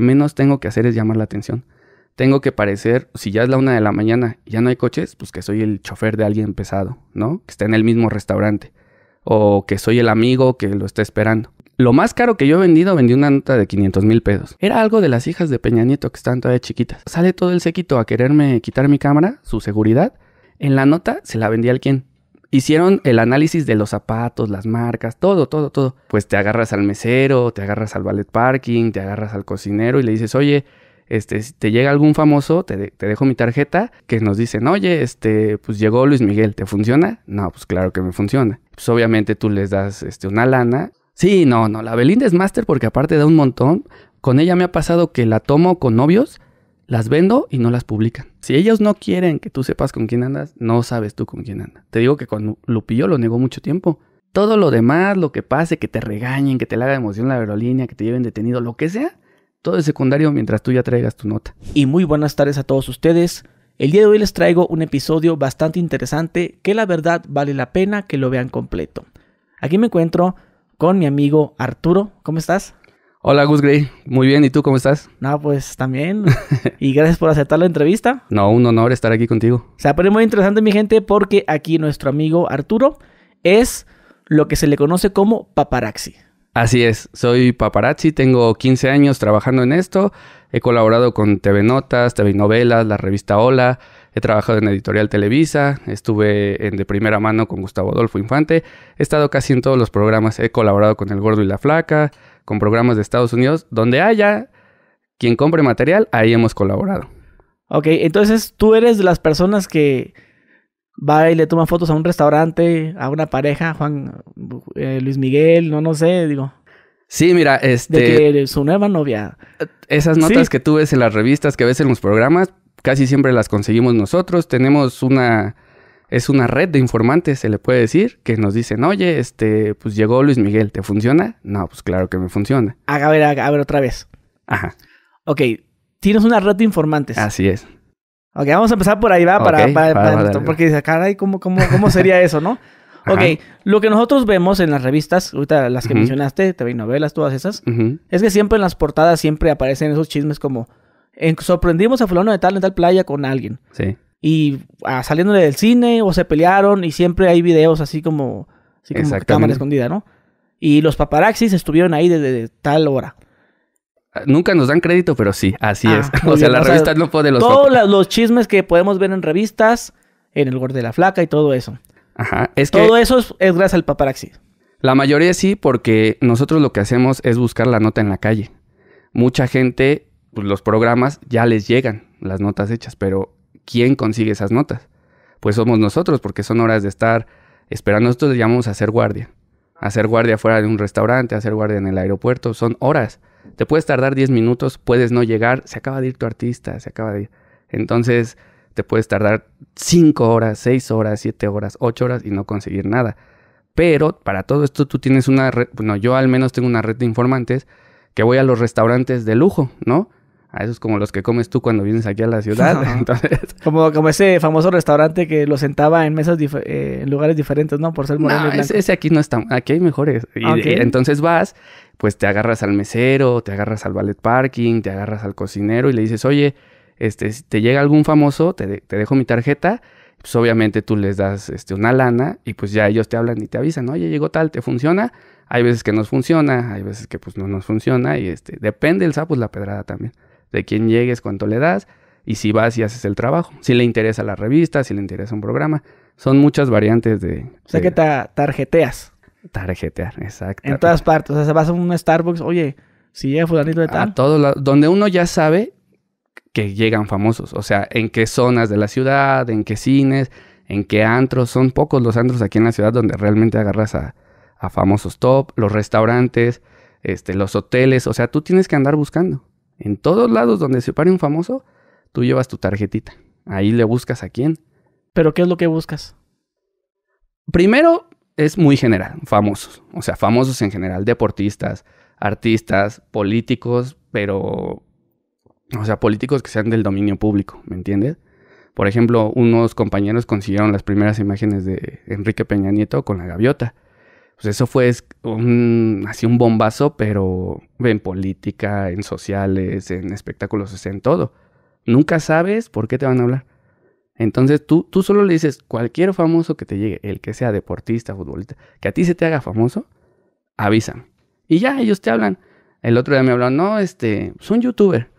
menos tengo que hacer es llamar la atención. Tengo que parecer, si ya es la una de la mañana y ya no hay coches, pues que soy el chofer de alguien pesado, ¿no? Que está en el mismo restaurante. O que soy el amigo que lo está esperando. Lo más caro que yo he vendido, vendí una nota de 500 mil pesos. Era algo de las hijas de Peña Nieto que están todavía chiquitas. Sale todo el séquito a quererme quitar mi cámara, su seguridad. En la nota se la vendí al quien. Hicieron el análisis de los zapatos, las marcas, todo, todo, todo. Pues te agarras al mesero, te agarras al ballet parking, te agarras al cocinero y le dices, oye, este, si te llega algún famoso, te, dejo mi tarjeta, que nos dicen, oye, este, pues llegó Luis Miguel, ¿te funciona? No, pues claro que me funciona. Pues obviamente tú les das este, una lana. Sí, no, no, la Belinda es máster porque aparte da un montón. Con ella me ha pasado que la tomo con novios las vendo y no las publican. Si ellos no quieren que tú sepas con quién andas, no sabes tú con quién andas. Te digo que con Lupillo lo negó mucho tiempo. Todo lo demás, lo que pase, que te regañen, que te le haga emoción la aerolínea, que te lleven detenido, lo que sea, todo es secundario mientras tú ya traigas tu nota. Y muy buenas tardes a todos ustedes. El día de hoy les traigo un episodio bastante interesante que la verdad vale la pena que lo vean completo. Aquí me encuentro con mi amigo Arturo. ¿Cómo estás? Hola Gus Gray, muy bien, ¿y tú cómo estás? No, pues también. y gracias por aceptar la entrevista. No, un honor estar aquí contigo. Se es muy interesante mi gente porque aquí nuestro amigo Arturo es lo que se le conoce como paparazzi. Así es, soy paparazzi, tengo 15 años trabajando en esto, he colaborado con TV Notas, TV Novelas, la revista Hola, he trabajado en Editorial Televisa, estuve en de primera mano con Gustavo Adolfo Infante, he estado casi en todos los programas, he colaborado con El Gordo y la Flaca, con programas de Estados Unidos, donde haya quien compre material, ahí hemos colaborado. Ok, entonces tú eres de las personas que va y le toma fotos a un restaurante, a una pareja, Juan eh, Luis Miguel, no, no sé, digo. Sí, mira, este. De que su nueva novia. Esas notas que tú ves en las revistas, que ves en los programas, casi siempre las conseguimos nosotros. Tenemos una es una red de informantes, se le puede decir, que nos dicen, oye, este, pues llegó Luis Miguel, ¿te funciona? No, pues claro que me funciona. A ver, a ver otra vez. Ajá. Ok, tienes una red de informantes. Así es. Ok, vamos a empezar por ahí, va, para, para, porque dice, caray, ¿cómo, cómo, cómo sería eso, no? ok, lo que nosotros vemos en las revistas, ahorita las que mencionaste, TV novelas, todas esas, es que siempre en las portadas siempre aparecen esos chismes como, sorprendimos a fulano de tal en tal playa con alguien. Sí y ah, saliéndole del cine o se pelearon y siempre hay videos así como, así como cámara escondida, ¿no? Y los paparaxis estuvieron ahí desde tal hora. Ah, nunca nos dan crédito, pero sí, así es. Ah, o sea, la revista no puede los... Todos los chismes que podemos ver en revistas, en El Gordo de la Flaca y todo eso. Ajá. todo eso es, gracias al paparaxis. La mayoría sí, porque nosotros lo que hacemos es buscar la nota en la calle. Mucha gente, pues, los programas ya les llegan las notas hechas, pero ¿quién consigue esas notas? Pues somos nosotros, porque son horas de estar esperando. Nosotros le llamamos a hacer guardia. hacer guardia fuera de un restaurante, hacer guardia en el aeropuerto, son horas. Te puedes tardar 10 minutos, puedes no llegar, se acaba de ir tu artista, se acaba de ir. Entonces te puedes tardar 5 horas, 6 horas, 7 horas, 8 horas y no conseguir nada. Pero para todo esto tú tienes una red, bueno, yo al menos tengo una red de informantes que voy a los restaurantes de lujo, ¿no? esos como los que comes tú cuando vienes aquí a la ciudad. Entonces... Como, ese famoso restaurante que lo sentaba en mesas eh, en lugares diferentes, ¿no? Por ser moreno. No, ese, aquí no está, aquí hay mejores. Y, ah, entonces vas, pues te agarras al mesero, te agarras al ballet parking, te agarras al cocinero y le dices, oye, este, si te llega algún famoso, te, te dejo mi tarjeta. Pues obviamente tú les das este, una lana y pues ya ellos te hablan y te avisan, oye, llegó tal, ¿te funciona? Hay veces que nos funciona, hay veces que pues no nos funciona y este, depende el sapo, pues, la pedrada también de quién llegues, cuánto le das y si vas y haces el trabajo. Si le interesa la revista, si le interesa un programa. Son muchas variantes de... O sea que te tarjeteas. Tarjetear, exacto. En todas partes. O sea, vas a un Starbucks, oye, si llega fulanito de tal. A todos lados. Donde uno ya sabe que llegan famosos. O sea, en qué zonas de la ciudad, en qué cines, en qué antros. Son pocos los antros aquí en la ciudad donde realmente agarras a, a famosos top, los restaurantes, este, los hoteles. O sea, tú tienes que andar buscando. En todos lados donde se pare un famoso, tú llevas tu tarjetita. Ahí le buscas a quién. ¿Pero qué es lo que buscas? Primero, es muy general, famosos. O sea, famosos en general, deportistas, artistas, políticos, pero... O sea, políticos que sean del dominio público, ¿me entiendes? Por ejemplo, unos compañeros consiguieron las primeras imágenes de Enrique Peña Nieto con la gaviota pues eso fue así un bombazo, pero en política, en sociales, en espectáculos, en todo. Nunca sabes por qué te van a hablar. Entonces tú, tú solo le dices, cualquier famoso que te llegue, el que sea deportista, futbolista, que a ti se te haga famoso, avísame. Y ya ellos te hablan. El otro día me hablaron, no, este, son pues, youtuber.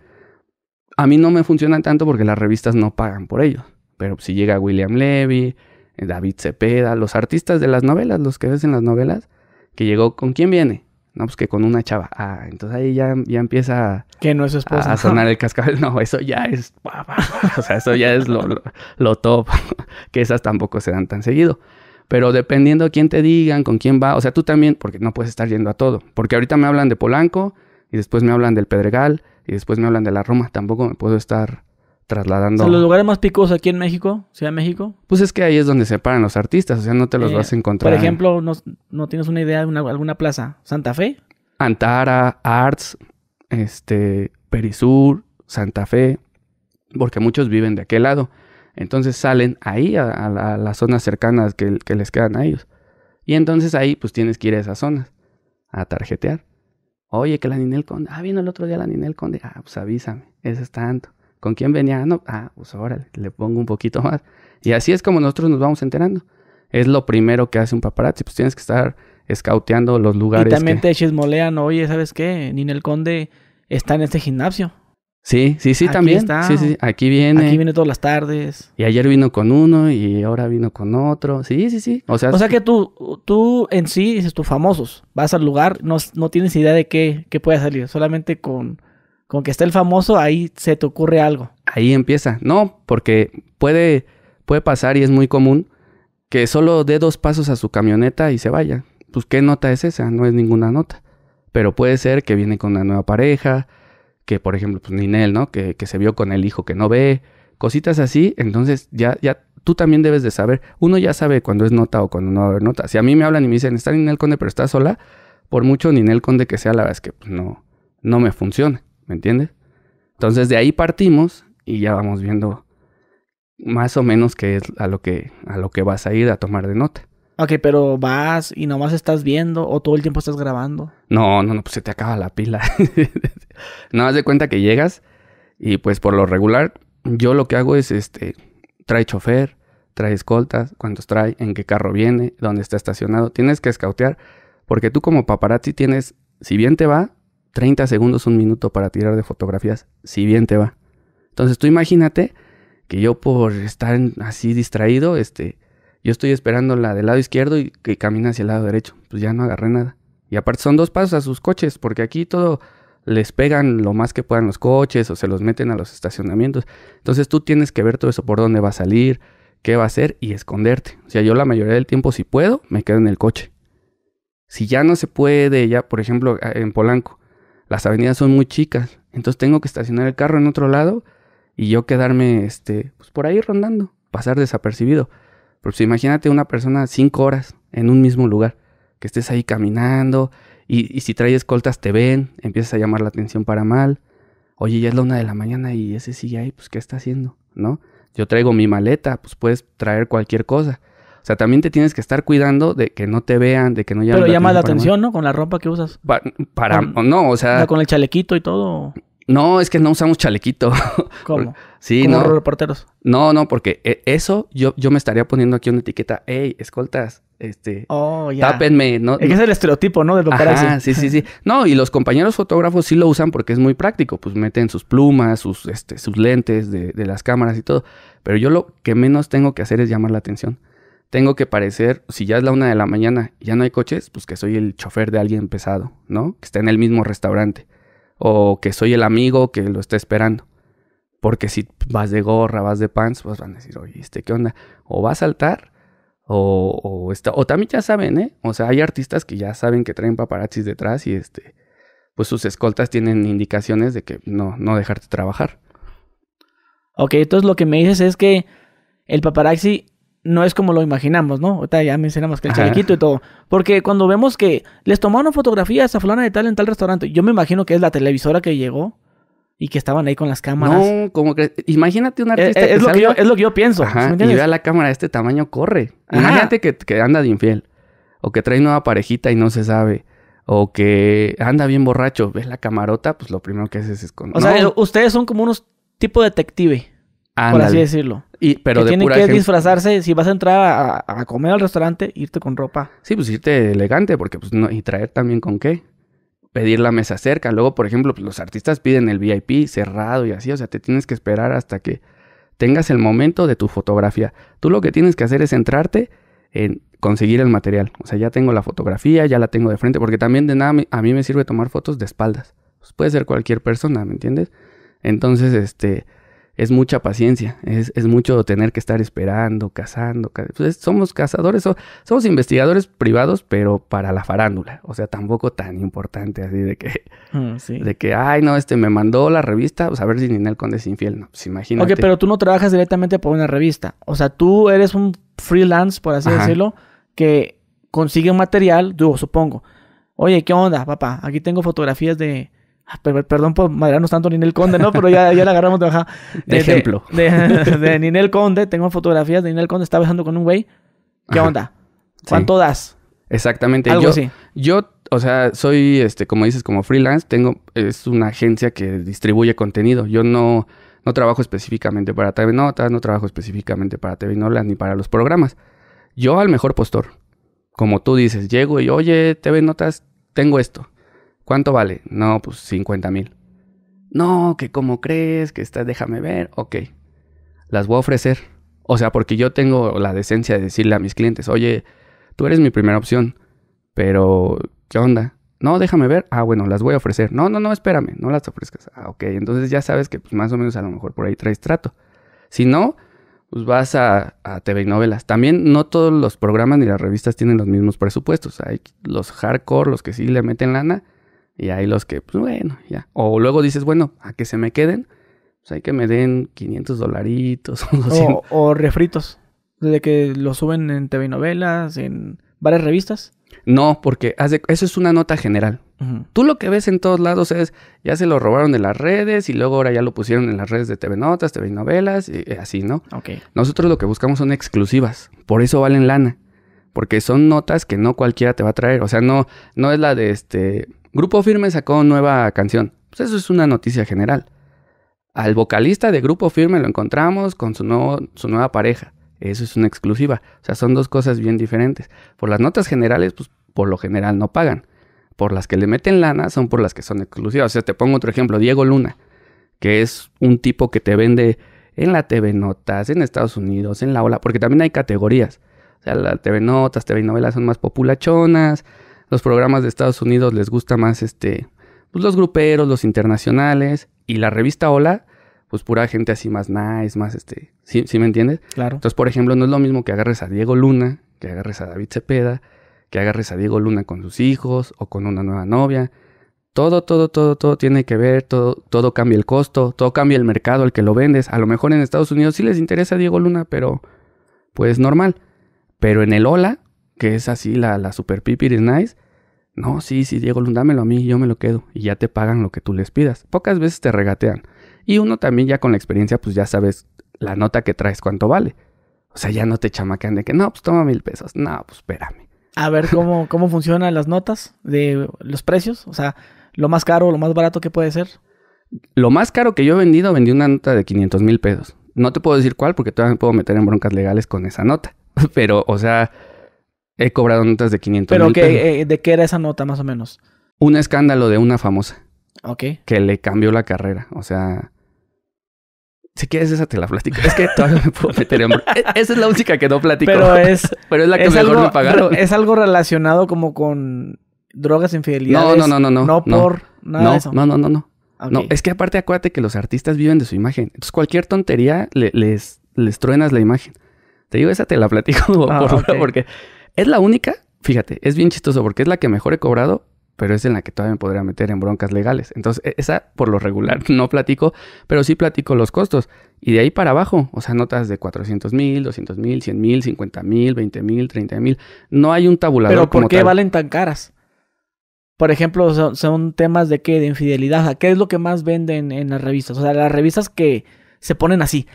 A mí no me funcionan tanto porque las revistas no pagan por ellos. Pero si llega William Levy, David Cepeda, los artistas de las novelas, los que ves en las novelas, que llegó, ¿con quién viene? No, pues que con una chava. Ah, entonces ahí ya, ya empieza que no es a sonar el cascabel. No, eso ya es, o sea, eso ya es lo, top, que esas tampoco se dan tan seguido. Pero dependiendo a quién te digan, con quién va, o sea, tú también, porque no puedes estar yendo a todo. Porque ahorita me hablan de Polanco y después me hablan del Pedregal y después me hablan de la Roma. Tampoco me puedo estar trasladando. O los lugares más picos aquí en México, Ciudad de México. Pues es que ahí es donde se paran los artistas, o sea, no te los eh, vas a encontrar. Por ejemplo, no, tienes una idea de alguna plaza. ¿Santa Fe? Antara, Arts, este, Perisur, Santa Fe, porque muchos viven de aquel lado. Entonces salen ahí a, las zonas cercanas que, les quedan a ellos. Y entonces ahí pues tienes que ir a esas zonas a tarjetear. Oye, que la Ninel Conde. Ah, vino el otro día la Ninel Conde. Ah, pues avísame. Ese es tanto. ¿Con quién venía? Ah, no, ah, pues ahora le pongo un poquito más. Y así es como nosotros nos vamos enterando. Es lo primero que hace un paparazzi. Pues tienes que estar escauteando los lugares. Y también te chismolean, oye, ¿sabes qué? Ninel Conde está en este gimnasio. Sí, sí, sí, también. Está. aquí viene. Aquí viene todas las tardes. Y ayer vino con uno y ahora vino con otro. Sí, sí, sí. O sea, o sea que tú, tú en sí dices, tus famosos, vas al lugar, no, no tienes idea de qué, qué puede salir, solamente con, con que esté el famoso, ahí se te ocurre algo. Ahí empieza. No, porque puede, puede pasar y es muy común que solo dé dos pasos a su camioneta y se vaya. Pues, ¿qué nota es esa? No es ninguna nota. Pero puede ser que viene con una nueva pareja, que por ejemplo, pues Ninel, ¿no? Que, que se vio con el hijo que no ve, cositas así. Entonces, ya, ya tú también debes de saber. Uno ya sabe cuando es nota o cuando no va a haber nota. Si a mí me hablan y me dicen, está Ninel Conde, pero está sola, por mucho Ninel Conde que sea, la verdad es que pues, no, no me funciona. ¿me entiendes? Entonces de ahí partimos y ya vamos viendo más o menos qué es a lo que, a lo que vas a ir a tomar de nota. Ok, pero vas y nomás estás viendo o todo el tiempo estás grabando. No, no, no, pues se te acaba la pila. no, haz de cuenta que llegas y pues por lo regular yo lo que hago es este, trae chofer, trae escoltas, cuántos trae, en qué carro viene, dónde está estacionado. Tienes que escautear porque tú como paparazzi tienes, si bien te va, 30 segundos, un minuto para tirar de fotografías, si bien te va. Entonces tú imagínate que yo por estar así distraído, este, yo estoy esperando la del lado izquierdo y que camina hacia el lado derecho. Pues ya no agarré nada. Y aparte son dos pasos a sus coches, porque aquí todo les pegan lo más que puedan los coches o se los meten a los estacionamientos. Entonces tú tienes que ver todo eso, por dónde va a salir, qué va a hacer y esconderte. O sea, yo la mayoría del tiempo si puedo, me quedo en el coche. Si ya no se puede, ya por ejemplo en Polanco, las avenidas son muy chicas. Entonces tengo que estacionar el carro en otro lado y yo quedarme este, pues por ahí rondando, pasar desapercibido. Pues imagínate una persona cinco horas en un mismo lugar, que estés ahí caminando y, si traes escoltas te ven, empiezas a llamar la atención para mal. Oye, ya es la una de la mañana y ese sigue ahí, pues ¿qué está haciendo? ¿No? Yo traigo mi maleta, pues puedes traer cualquier cosa. O sea, también te tienes que estar cuidando de que no te vean, de que no llamen. Pero llama la atención, ¿no? Con la ropa que usas. para, no, o sea. Con el chalequito y todo. No, es que no usamos chalequito. ¿Cómo? sí, no. reporteros? No, no, porque eh, eso yo, yo me estaría poniendo aquí una etiqueta, Ey, escoltas, este, oh, ya. tápenme. No, es el estereotipo, ¿no? De lo Ah, sí, sí, sí. No, y los compañeros fotógrafos sí lo usan porque es muy práctico, pues meten sus plumas, sus, este, sus lentes de, de las cámaras y todo. Pero yo lo que menos tengo que hacer es llamar la atención tengo que parecer, si ya es la una de la mañana y ya no hay coches, pues que soy el chofer de alguien pesado, ¿no? Que está en el mismo restaurante. O que soy el amigo que lo está esperando. Porque si vas de gorra, vas de pants, pues van a decir, oye, ¿este qué onda? O va a saltar, o, está, o también ya saben, ¿eh? O sea, hay artistas que ya saben que traen paparazzis detrás y este, pues sus escoltas tienen indicaciones de que no, no dejarte trabajar. Ok, entonces lo que me dices es que el paparazzi no es como lo imaginamos, ¿no? Ahorita ya mencionamos que el chalequito y todo. Porque cuando vemos que les tomaron fotografías a fulana de tal en tal restaurante, yo me imagino que es la televisora que llegó y que estaban ahí con las cámaras. No, como que imagínate un eh, artista eh, es, lo que yo, es lo que yo pienso. Ajá, la cámara de este tamaño, corre. Imagínate que, anda de infiel. O que trae nueva parejita y no se sabe. O que anda bien borracho. Ves la camarota, pues lo primero que haces es O sea, eh, ustedes son como unos tipo detective. Por así decirlo. Y, pero que que disfrazarse. Si vas a entrar a, comer al restaurante, irte con ropa. Sí, pues irte elegante, porque pues no, y traer también con qué. Pedir la mesa cerca. Luego, por ejemplo, pues, los artistas piden el VIP cerrado y así. O sea, te tienes que esperar hasta que tengas el momento de tu fotografía. Tú lo que tienes que hacer es entrarte en conseguir el material. O sea, ya tengo la fotografía, ya la tengo de frente, porque también de nada a mí me sirve tomar fotos de espaldas. Pues, puede ser cualquier persona, ¿me entiendes? Entonces, este, es mucha paciencia, es, es mucho tener que estar esperando, cazando. Pues, somos cazadores, somos investigadores privados, pero para la farándula. O sea, tampoco tan importante así de que, ah, de que, ay, no, este me mandó la revista, sea, pues, a ver si Ninel Conde es infiel. No, se pues, imagínate. Ok, pero tú no trabajas directamente por una revista. O sea, tú eres un freelance, por así decirlo, que consigue un material, yo supongo. Oye, ¿qué onda, papá? Aquí tengo fotografías de Ah, perdón por no tanto Ninel Conde, ¿no? Pero ya, ya la agarramos de baja. Eh, de, ejemplo. De, Ninel Conde, tengo fotografías de Ninel Conde, está viajando con un güey. ¿Qué onda? ¿Cuánto todas. das? Exactamente. yo, así. Yo, o sea, soy, este, como dices, como freelance, tengo, es una agencia que distribuye contenido. Yo no, no trabajo específicamente para TV Notas, no trabajo específicamente para TV Nolas ni para los programas. Yo al mejor postor. Como tú dices, llego y, oye, TV Notas, tengo esto ¿Cuánto vale? No, pues 50 mil. No, que como crees, que estás, déjame ver, ok. Las voy a ofrecer. O sea, porque yo tengo la decencia de decirle a mis clientes, oye, tú eres mi primera opción, pero ¿qué onda? No, déjame ver. Ah, bueno, las voy a ofrecer. No, no, no, espérame, no las ofrezcas. Ah, ok, entonces ya sabes que pues, más o menos a lo mejor por ahí traes trato. Si no, pues vas a, a, TV y novelas. También no todos los programas ni las revistas tienen los mismos presupuestos. Hay los hardcore, los que sí le meten lana, y hay los que, pues bueno, ya. O luego dices, bueno, a que se me queden, pues hay que me den 500 dolaritos o O, refritos, de que lo suben en TV novelas, en varias revistas. No, porque eso es una nota general. Tú lo que ves en todos lados es, ya se lo robaron de las redes y luego ahora ya lo pusieron en las redes de TV Notas, TV Novelas y así, ¿no? Ok. Nosotros lo que buscamos son exclusivas, por eso valen lana, porque son notas que no cualquiera te va a traer, o sea, no, no es la de este, Grupo Firme sacó nueva canción. Pues eso es una noticia general. Al vocalista de Grupo Firme lo encontramos con su, su nueva pareja. Eso es una exclusiva. O sea, son dos cosas bien diferentes. Por las notas generales, pues por lo general no pagan. Por las que le meten lana son por las que son exclusivas. O sea, te pongo otro ejemplo, Diego Luna, que es un tipo que te vende en la TV Notas, en Estados Unidos, en la Ola, porque también hay categorías. O sea, la TV Notas, TV Novelas son más populachonas, los programas de Estados Unidos les gusta más este, pues, los gruperos, los internacionales y la revista Hola, pues pura gente así más nice, más este, ¿sí, me entiendes? Claro. Entonces, por ejemplo, no es lo mismo que agarres a Diego Luna, que agarres a David Cepeda, que agarres a Diego Luna con sus hijos o con una nueva novia. Todo, todo, todo, todo tiene que ver, todo, todo cambia el costo, todo cambia el mercado al que lo vendes. A lo mejor en Estados Unidos sí les interesa a Diego Luna, pero pues normal. Pero en el Hola, que es así la, super super is nice. No, sí, sí, Diego, dámelo a mí, yo me lo quedo. Y ya te pagan lo que tú les pidas. Pocas veces te regatean. Y uno también ya con la experiencia, pues ya sabes la nota que traes, cuánto vale. O sea, ya no te chamacan de que, no, pues toma mil pesos. No, pues espérame. A ver cómo, cómo funcionan las notas de los precios. O sea, lo más caro, lo más barato que puede ser. Lo más caro que yo he vendido, vendí una nota de 500 mil pesos. No te puedo decir cuál porque todavía me puedo meter en broncas legales con esa nota. Pero, o sea, He cobrado notas de 500 ¿Pero eh, de qué era esa nota más o menos? Un escándalo de una famosa. Ok. Que le cambió la carrera. O sea, si quieres, esa te la platico. Es que todavía me puedo meter en... E, esa es la única que no platico. Pero es... Pero es la que mejor me pagaron. Es algo relacionado como con drogas, infidelidades. No, no, no, no. No, no por no, nada no, de eso. No, no, no, no. es que aparte acuérdate que los artistas viven de su imagen. Entonces cualquier tontería les, les truenas la imagen. Te digo, esa te la platico ah, por, porque... Es la única, fíjate, es bien chistoso porque es la que mejor he cobrado, pero es en la que todavía me podría meter en broncas legales. Entonces, e, esa por lo regular no platico, pero sí platico los costos. Y de ahí para abajo, o sea, notas de 400 mil, 200 mil, 100 mil, 50 mil, 20 mil, 30 mil. No hay un tabulador. Pero ¿por qué valen tan caras? Por ejemplo, son, son, temas de qué, de infidelidad. ¿Qué es lo que más venden en las revistas? O sea, las revistas que se ponen así.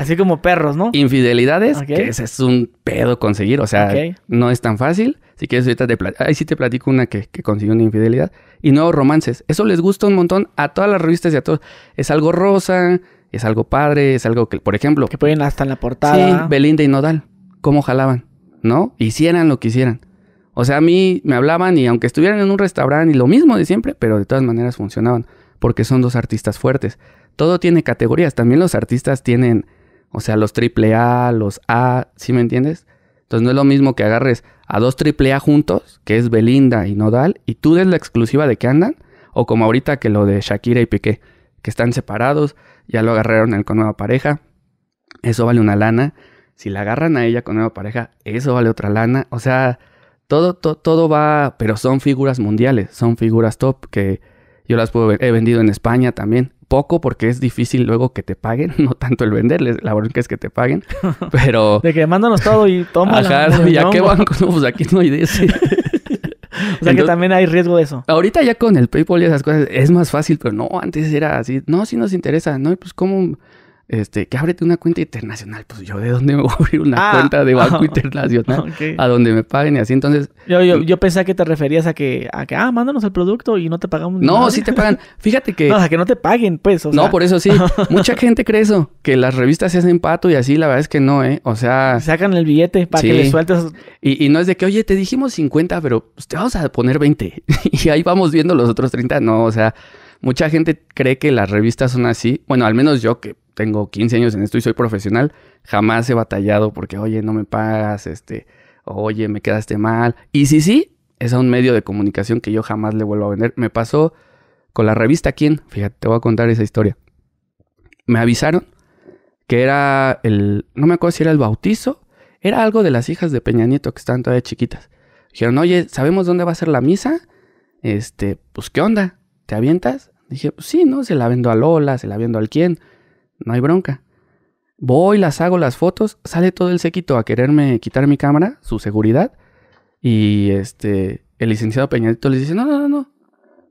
Así como perros, ¿no? Infidelidades, que ese es un pedo conseguir. O sea, no es tan fácil. Si quieres, ahorita te platico. Ahí sí te platico una que, consiguió una infidelidad. Y nuevos romances. Eso les gusta un montón a todas las revistas y a todos. Es algo rosa, es algo padre, es algo que, por ejemplo. Que pueden hasta en la portada. Sí, Belinda y Nodal. ¿Cómo jalaban? ¿No? Hicieran lo que hicieran. O sea, a mí me hablaban y aunque estuvieran en un restaurante y lo mismo de siempre, pero de todas maneras funcionaban porque son dos artistas fuertes. Todo tiene categorías, también los artistas tienen, o sea, los triple A, los A, ¿sí me entiendes? Entonces no es lo mismo que agarres a dos triple A juntos, que es Belinda y Nodal, y tú des la exclusiva de que andan, o como ahorita que lo de Shakira y Piqué, que están separados, ya lo agarraron con nueva pareja, eso vale una lana. Si la agarran a ella con nueva pareja, eso vale otra lana. O sea, todo, todo va, pero son figuras mundiales, son figuras top que yo las puedo, he vendido en España también. Poco porque es difícil luego que te paguen, no tanto el venderles, la bronca es que te paguen, pero... de que mándanos todo y toma. Ajá, ¿y a qué banco? No, pues aquí no hay de O sea que también hay riesgo de eso. Ahorita ya con el PayPal y esas cosas es más fácil, pero no, antes era así. No, si nos interesa, no, pues cómo este, que ábrete una cuenta internacional. Pues yo de dónde me voy a abrir una ah. cuenta de banco internacional a donde me paguen y así. Entonces. Yo, yo, que te referías a que, a que, ah, mándanos el producto y no te pagamos. No, sí te pagan. Fíjate que. No, a que no te paguen, pues. no, por eso sí. Mucha gente cree eso, que las revistas se hacen pato y así, la verdad es que no, ¿eh? O sea. Sacan el billete para que le sueltes. Y, y no es de que, oye, te dijimos 50, pero pues, te vamos a poner 20. y ahí vamos viendo los otros 30. No, o sea. Mucha gente cree que las revistas son así. Bueno, al menos yo que tengo 15 años en esto y soy profesional, jamás he batallado porque, oye, no me pagas, este, oye, me quedaste mal. Y sí, sí, es a un medio de comunicación que yo jamás le vuelvo a vender. Me pasó con la revista Quién, fíjate, te voy a contar esa historia. Me avisaron que era el, no me acuerdo si era el bautizo, era algo de las hijas de Peña Nieto que están todavía chiquitas. Dijeron, oye, ¿sabemos dónde va a ser la misa? Este, pues, ¿qué onda? ¿Te avientas? Dije, pues sí, ¿no? Se la vendo a Lola, se la vendo al quién no hay bronca. Voy, las hago las fotos, sale todo el séquito a quererme quitar mi cámara, su seguridad, y este, el licenciado peñadito les dice, no, no, no,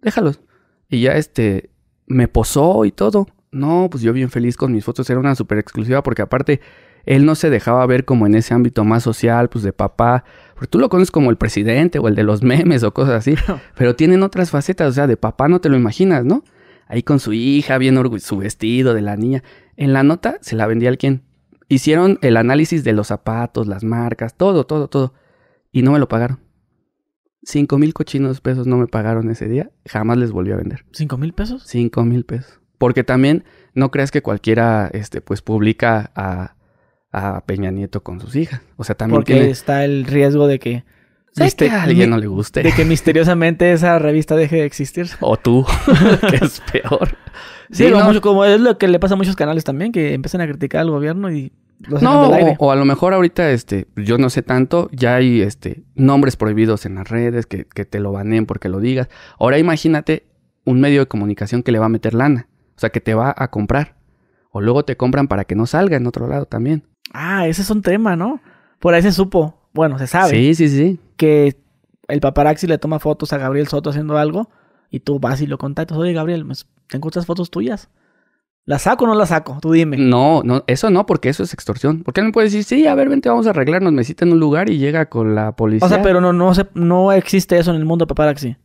déjalos. Y ya este, me posó y todo. No, pues yo bien feliz con mis fotos, era una super exclusiva porque aparte él no se dejaba ver como en ese ámbito más social, pues de papá, porque tú lo conoces como el presidente o el de los memes o cosas así, pero tienen otras facetas, o sea, de papá no te lo imaginas, ¿no? ahí con su hija, bien su vestido de la niña. En la nota se la vendía al quien. Hicieron el análisis de los zapatos, las marcas, todo, todo, todo. Y no me lo pagaron. Cinco mil cochinos pesos no me pagaron ese día. Jamás les volví a vender. ¿Cinco mil pesos? Cinco mil pesos. Porque también no creas que cualquiera, este, pues publica a, Peña Nieto con sus hijas. O sea, también. Porque está el riesgo de que ¿Viste? alguien no le guste? De que misteriosamente esa revista deje de existir. O tú, que es peor. Sí, como, es lo que le pasa a muchos canales también, que empiezan a criticar al gobierno y no, o, a lo mejor ahorita, este, yo no sé tanto, ya hay este, nombres prohibidos en las redes, que, que, te lo baneen porque lo digas. Ahora imagínate un medio de comunicación que le va a meter lana, o sea, que te va a comprar. O luego te compran para que no salga en otro lado también. Ah, ese es un tema, ¿no? Por ahí se supo bueno, se sabe. Sí, sí, Que el paparazzi le toma fotos a Gabriel Soto haciendo algo y tú vas y lo contactas. Oye, Gabriel, tengo estas fotos tuyas. ¿La saco o no la saco? Tú dime. No, no, eso no, porque eso es extorsión. Porque no puede decir, sí, a ver, vente, vamos a arreglarnos, me cita en un lugar y llega con la policía. O sea, pero no, no, no existe eso en el mundo paparaxi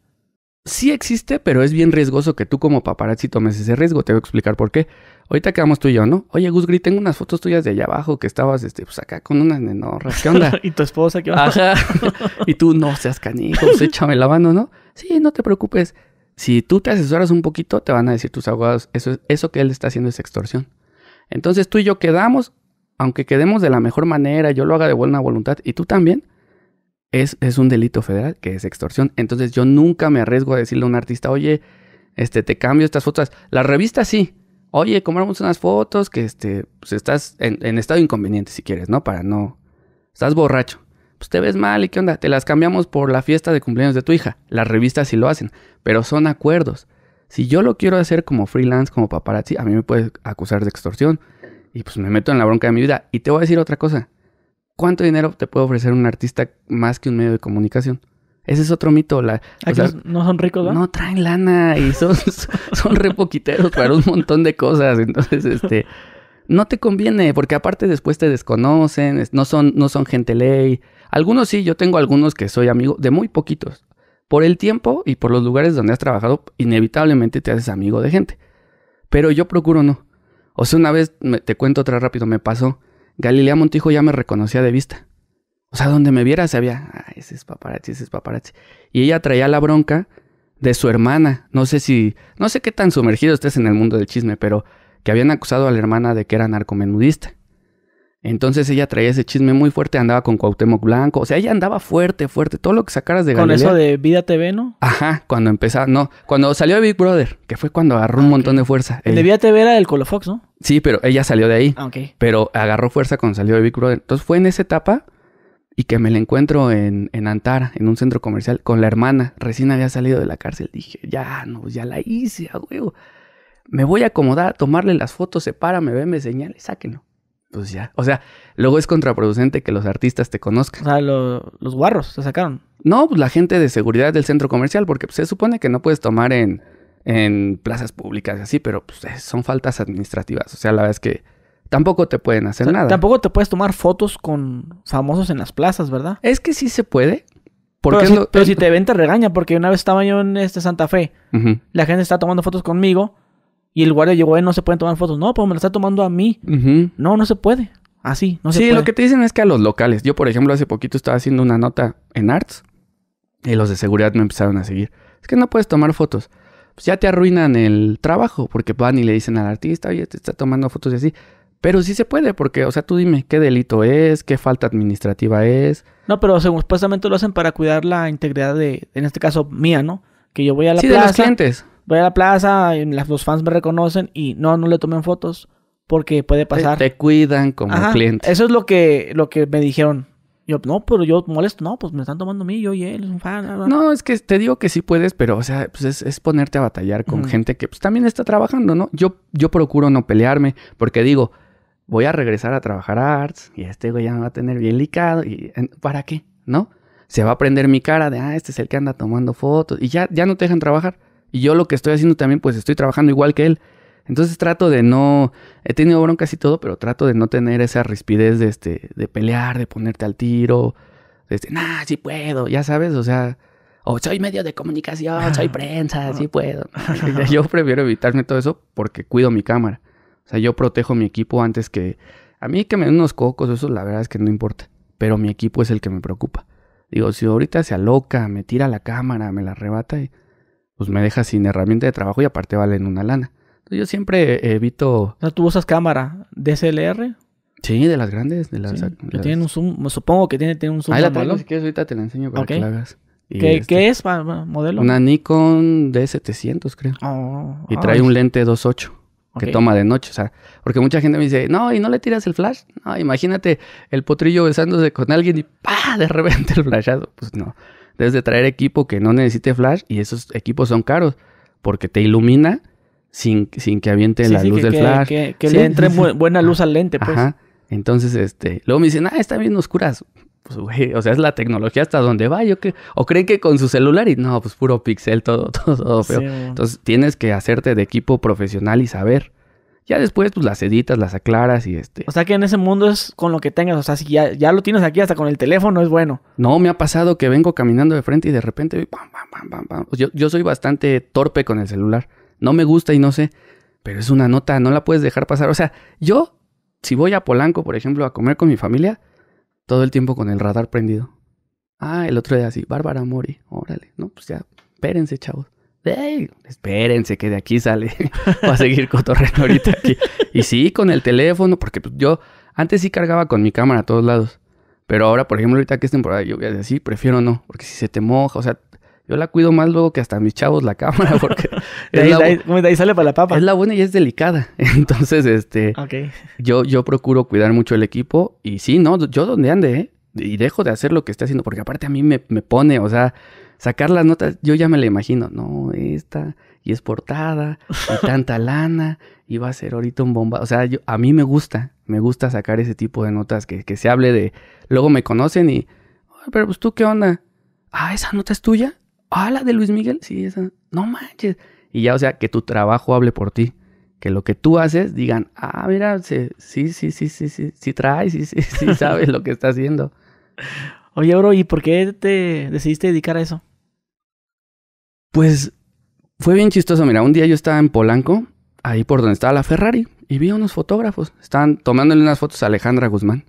sí existe, pero es bien riesgoso que tú como paparazzi tomes ese riesgo. Te voy a explicar por qué. Ahorita quedamos tú y yo, ¿no? Oye, Gris, tengo unas fotos tuyas de allá abajo que estabas, este, pues, acá con una no, ¿Qué onda? ¿Y tu esposa qué onda? Ajá. y tú, no seas canijo, pues, échame la mano, ¿no? Sí, no te preocupes. Si tú te asesoras un poquito, te van a decir tus abogados, eso, eso que él está haciendo es extorsión. Entonces tú y yo quedamos, aunque quedemos de la mejor manera, yo lo haga de buena voluntad y tú también, es, un delito federal que es extorsión. Entonces yo nunca me arriesgo a decirle a un artista, oye, este, te cambio estas fotos. La revista sí. Oye, compramos unas fotos que este, pues, estás en, en estado inconveniente si quieres, ¿no? Para no... Estás borracho. Pues te ves mal y qué onda. Te las cambiamos por la fiesta de cumpleaños de tu hija. Las revistas sí lo hacen, pero son acuerdos. Si yo lo quiero hacer como freelance, como paparazzi, a mí me puedes acusar de extorsión. Y pues me meto en la bronca de mi vida. Y te voy a decir otra cosa. ¿cuánto dinero te puede ofrecer un artista más que un medio de comunicación? Ese es otro mito. La, no son ricos, ¿no? No traen lana y son, son re poquiteros para un montón de cosas. Entonces, este, no te conviene, porque aparte después te desconocen, no son, no son gente ley. Algunos sí, yo tengo algunos que soy amigo, de muy poquitos. Por el tiempo y por los lugares donde has trabajado, inevitablemente te haces amigo de gente. Pero yo procuro no. O sea, una vez, te cuento otra rápido, me pasó Galilea Montijo ya me reconocía de vista. O sea, donde me viera sabía, ah, ese es paparazzi, ese es paparazzi. Y ella traía la bronca de su hermana. No sé si, no sé qué tan sumergido estés en el mundo del chisme, pero que habían acusado a la hermana de que era narcomenudista. Entonces ella traía ese chisme muy fuerte, andaba con Cuauhtémoc Blanco, o sea, ella andaba fuerte, fuerte, todo lo que sacaras de Galilea. Con eso de Vida TV, ¿no? Ajá, cuando empezaba, no, cuando salió Big Brother, que fue cuando agarró un ah, montón de fuerza. El de Vida TV era el Colofox, ¿no? Sí, pero ella salió de ahí. Ah, pero agarró fuerza cuando salió de Big Brother. Entonces fue en esa etapa y que me la encuentro en, en, Antara, en un centro comercial, con la hermana. Recién había salido de la cárcel. Dije, ya, no, ya la hice, a huevo. Me voy a acomodar, tomarle las fotos, se para, me ve, me señala sáquenlo. Pues ya. O sea, luego es contraproducente que los artistas te conozcan. O sea, los guarros se sacaron. No, pues la gente de seguridad del centro comercial, porque pues, se supone que no puedes tomar en en plazas públicas y así, pero pues, eh, son faltas administrativas. O sea, la verdad es que tampoco te pueden hacer nada. Tampoco te puedes tomar fotos con famosos en las plazas, ¿verdad? Es que sí se puede. pero, si, te ven, te regaña. Porque una vez estaba yo en este Santa Fe, la gente está tomando fotos conmigo y el guardia llegó, eh, no se pueden tomar fotos. No, pues me la está tomando a mí. No, no se puede. Así, no se puede. Sí, lo que te dicen es que a los locales. Yo, por ejemplo, hace poquito estaba haciendo una nota en Arts y los de seguridad me empezaron a seguir. Es que no puedes tomar fotos. Pues, ya te arruinan el trabajo, porque van y le dicen al artista, oye, te está tomando fotos y así. Pero sí se puede, porque, o sea, tú dime qué delito es, qué falta administrativa es. No, pero supuestamente lo hacen para cuidar la integridad de, en este caso, mía, ¿no? Que yo voy a la plaza. De los clientes. Voy a la plaza, los fans me reconocen y no, no le tomen fotos porque puede pasar. Te, cuidan como cliente. Eso es lo que, lo que me dijeron no, pero yo molesto, no, pues me están tomando a mí, yo y él, No, es que te digo que sí puedes, pero, o sea, pues es, ponerte a batallar con gente que pues, también está trabajando, ¿no? Yo, yo procuro no pelearme, porque digo, voy a regresar a trabajar Arts y este güey ya me va a tener bien licado, y ¿para qué? ¿No? Se va a prender mi cara de, ah, este es el que anda tomando fotos, y ya, ya no te dejan trabajar. Y yo lo que estoy haciendo también, pues estoy trabajando igual que él. Entonces trato de no. He tenido broncas y todo, pero trato de no tener esa rispidez de, este, de pelear, de ponerte al tiro. De este, nah, sí puedo, ya sabes, o sea. O soy medio de comunicación, soy prensa, sí puedo. yo prefiero evitarme todo eso porque cuido mi cámara. O sea, yo protejo mi equipo antes que. A mí que me den unos cocos, eso la verdad es que no importa. Pero mi equipo es el que me preocupa. Digo, si ahorita se aloca, me tira la cámara, me la arrebata y pues me deja sin herramienta de trabajo y aparte en una lana. Pues yo siempre evito. ¿Tú usas cámara DSLR? Sí, de las grandes, de las. que tienen un zoom, supongo que tiene, un zoom. Ahí la traigo, si quieres, ahorita te la enseño para la hagas. ¿Qué, este, ¿Qué, es modelo? Una Nikon D700, creo. Oh, y trae un lente 2.8 que toma de noche. O sea, porque mucha gente me dice, no, y no le tiras el flash. No, imagínate el potrillo besándose con alguien y ¡pa! De repente el flashado. Pues no. Debes de traer equipo que no necesite flash y esos equipos son caros porque te ilumina sin, sin que avienten la luz del flash. Que, que le entre buena luz al lente, pues. Ajá. Entonces, este, luego me dicen, ah, está bien oscuras. Pues, güey, o sea, es la tecnología hasta donde va. Yo que, o creen que con su celular y no, pues puro pixel, todo, todo, todo feo. Entonces, tienes que hacerte de equipo profesional y saber. Ya después, pues las editas, las aclaras y este. O sea que en ese mundo es con lo que tengas. O sea, si ya, ya lo tienes aquí hasta con el teléfono, es bueno. No, me ha pasado que vengo caminando de frente y de repente, ...pam, pam, bam, Yo, yo soy bastante torpe con el celular no me gusta y no sé, pero es una nota, no la puedes dejar pasar. O sea, yo, si voy a Polanco, por ejemplo, a comer con mi familia, todo el tiempo con el radar prendido. Ah, el otro día así, Bárbara Mori, órale, no, pues ya, espérense, chavos. espérense que de aquí sale. Va a seguir cotorreando ahorita aquí. Y sí, con el teléfono, porque pues, yo antes sí cargaba con mi cámara a todos lados. Pero ahora, por ejemplo, ahorita que es temporada de a así, prefiero no, porque si se te moja, o sea, yo la cuido más luego que hasta mis chavos la cámara, porque ahí, sale para la papa. Es la buena y es delicada. Entonces, este. Yo, yo procuro cuidar mucho el equipo. Y sí, no, yo donde ande, ¿eh? Y dejo de hacer lo que esté haciendo, porque aparte a mí me, pone, o sea, sacar las notas, yo ya me la imagino. No, esta, y es portada, y tanta lana, y va a ser ahorita un bomba. O sea, yo, a mí me gusta, me gusta sacar ese tipo de notas que, que se hable de. Luego me conocen y. Pero pues tú qué onda. Ah, esa nota es tuya. Ah, la de Luis Miguel, sí, esa. No manches. Y ya, o sea, que tu trabajo hable por ti. Que lo que tú haces digan, ah, mira, sí, sí, sí, sí, sí, sí, sí trae, sí, sí, sí sabes lo que está haciendo. Oye, bro, ¿y por qué te decidiste dedicar a eso? Pues fue bien chistoso. Mira, un día yo estaba en Polanco, ahí por donde estaba la Ferrari, y vi a unos fotógrafos. Estaban tomándole unas fotos a Alejandra Guzmán.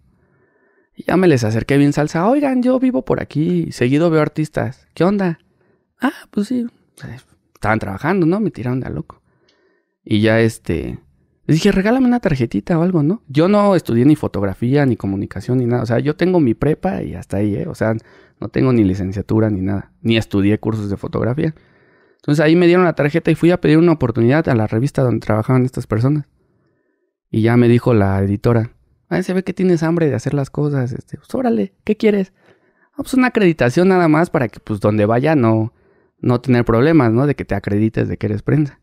Y ya me les acerqué bien salsa. Oigan, yo vivo por aquí, seguido veo artistas. ¿Qué onda? ah, pues sí, estaban trabajando, ¿no? Me tiraron de loco. Y ya este, dije, regálame una tarjetita o algo, ¿no? Yo no estudié ni fotografía, ni comunicación, ni nada. O sea, yo tengo mi prepa y hasta ahí, ¿eh? O sea, no tengo ni licenciatura ni nada. Ni estudié cursos de fotografía. Entonces ahí me dieron la tarjeta y fui a pedir una oportunidad a la revista donde trabajaban estas personas. Y ya me dijo la editora, ah, se ve que tienes hambre de hacer las cosas. Este, pues, órale, ¿qué quieres? Ah, pues una acreditación nada más para que pues donde vaya no no tener problemas, ¿no? De que te acredites de que eres prensa.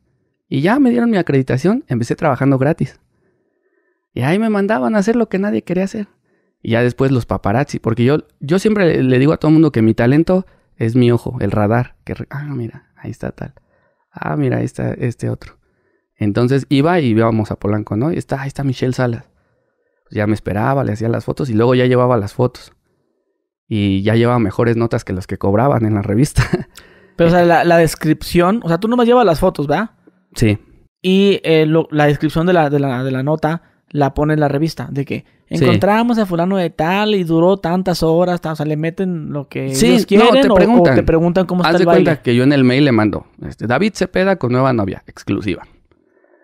Y ya me dieron mi acreditación, empecé trabajando gratis. Y ahí me mandaban a hacer lo que nadie quería hacer. Y ya después los paparazzi, porque yo, yo siempre le digo a todo el mundo que mi talento es mi ojo, el radar. Que, ah, mira, ahí está tal. Ah, mira, ahí está este otro. Entonces iba y íbamos a Polanco, ¿no? Y está, ahí está Michelle Salas. Pues ya me esperaba, le hacía las fotos y luego ya llevaba las fotos. Y ya llevaba mejores notas que las que cobraban en la revista. Pero, o sea, eh. la, descripción, o sea, tú nomás llevas las fotos, ¿verdad? Sí. Y eh, la descripción de la, nota la pone en la revista, de que encontramos a fulano de tal y duró tantas horas, o sea, le meten lo que sí, quieren te o, preguntan. te preguntan cómo Haz está el baile. cuenta que yo en el mail le mando, este, David Cepeda con nueva novia, exclusiva.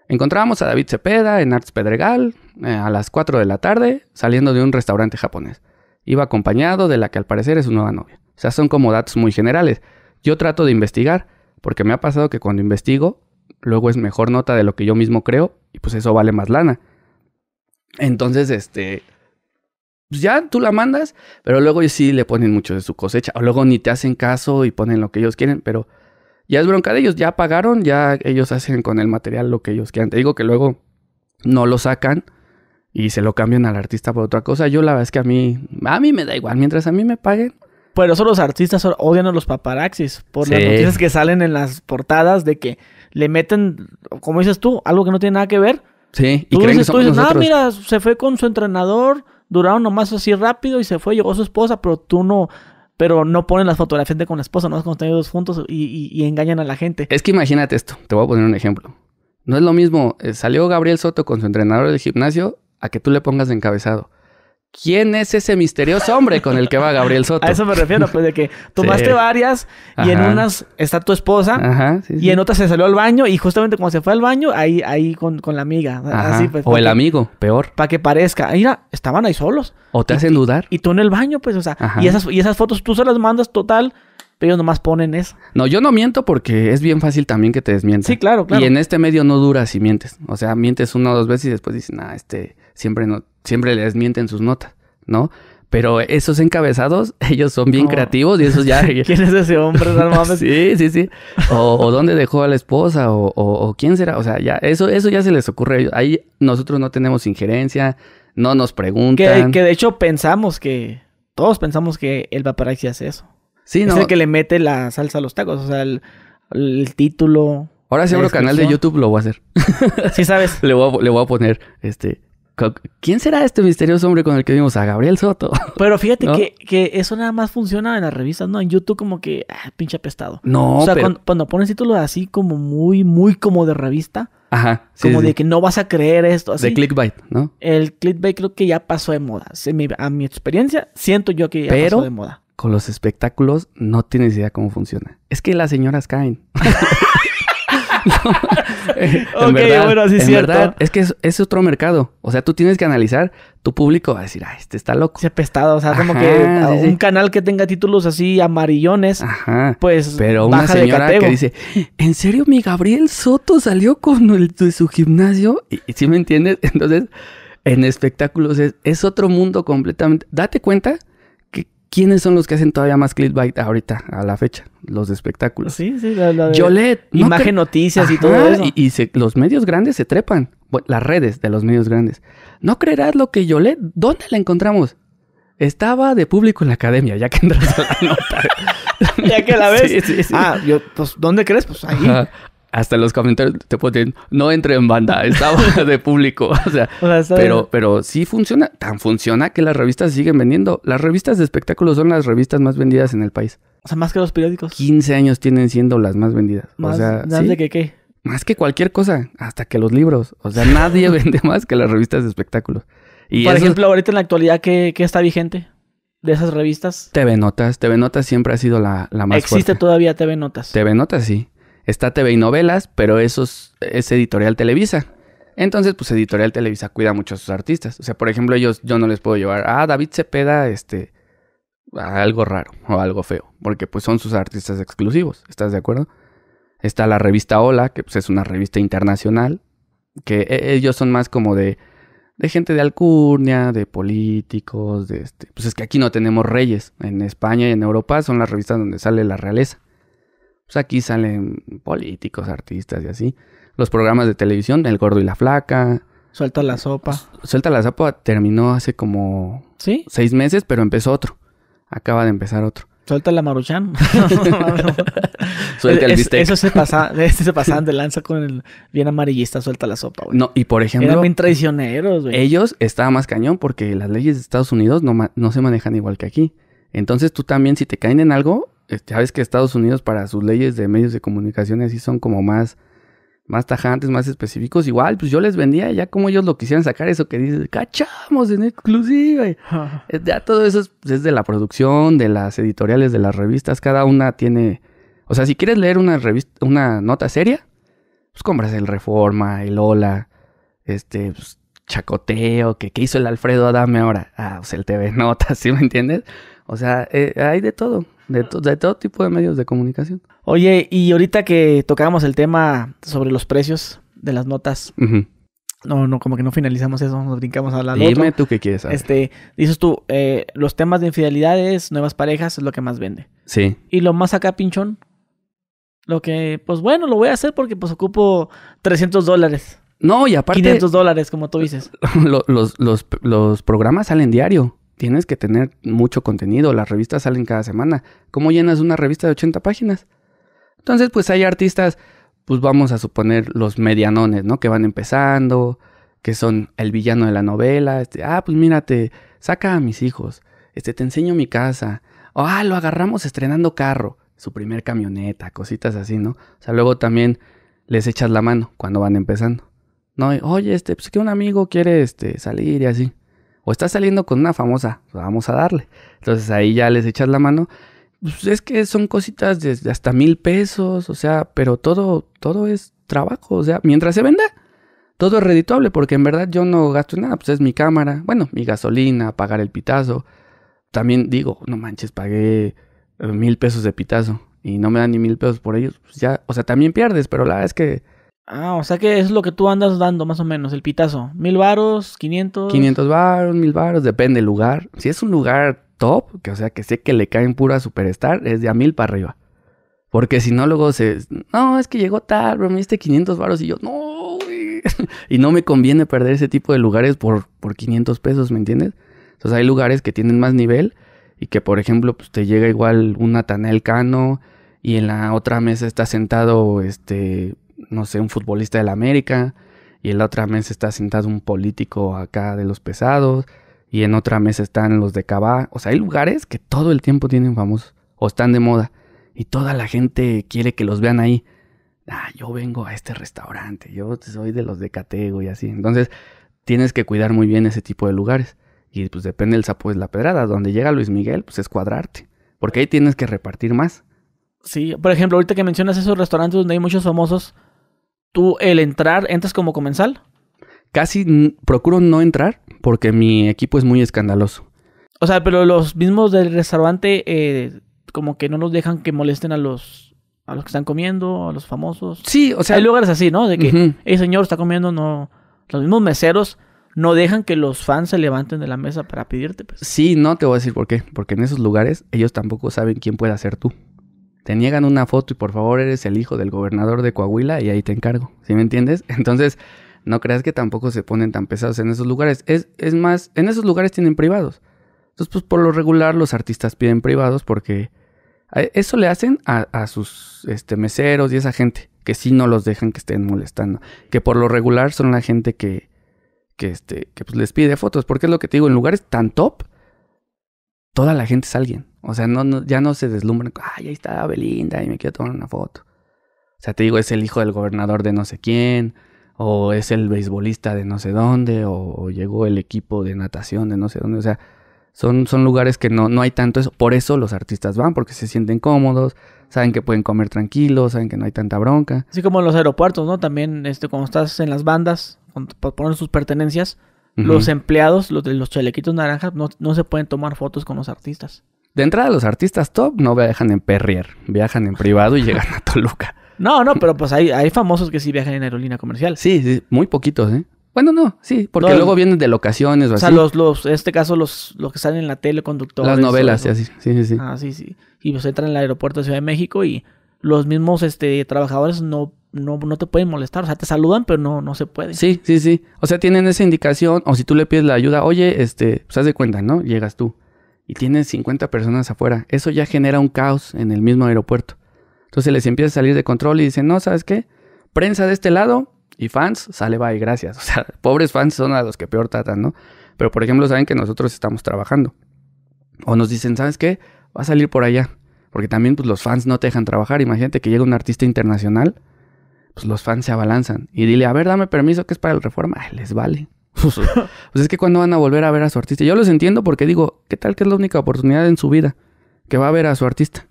Encontramos a David Cepeda en Arts Pedregal eh, a las 4 de la tarde saliendo de un restaurante japonés. Iba acompañado de la que al parecer es su nueva novia. O sea, son como datos muy generales. Yo trato de investigar, porque me ha pasado que cuando investigo, luego es mejor nota de lo que yo mismo creo, y pues eso vale más lana. Entonces, este, pues ya tú la mandas, pero luego sí le ponen mucho de su cosecha, o luego ni te hacen caso y ponen lo que ellos quieren, pero ya es bronca de ellos, ya pagaron, ya ellos hacen con el material lo que ellos quieran. Te digo que luego no lo sacan y se lo cambian al artista por otra cosa. Yo la verdad es que a mí, a mí me da igual, mientras a mí me paguen, por eso los artistas odian a los paparaxis, por las noticias que salen en las portadas de que le meten, como dices tú, algo que no tiene nada que ver. Sí, y creen dices, que tú dices, ah, mira, se fue con su entrenador, duraron nomás así rápido y se fue, llegó su esposa, pero tú no, pero no ponen las fotografías de con la esposa, no cuando ellos juntos y, engañan a la gente. Es que imagínate esto, te voy a poner un ejemplo. No es lo mismo, eh, salió Gabriel Soto con su entrenador del gimnasio a que tú le pongas encabezado. ¿Quién es ese misterioso hombre con el que va Gabriel Soto? A eso me refiero, pues de que tomaste varias y en unas está tu esposa y en otras se salió al baño y justamente cuando se fue al baño, ahí, ahí con, la amiga. Pues, o el amigo, peor. Para que parezca. Mira, estaban ahí solos. O te hacen dudar. Y tú en el baño, pues, o sea, y esas, y esas fotos tú se las mandas total. Pero ellos nomás ponen eso. No, yo no miento porque es bien fácil también que te desmientan. Sí, claro, claro. Y en este medio no dura si mientes. O sea, mientes una o dos veces y después dices, ah, este siempre no siempre les mienten sus notas, ¿no? Pero esos encabezados, ellos son bien creativos y esos ya... ¿Quién es ese hombre? sí, sí, sí. O, dónde dejó a la esposa o, quién será. O sea, ya eso, eso ya se les ocurre Ahí nosotros no tenemos injerencia, no nos preguntan. Que, de hecho pensamos que... Todos pensamos que el paparazzi hace eso. Sí, es el que le mete la salsa a los tacos. O sea, el, título... Ahora si abro canal de YouTube lo voy a hacer. Sí, sabes. le, voy a, le voy a poner, este, ¿Quién será este misterioso hombre con el que vimos? A Gabriel Soto. Pero fíjate que, eso nada más funciona en las revistas, ¿no? En YouTube como que, ah, pinche apestado. No, O sea, cuando, pones títulos así como muy, muy como de revista. Ajá. como de que no vas a creer esto. Así. De clickbait, ¿no? El clickbait creo que ya pasó de moda. A mi experiencia, siento yo que ya pasó de moda con los espectáculos no tienes idea cómo funciona. Es que las señoras caen. ok, bueno, así es cierto. es que es, otro mercado. O sea, tú tienes que analizar, tu público va a decir, ah, este está loco. Se pestado, o sea, como que un canal que tenga títulos así amarillones, Ajá. pues Pero una señora que dice, ¿en serio mi Gabriel Soto salió con el de su gimnasio? ¿Y, y si me entiendes? Entonces, en espectáculos es otro mundo completamente. Date cuenta ¿Quiénes son los que hacen todavía más clickbait ahorita, a la fecha? Los de espectáculos. Sí, sí, la, de Imagen Noticias y todo eso. Y, los medios grandes se trepan. las redes de los medios grandes. No creerás lo que Yolet, ¿Dónde la encontramos? Estaba de público en la academia, ya que entras a la nota. ya que la ves. Ah, yo, pues, ¿dónde crees? Pues ahí hasta los comentarios te decir, no entre en banda, estaba de público. O sea, pero, pero sí funciona, tan funciona que las revistas siguen vendiendo. Las revistas de espectáculos son las revistas más vendidas en el país. O sea, más que los periódicos. 15 años tienen siendo las más vendidas. Más, de que qué. Más que cualquier cosa, hasta que los libros. O sea, nadie vende más que las revistas de espectáculos. Y Por ejemplo, ahorita en la actualidad, ¿qué, qué está vigente? de esas revistas? TV Notas. TV Notas siempre ha sido la, la más ¿Existe todavía TV Notas? TV Notas sí. Está TV y Novelas, pero eso es, Editorial Televisa. Entonces, pues Editorial Televisa cuida mucho a sus artistas. O sea, por ejemplo, ellos, yo no les puedo llevar, a ah, David Cepeda, este, algo raro o algo feo, porque pues son sus artistas exclusivos, ¿estás de acuerdo? Está la revista Hola, que pues es una revista internacional, que e, ellos son más como de, de gente de alcurnia, de políticos, de este, pues es que aquí no tenemos reyes, en España y en Europa son las revistas donde sale la realeza. Pues aquí salen políticos, artistas y así. Los programas de televisión, El Gordo y la Flaca. Suelta la sopa. Suelta la sopa terminó hace como ¿Sí? seis meses, pero empezó otro. Acaba de empezar otro. Suelta la maruchan. suelta el bistec. Eso, se pasa, se pasaban de lanza con el bien amarillista, suelta la sopa, güey. No, y por ejemplo. Eran bien traicioneros, güey. Ellos estaban más cañón porque las leyes de Estados Unidos no se manejan igual que aquí. Entonces tú también, si te caen en algo, sabes este, que Estados Unidos para sus leyes de medios de comunicación así son como más, más tajantes, más específicos. Igual, pues yo les vendía ya como ellos lo quisieran sacar, eso que dices, cachamos en exclusiva. Eh, ya todo eso es, de la producción, de las editoriales, de las revistas, cada una tiene... O sea, si quieres leer una revista, una nota seria, pues compras el Reforma, el Hola, este, pues, chacoteo, que qué hizo el Alfredo Adame ahora. Ah, sea pues, el TV Notas, ¿sí me entiendes? O sea, eh, hay de todo. De, todo tipo de medios de comunicación. Oye, y ahorita que tocábamos el tema sobre los precios de las notas, No, no, como que no finalizamos eso, nos brincamos a hablar. Dime tú qué quieres Este, dices tú, eh, los temas de infidelidades, nuevas parejas, es lo que más vende. Sí. Y lo más acá, pinchón, lo que, pues bueno, lo voy a hacer porque pues ocupo 300 dólares. No, y aparte... 500 dólares, como tú dices. los, los, programas salen diario tienes que tener mucho contenido. Las revistas salen cada semana. ¿Cómo llenas una revista de 80 páginas? Entonces, pues hay artistas, pues vamos a suponer los medianones, ¿no? Que van empezando, que son el villano de la novela. Este, ah, pues mírate, saca a mis hijos. Este, te enseño mi casa. ah, lo agarramos estrenando carro. Su primer camioneta, cositas así, ¿no? O sea, luego también les echas la mano cuando van empezando. No, oye, este, pues que un amigo quiere este, salir y así o estás saliendo con una famosa, vamos a darle. Entonces ahí ya les echas la mano. Pues es que son cositas de hasta mil pesos, o sea, pero todo, todo es trabajo, o sea, mientras se venda, todo es redituable, porque en verdad yo no gasto nada, pues es mi cámara, bueno, mi gasolina, pagar el pitazo. También digo, no manches, pagué eh, mil pesos de pitazo y no me dan ni mil pesos por ellos, pues, ya, o sea, también pierdes, pero la verdad es que Ah, o sea que es lo que tú andas dando más o menos, el pitazo. Mil varos, 500. 500 varos, mil varos, depende del lugar. Si es un lugar top, que o sea que sé que le caen pura superstar, es de a mil para arriba. Porque si no, luego se... No, es que llegó tal, pero me diste 500 varos y yo, no, y no me conviene perder ese tipo de lugares por, por 500 pesos, ¿me entiendes? Entonces hay lugares que tienen más nivel y que, por ejemplo, pues, te llega igual un Natanel Cano y en la otra mesa está sentado, este, no sé, un futbolista del América, y en la otra mesa está sentado un político acá de los pesados, y en otra mes están los de Cabá. O sea, hay lugares que todo el tiempo tienen famosos o están de moda, y toda la gente quiere que los vean ahí. Ah, yo vengo a este restaurante, yo soy de los de Catego y así. Entonces, tienes que cuidar muy bien ese tipo de lugares. Y pues depende del sapo de la pedrada. Donde llega Luis Miguel, pues es cuadrarte. Porque ahí tienes que repartir más. Sí, por ejemplo, ahorita que mencionas esos restaurantes donde hay muchos famosos, tú el entrar, entras como comensal? Casi procuro no entrar porque mi equipo es muy escandaloso. O sea, pero los mismos del restaurante eh, como que no nos dejan que molesten a los los que están comiendo, a los famosos. Sí, o sea, hay lugares así, ¿no? De que, el señor, está comiendo, no. Los mismos meseros no dejan que los fans se levanten de la mesa para pedirte. Pues. Sí, no te voy a decir por qué, porque en esos lugares ellos tampoco saben quién puede ser tú te niegan una foto y por favor eres el hijo del gobernador de Coahuila y ahí te encargo, ¿sí me entiendes? Entonces, no creas que tampoco se ponen tan pesados en esos lugares. Es, es más, en esos lugares tienen privados. Entonces, pues por lo regular los artistas piden privados porque eh, eso le hacen a, sus este, meseros y esa gente que sí no los dejan que estén molestando. Que por lo regular son la gente que, que, este, que pues, les pide fotos. Porque es lo que te digo, en lugares tan top toda la gente es alguien. O sea, no, ya no se deslumbran, ay, ahí está Belinda y me quiero tomar una foto. O sea, te digo, es el hijo del gobernador de no sé quién, o es el beisbolista de no sé dónde, o, llegó el equipo de natación de no sé dónde. O sea, son, son lugares que no, no hay tanto eso. Por eso los artistas van, porque se sienten cómodos, saben que pueden comer tranquilos, saben que no hay tanta bronca. Así como en los aeropuertos, ¿no? También este, cuando estás en las bandas, poner sus pertenencias, los empleados, los de los chalequitos naranjas, no, se pueden tomar fotos con los artistas. De entrada, los artistas top no viajan en Perrier, viajan en privado y llegan a Toluca. No, no, pero pues hay, hay famosos que sí viajan en aerolínea comercial. Sí, sí muy poquitos, ¿eh? Bueno, no, sí, porque luego vienen de locaciones o, así. O sea, los, los, en este caso, los, los que salen en la tele, conductores. Las novelas, sí, sí, sí, sí. Ah, sí, sí. Y pues entran el aeropuerto de Ciudad de México y los mismos este, trabajadores no no, te pueden molestar. O sea, te saludan, pero no, no se puede. Sí, sí, sí. O sea, tienen esa indicación. O si tú le pides la ayuda, oye, este, pues haz de cuenta, ¿no? Llegas tú. Y tienes 50 personas afuera. Eso ya genera un caos en el mismo aeropuerto. Entonces les empieza a salir de control y dicen, no, ¿sabes qué? Prensa de este lado y fans, sale, va y gracias. O sea, pobres fans son a los que peor tratan, ¿no? Pero, por ejemplo, saben que nosotros estamos trabajando. O nos dicen, ¿sabes qué? Va a salir por allá. Porque también pues, los fans no te dejan trabajar. Imagínate que llega un artista internacional pues los fans se abalanzan. Y dile, a ver, dame permiso que es para el reforma. les vale. pues es que cuando van a volver a ver a su artista. Yo los entiendo porque digo, ¿qué tal que es la única oportunidad en su vida que va a ver a su artista?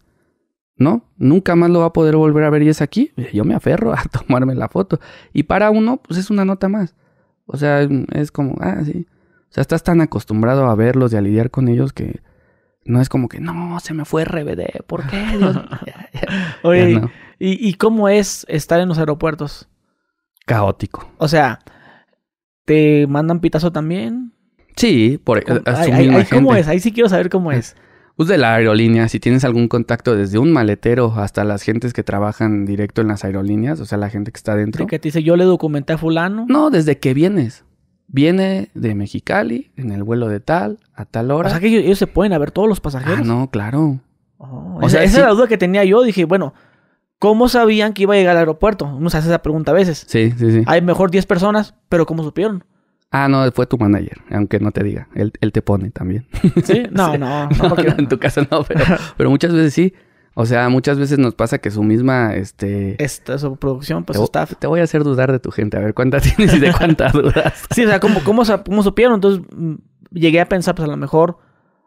¿No? Nunca más lo va a poder volver a ver y es aquí. Yo me aferro a tomarme la foto. Y para uno, pues es una nota más. O sea, es como, ah, sí. O sea, estás tan acostumbrado a verlos y a lidiar con ellos que no es como que, no, se me fue RBD, ¿por qué? Oye, ¿y, cómo es estar en los aeropuertos? Caótico. O sea, ¿te mandan pitazo también? Sí, por ejemplo. ¿Cómo es? Ahí sí quiero saber cómo ah, es. Usted de la aerolínea, si tienes algún contacto desde un maletero hasta las gentes que trabajan directo en las aerolíneas, o sea, la gente que está dentro. que te dice, yo le documenté a fulano. No, desde que vienes viene de Mexicali en el vuelo de tal a tal hora. O sea que ellos, se pueden a ver todos los pasajeros. Ah, no, claro. Oh, o sea, esa, es la duda que tenía yo. Dije, bueno, ¿cómo sabían que iba a llegar al aeropuerto? Uno se hace esa pregunta a veces. Sí, sí, sí. Hay mejor 10 personas, pero ¿cómo supieron? Ah, no, fue tu manager, aunque no te diga. Él, él te pone también. ¿Sí? No, No, no, porque... En tu casa, no, pero, pero muchas veces sí. O sea, muchas veces nos pasa que su misma, este... Esta, su producción, pues, te, Te voy a hacer dudar de tu gente. A ver, cuántas tienes y de cuántas dudas? sí, o sea, ¿cómo, supieron? Entonces, mm, llegué a pensar, pues, a lo mejor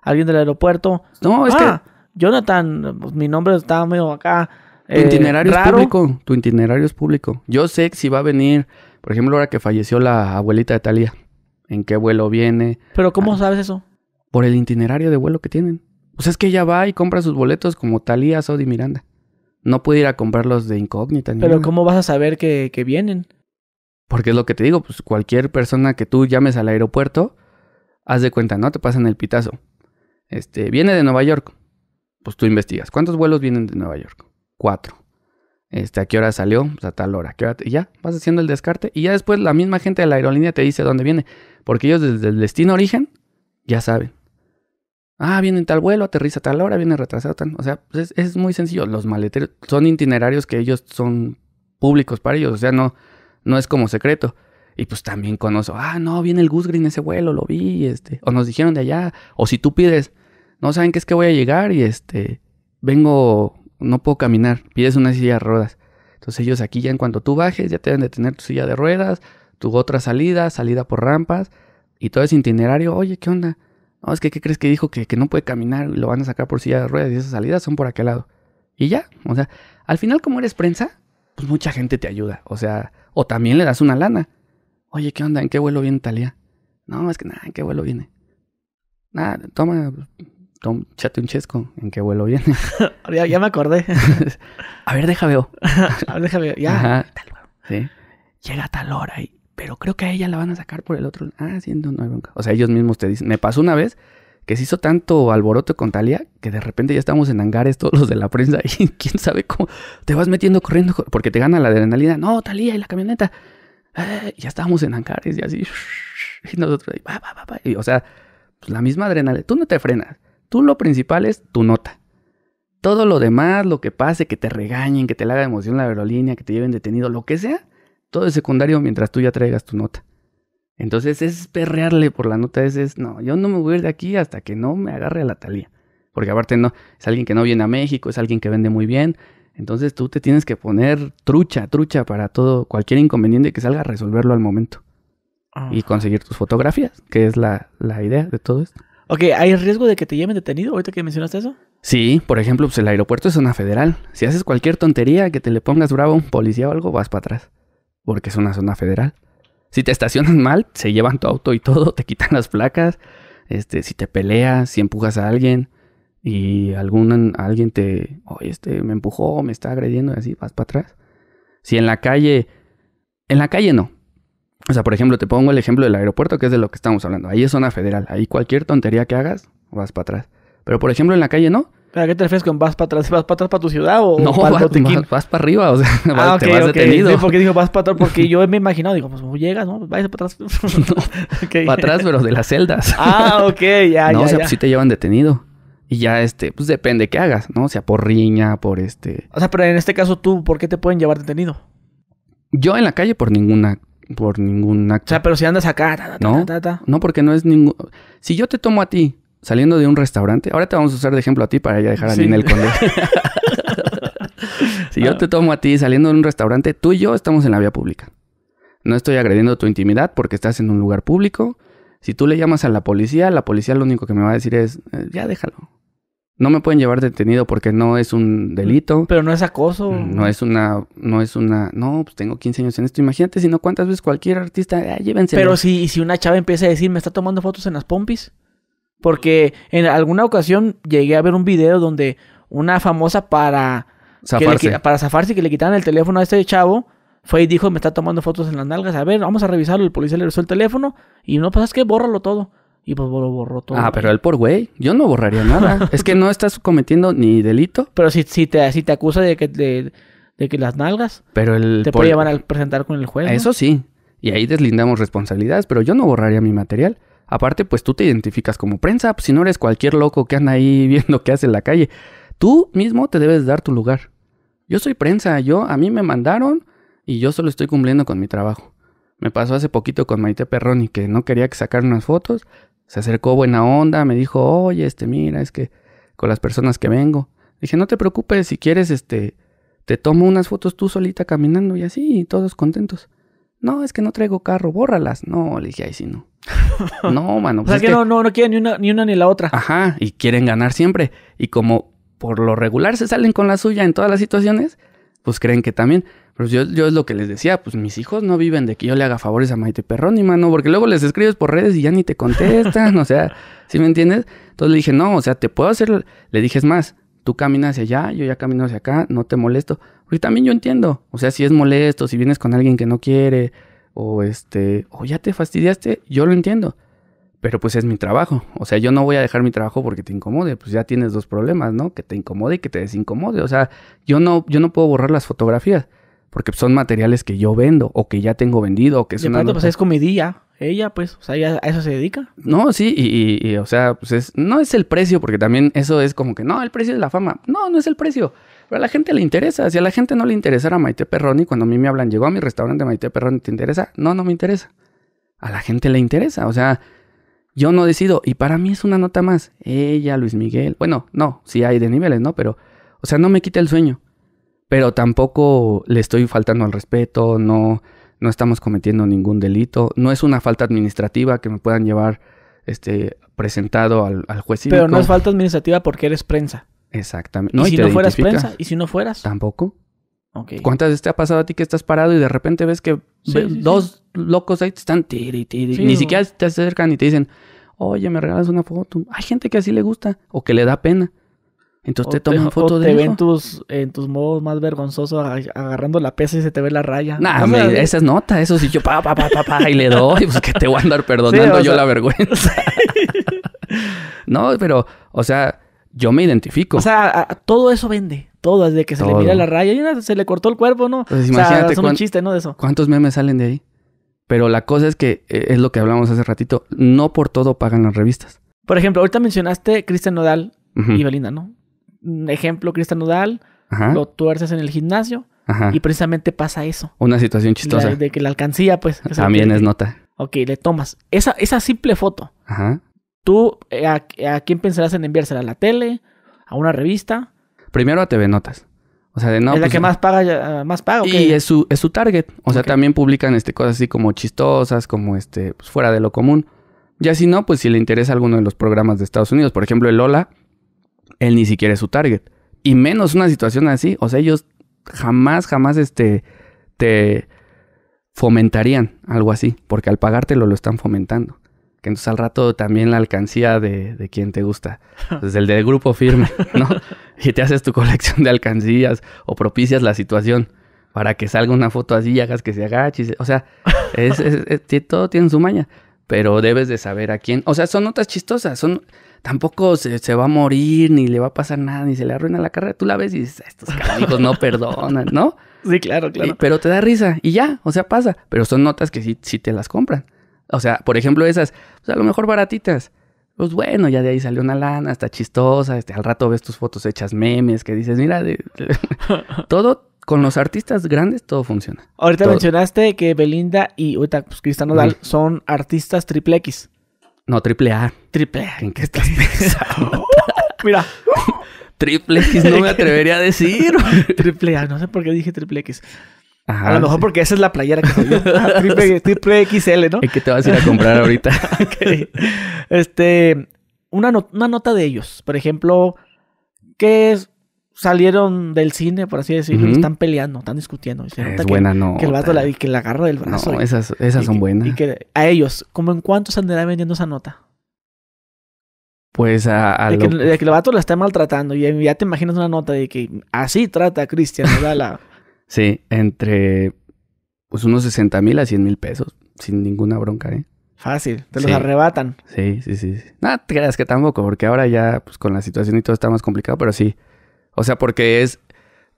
alguien del aeropuerto. No, es que... Ah, Jonathan, pues, mi nombre estaba medio acá. Tu eh, itinerario es público. Tu itinerario es público. Yo sé si va a venir, por ejemplo, ahora que falleció la abuelita de Talía. ¿En qué vuelo viene? ¿Pero cómo ah. sabes eso? Por el itinerario de vuelo que tienen. Pues es que ella va y compra sus boletos como Talía, Saudi Miranda. No puede ir a comprarlos de incógnita. Pero ¿cómo vas a saber que, vienen? Porque es lo que te digo, pues cualquier persona que tú llames al aeropuerto, haz de cuenta, ¿no? Te pasan el pitazo. Este, viene de Nueva York. Pues tú investigas. ¿Cuántos vuelos vienen de Nueva York? Cuatro. Este, ¿a qué hora salió? Pues a tal hora. qué hora? Y ya, vas haciendo el descarte. Y ya después la misma gente de la aerolínea te dice dónde viene. Porque ellos desde el destino origen ya saben. Ah, viene en tal vuelo, aterriza a tal hora, viene retrasado tal. O sea, pues, es, muy sencillo. Los maleteros son itinerarios que ellos son públicos para ellos. O sea, no, no es como secreto. Y pues también conozco, ah, no, viene el Gusgrin Green ese vuelo, lo vi, este. O nos dijeron de allá. O si tú pides, no saben qué es que voy a llegar y este, vengo, no puedo caminar. Pides una silla de ruedas. Entonces ellos aquí ya en cuanto tú bajes, ya te deben de tener tu silla de ruedas, tu otra salida, salida por rampas. Y todo ese itinerario, oye, ¿qué onda? No, es que, ¿qué crees que dijo? Que, no puede caminar y lo van a sacar por silla de ruedas y esas salidas son por aquel lado. Y ya, o sea, al final como eres prensa, pues mucha gente te ayuda. O sea, o también le das una lana. Oye, ¿qué onda? ¿En qué vuelo viene Talía? No, es que nada, ¿en qué vuelo viene? Nada, toma, toma, chate un chesco, ¿en qué vuelo viene? ya, me acordé. a ver, déjame. veo. a ver, déjame ver. Ya, Sí. Llega tal hora y pero creo que a ella la van a sacar por el otro. Ah, sí, no, no O sea, ellos mismos te dicen. Me pasó una vez que se hizo tanto alboroto con Talia que de repente ya estamos en hangares todos los de la prensa y quién sabe cómo te vas metiendo corriendo porque te gana la adrenalina. No, Talia y la camioneta. Eh, ya estábamos en hangares y así. Y nosotros va, va, o sea, pues la misma adrenalina. Tú no te frenas. Tú lo principal es tu nota. Todo lo demás, lo que pase, que te regañen, que te la haga emoción la aerolínea, que te lleven detenido, lo que sea, todo es secundario mientras tú ya traigas tu nota. Entonces es perrearle por la nota, es, es no, yo no me voy a ir de aquí hasta que no me agarre a la talía. Porque aparte no, es alguien que no viene a México, es alguien que vende muy bien. Entonces tú te tienes que poner trucha, trucha para todo, cualquier inconveniente que salga, resolverlo al momento. Y conseguir tus fotografías, que es la, idea de todo esto. Ok, ¿hay riesgo de que te lleven detenido ahorita que mencionaste eso? Sí, por ejemplo, pues, el aeropuerto es zona federal. Si haces cualquier tontería que te le pongas bravo un policía o algo, vas para atrás porque es una zona federal. Si te estacionas mal, se llevan tu auto y todo, te quitan las placas. Este, si te peleas, si empujas a alguien y alguien te, oye, este me empujó, me está agrediendo y así, vas para atrás. Si en la calle, en la calle no. O sea, por ejemplo, te pongo el ejemplo del aeropuerto, que es de lo que estamos hablando. Ahí es zona federal, ahí cualquier tontería que hagas, vas para atrás. Pero por ejemplo, en la calle no a qué te refieres con vas para atrás? ¿Vas para atrás para tu ciudad o no, vas, para arriba, o sea, ah, okay, vas okay. ¿Por porque dijo vas para atrás, porque yo me he imaginado, digo, pues llegas, ¿no? Pues, ¿Vas para atrás. no, Para atrás, pero de las celdas. ah, ok, ya, no, ya. No, o sea, Pues, sí te llevan detenido. Y ya, este, pues depende qué hagas, ¿no? O sea, por riña, por este... O sea, pero en este caso tú, ¿por qué te pueden llevar detenido? Yo en la calle por ninguna... Por ningún acto. O sea, pero si andas acá... Ta, no, no, porque no es ningún... Si yo te tomo a ti saliendo de un restaurante. Ahora te vamos a usar de ejemplo a ti para ya dejar a Ninel con si yo ah. te tomo a ti saliendo de un restaurante, tú y yo estamos en la vía pública. No estoy agrediendo tu intimidad porque estás en un lugar público. Si tú le llamas a la policía, la policía lo único que me va a decir es, eh, ya déjalo. No me pueden llevar detenido porque no es un delito. Pero no es acoso. No es una, no es una, no, pues tengo 15 años en esto. Imagínate, si no, cuántas veces cualquier artista, eh, ah, llévense. Pero si, si una chava empieza a decir, me está tomando fotos en las pompis. Porque en alguna ocasión llegué a ver un video donde una famosa para... Zafarse. para que le quitaran el teléfono a este chavo, fue y dijo, me está tomando fotos en las nalgas, a ver, vamos a revisarlo. El policía le revisó el teléfono y no pasa pues, es que bórralo todo. Y pues lo borró todo. Ah, pero él por güey. Yo no borraría nada. es que no estás cometiendo ni delito. Pero si, si, te, si te acusa de que, de, que las nalgas... Pero el... Te puede llevar a presentar con el juez. Eso sí. Y ahí deslindamos responsabilidades, pero yo no borraría mi material. Aparte, pues tú te identificas como prensa, pues, si no eres cualquier loco que anda ahí viendo qué hace en la calle, tú mismo te debes dar tu lugar. Yo soy prensa, yo a mí me mandaron y yo solo estoy cumpliendo con mi trabajo. Me pasó hace poquito con Maite Perroni que no quería que sacaran unas fotos, se acercó buena onda, me dijo, "Oye, este, mira, es que con las personas que vengo." Dije, "No te preocupes, si quieres este te tomo unas fotos tú solita caminando y así, todos contentos." No, es que no traigo carro, bórralas. No, le dije, ahí sí, no. no, mano. Pues o sea, es que, no, no, no quieren ni una, ni una ni la otra. Ajá, y quieren ganar siempre. Y como por lo regular se salen con la suya en todas las situaciones, pues creen que también. Pero yo, yo es lo que les decía, pues mis hijos no viven de que yo le haga favores a Maite Perrón y mano, porque luego les escribes por redes y ya ni te contestan, o sea, ¿sí me entiendes? Entonces le dije, no, o sea, te puedo hacer, le dije, es más, tú caminas hacia allá, yo ya camino hacia acá, no te molesto. Y también yo entiendo, o sea, si es molesto, si vienes con alguien que no quiere, o este, o ya te fastidiaste, yo lo entiendo. Pero pues es mi trabajo, o sea, yo no voy a dejar mi trabajo porque te incomode, pues ya tienes dos problemas, ¿no? Que te incomode y que te desincomode, o sea, yo no, yo no puedo borrar las fotografías porque son materiales que yo vendo o que ya tengo vendido o que son... De pronto, es pues, comedia ella, pues, o sea, a eso se dedica. No, sí, y, o sea, pues es, no es el precio, porque también eso es como que, no, el precio es la fama. No, no es el precio. Pero a la gente le interesa. Si a la gente no le interesara Maite Perroni, cuando a mí me hablan, llegó a mi restaurante Maite Perroni, ¿te interesa? No, no me interesa. A la gente le interesa, o sea, yo no decido. Y para mí es una nota más. Ella, Luis Miguel. Bueno, no, sí hay de niveles, ¿no? Pero, o sea, no me quita el sueño. Pero tampoco le estoy faltando al respeto, no no estamos cometiendo ningún delito, no es una falta administrativa que me puedan llevar este, presentado al, al juez Pero no es falta administrativa porque eres prensa. Exactamente. No, ¿Y, si no fueras prensa? ¿Y si no fueras? Tampoco. Okay. ¿Cuántas veces te ha pasado a ti que estás parado y de repente ves que dos locos ahí te están tiri, ni siquiera te acercan y te dicen, oye, me regalas una foto? Hay gente que así le gusta o que le da pena. Entonces o te toman fotos de. Te ven en tus modos más vergonzosos agarrando la pesa y se te ve la raya. Nah, no, es nota. eso sí, yo pa, pa, pa, pa, y le doy, pues que te voy a andar perdonando yo la vergüenza. no, pero, o sea, yo me identifico. O sea, todo eso vende. Todo, desde que se le mira la raya y se le cortó el cuerpo, ¿no? Pues, o sea, es un chiste, ¿no? De eso. ¿Cuántos memes salen de ahí? Pero la cosa es que, eh, es lo que hablamos hace ratito, no por todo pagan las revistas. Por ejemplo, ahorita mencionaste Cristian Nodal y Belinda, ¿no? ejemplo, Cristian Nodal, lo tuerces en el gimnasio y precisamente pasa eso. Una situación chistosa. de que la alcancía, pues. También es nota. Ok, le tomas. Esa, simple foto. Ajá. ¿Tú eh, a, quién pensarás en enviársela? ¿A la tele? ¿A una revista? Primero a TV Notas. O sea, de no. Es la pues, que más eh, paga, ah, más paga. Y es su, es su target. O sea, también publican este, cosas así como chistosas, como este, pues, fuera de lo común. Ya si no, pues si le interesa alguno de los programas de Estados Unidos. Por ejemplo, el Lola él ni siquiera es su target. Y menos una situación así. O sea, ellos jamás, jamás este, te fomentarían algo así, porque al pagártelo lo están fomentando. Que entonces al rato también la alcancía de, quien te gusta, desde el de grupo firme, ¿no? Y te haces tu colección de alcancías o propicias la situación para que salga una foto así y hagas que se agache. o sea, es, todo tiene su maña, pero debes de saber a quién. O sea, son notas chistosas, son tampoco se, va a morir, ni le va a pasar nada, ni se le arruina la carrera. Tú la ves y dices, ah, estos carajos no perdonan, ¿no? Sí, claro, claro. pero te da risa y ya, o sea, pasa. Pero son notas que sí, sí te las compran. O sea, por ejemplo, esas, a lo mejor baratitas. Pues bueno, ya de ahí salió una lana, está chistosa, este, al rato ves tus fotos hechas memes, que dices, mira, todo, con los artistas grandes todo funciona. Ahorita mencionaste que Belinda y ahorita pues, Nodal son artistas triple X. No, triple A. Triple A. ¿En qué estás pensando? Mira. triple X no me atrevería a decir. triple A, no sé por qué dije triple X. a lo mejor porque esa es la playera que soy ah, triple, triple, XL, ¿no? ¿Y que te vas a ir a comprar ahorita. ok. Este, una nota de ellos. Por ejemplo, ¿qué es? salieron del cine, por así decirlo, y están peleando, están discutiendo. es buena, no. Que el vato la, y que la agarra del brazo. No, esas, esas son buenas. Y que a ellos, ¿cómo en cuánto se andará vendiendo esa nota? Pues a. de, que, el vato la está maltratando. Y ya te imaginas una nota de que así trata a Cristian, ¿verdad? sí, entre pues unos 60 mil a 100 mil pesos. Sin ninguna bronca, ¿eh? Fácil, te los arrebatan. Sí, sí, sí. No te creas que tampoco, porque ahora ya, pues con la situación y todo está más complicado, pero sí, o sea, porque es,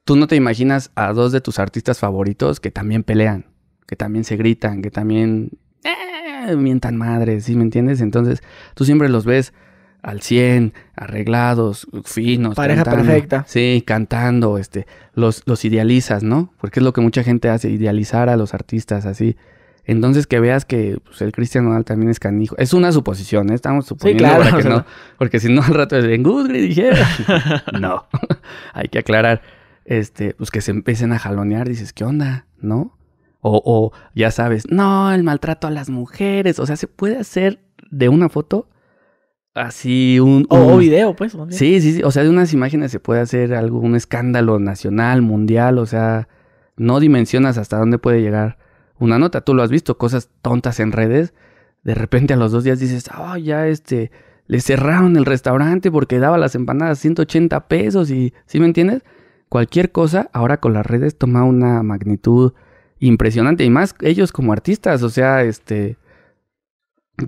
tú no te imaginas a dos de tus artistas favoritos que también pelean, que también se gritan, que también eh, mientan madres, ¿sí me entiendes? Entonces, tú siempre los ves al 100, arreglados, finos. Pareja perfecta. Sí, cantando, este, los, los idealizas, ¿no? Porque es lo que mucha gente hace, idealizar a los artistas así. Entonces que veas que pues, el Cristian Nodal también es canijo. Es una suposición, ¿eh? estamos suponiendo que no, porque si no al rato es en Goodreads no, hay que aclarar. Este, pues que se empiecen a jalonear, dices, ¿qué onda? ¿No? O, o, ya sabes, no, el maltrato a las mujeres. O sea, se puede hacer de una foto así un. O, video, pues. sí, sí, sí. O sea, de unas imágenes se puede hacer algún escándalo nacional, mundial. O sea, no dimensionas hasta dónde puede llegar una nota. Tú lo has visto, cosas tontas en redes. De repente a los dos días dices, oh, ya este, le cerraron el restaurante porque daba las empanadas 180 pesos y, ¿sí me entiendes? Cualquier cosa ahora con las redes toma una magnitud impresionante y más ellos como artistas, o sea, este,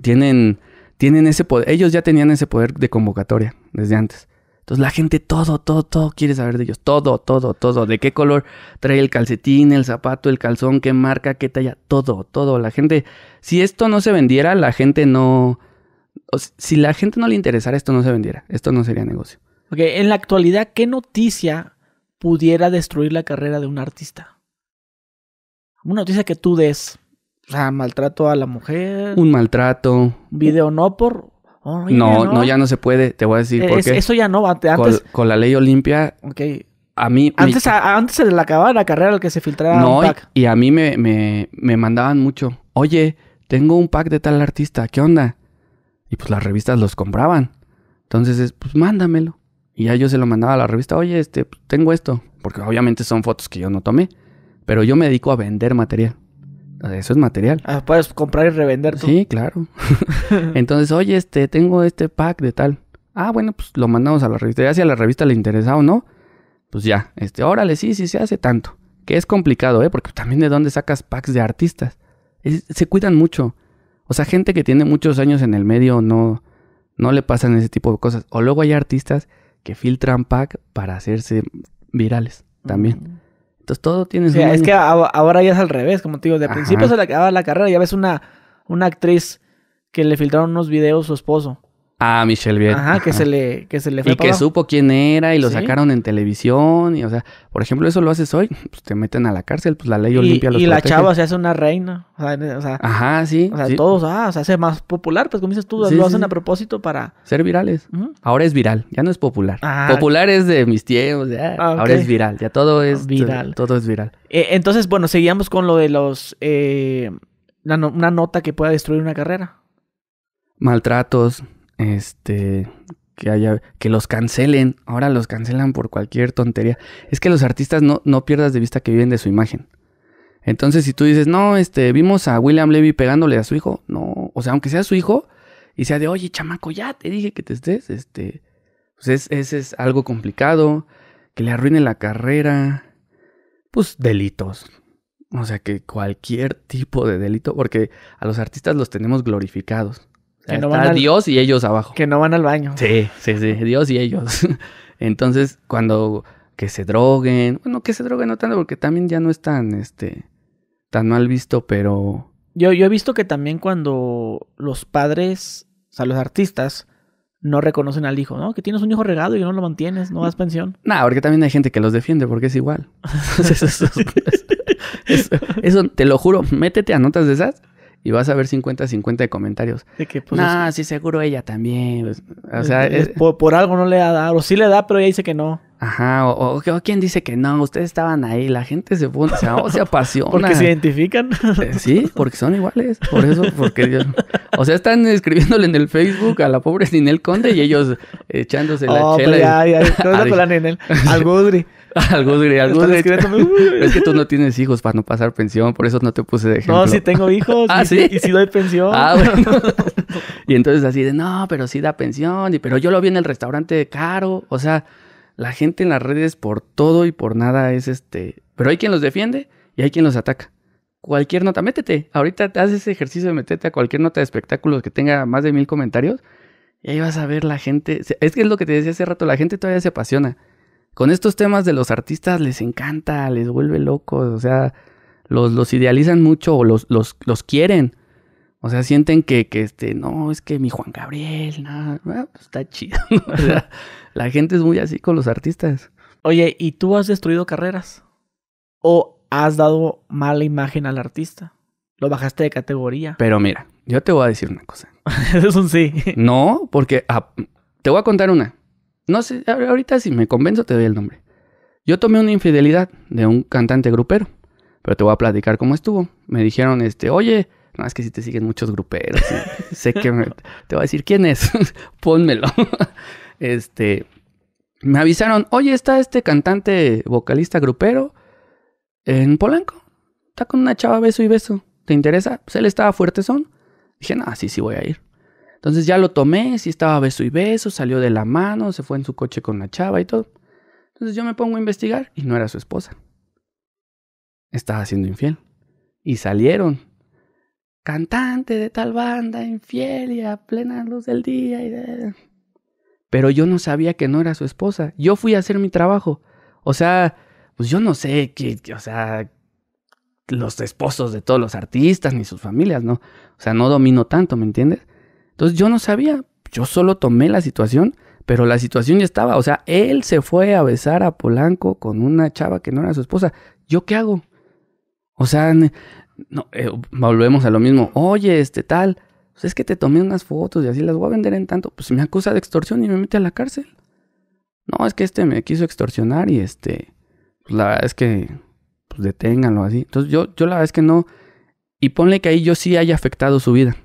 tienen, tienen ese poder, ellos ya tenían ese poder de convocatoria desde antes. Entonces la gente todo, todo, todo quiere saber de ellos. Todo, todo, todo. ¿De qué color trae el calcetín, el zapato, el calzón, qué marca, qué talla? Todo, todo. La gente, si esto no se vendiera, la gente no... Si la gente no le interesara, esto no se vendiera. Esto no sería negocio. Ok, en la actualidad, ¿qué noticia pudiera destruir la carrera de un artista? Una noticia que tú des. ¿La maltrato a la mujer. Un maltrato. Video no por Oh, no, no, ya no se puede. Te voy a decir eh, Eso ya no. Antes... Con, la ley Olimpia. Ok. A mí... Antes, antes se le acababa la carrera al que se filtraba no, Y, a mí me, me, mandaban mucho. Oye, tengo un pack de tal artista. ¿Qué onda? Y pues las revistas los compraban. Entonces, pues mándamelo. Y ya yo se lo mandaba a la revista. Oye, este, pues, tengo esto. Porque obviamente son fotos que yo no tomé. Pero yo me dedico a vender material. Eso es material. Ah, puedes comprar y revender Sí, claro. Entonces, oye, este, tengo este pack de tal. Ah, bueno, pues lo mandamos a la revista. Ya si a la revista le interesa o no, pues ya, este, órale, sí, sí, se hace tanto. Que es complicado, ¿eh? Porque también de dónde sacas packs de artistas. se cuidan mucho. O sea, gente que tiene muchos años en el medio no, no le pasan ese tipo de cosas. O luego hay artistas que filtran pack para hacerse virales también. Mm. Entonces todo tiene su. Sí, es que ahora ya es al revés, como te digo, de principio se le acababa la carrera, ya ves una, una actriz que le filtraron unos videos a su esposo. Ah, Michelle Viet. Ajá, que se le, que se le fue Y que supo quién era y lo sacaron en televisión. Y, o sea, por ejemplo, eso lo haces hoy, pues te meten a la cárcel, pues la ley olimpia y, los Y la chava se hace una reina. O sea, Ajá, sí. O sea, todos, ah, se hace más popular, pues como dices tú, lo hacen a propósito para. Ser virales. Ahora es viral, ya no es popular. Ah, popular es de mis tiempos, ah, Ahora es viral, ya todo es. Viral. Todo, es viral. E, entonces, bueno, seguíamos con lo de los. Eh, una nota que pueda destruir una carrera. Maltratos este, que haya, que los cancelen. Ahora los cancelan por cualquier tontería. Es que los artistas no, pierdas de vista que viven de su imagen. Entonces, si tú dices, no, este, vimos a William Levy pegándole a su hijo, no, o sea, aunque sea su hijo, y sea de, oye, chamaco, ya te dije que te estés, este, pues es, es algo complicado, que le arruine la carrera, pues delitos. O sea, que cualquier tipo de delito, porque a los artistas los tenemos glorificados a Dios y ellos abajo. Que no van al baño. Sí, sí, sí, Dios y ellos. Entonces, cuando que se droguen, bueno, que se droguen no tanto porque también ya no es tan, este, tan mal visto, pero... Yo, yo he visto que también cuando los padres, o sea, los artistas, no reconocen al hijo, ¿no? Que tienes un hijo regado y no lo mantienes, no das pensión. No, porque también hay gente que los defiende porque es igual. eso, te lo juro, métete a notas de esas y vas a ver 50-50 de comentarios. De que, pues, nah, sí, seguro ella también. Pues, o sea, es, por, algo no le ha dado. O sí le da, pero ella dice que no. Ajá, o, o quién dice que no, ustedes estaban ahí, la gente se, pone, o se apasiona. porque se identifican. Eh, sí, porque son iguales. Por eso, porque O sea, están escribiéndole en el Facebook a la pobre Ninel Conde y ellos echándose la oh, chela. Pues, ya, y... ya, ya, con la Ninel. Al Budri Algo Es que tú no tienes hijos para no pasar pensión, por eso no te puse de ejemplo. No, si tengo hijos. Ah, y, sí? Y doy pensión. Ah, bueno. y entonces así de, no, pero sí da pensión, y, pero yo lo vi en el restaurante caro. O sea, la gente en las redes por todo y por nada es este... Pero hay quien los defiende y hay quien los ataca. Cualquier nota, métete. Ahorita te ese ejercicio de meterte a cualquier nota de espectáculo que tenga más de mil comentarios y ahí vas a ver la gente. Es que es lo que te decía hace rato, la gente todavía se apasiona con estos temas de los artistas les encanta, les vuelve locos, o sea, los, idealizan mucho o los, quieren. O sea, sienten que, este, no, es que mi Juan Gabriel, nada, pues está chido. la gente es muy así con los artistas. Oye, ¿y tú has destruido carreras? ¿O has dado mala imagen al artista? ¿Lo bajaste de categoría? Pero mira, yo te voy a decir una cosa. Eso es un sí. No, porque ah, te voy a contar una. No sé, ahorita si me convenzo te doy el nombre. Yo tomé una infidelidad de un cantante grupero, pero te voy a platicar cómo estuvo. Me dijeron, este, oye, no, es que si te siguen muchos gruperos, sé que te voy a decir quién es, pónmelo. este, me avisaron, oye, está este cantante vocalista grupero en Polanco. Está con una chava beso y beso. ¿Te interesa? Pues él estaba fuerte son. Dije, no, sí, sí voy a ir. Entonces ya lo tomé, sí estaba beso y beso, salió de la mano, se fue en su coche con la chava y todo. Entonces yo me pongo a investigar y no era su esposa. Estaba siendo infiel. Y salieron. Cantante de tal banda, infiel y a plena luz del día. Y Pero yo no sabía que no era su esposa. Yo fui a hacer mi trabajo. O sea, pues yo no sé qué, o sea, los esposos de todos los artistas ni sus familias, ¿no? O sea, no domino tanto, ¿me entiendes? Entonces yo no sabía, yo solo tomé la situación, pero la situación ya estaba. O sea, él se fue a besar a Polanco con una chava que no era su esposa. ¿Yo qué hago? O sea, no, eh, volvemos a lo mismo. Oye, este tal, pues es que te tomé unas fotos y así las voy a vender en tanto. Pues me acusa de extorsión y me mete a la cárcel. No, es que este me quiso extorsionar y este, pues la verdad es que, pues deténganlo así. Entonces yo, yo la verdad es que no. Y ponle que ahí yo sí haya afectado su vida.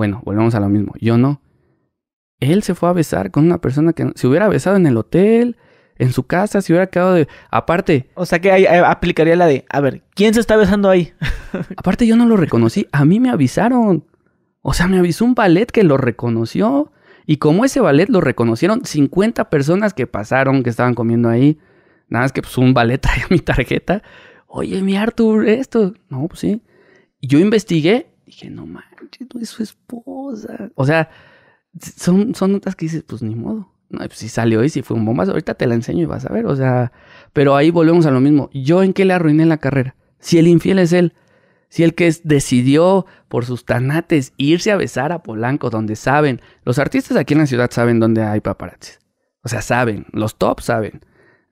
Bueno, volvemos a lo mismo. Yo no. Él se fue a besar con una persona que se hubiera besado en el hotel, en su casa, se hubiera quedado de... Aparte... O sea que aplicaría la de, a ver, ¿quién se está besando ahí? aparte yo no lo reconocí, a mí me avisaron. O sea, me avisó un ballet que lo reconoció. Y como ese ballet lo reconocieron 50 personas que pasaron, que estaban comiendo ahí. Nada más que pues, un ballet traía mi tarjeta. Oye, mi Arthur, esto. No, pues sí. yo investigué. Dije, no, más no es su esposa. O sea, son, son notas que dices, pues ni modo. No, pues, si salió y si fue un bombazo, ahorita te la enseño y vas a ver. O sea, pero ahí volvemos a lo mismo. ¿Yo en qué le arruiné la carrera? Si el infiel es él, si el que decidió por sus tanates irse a besar a Polanco, donde saben, los artistas aquí en la ciudad saben dónde hay paparazzis. O sea, saben, los tops saben.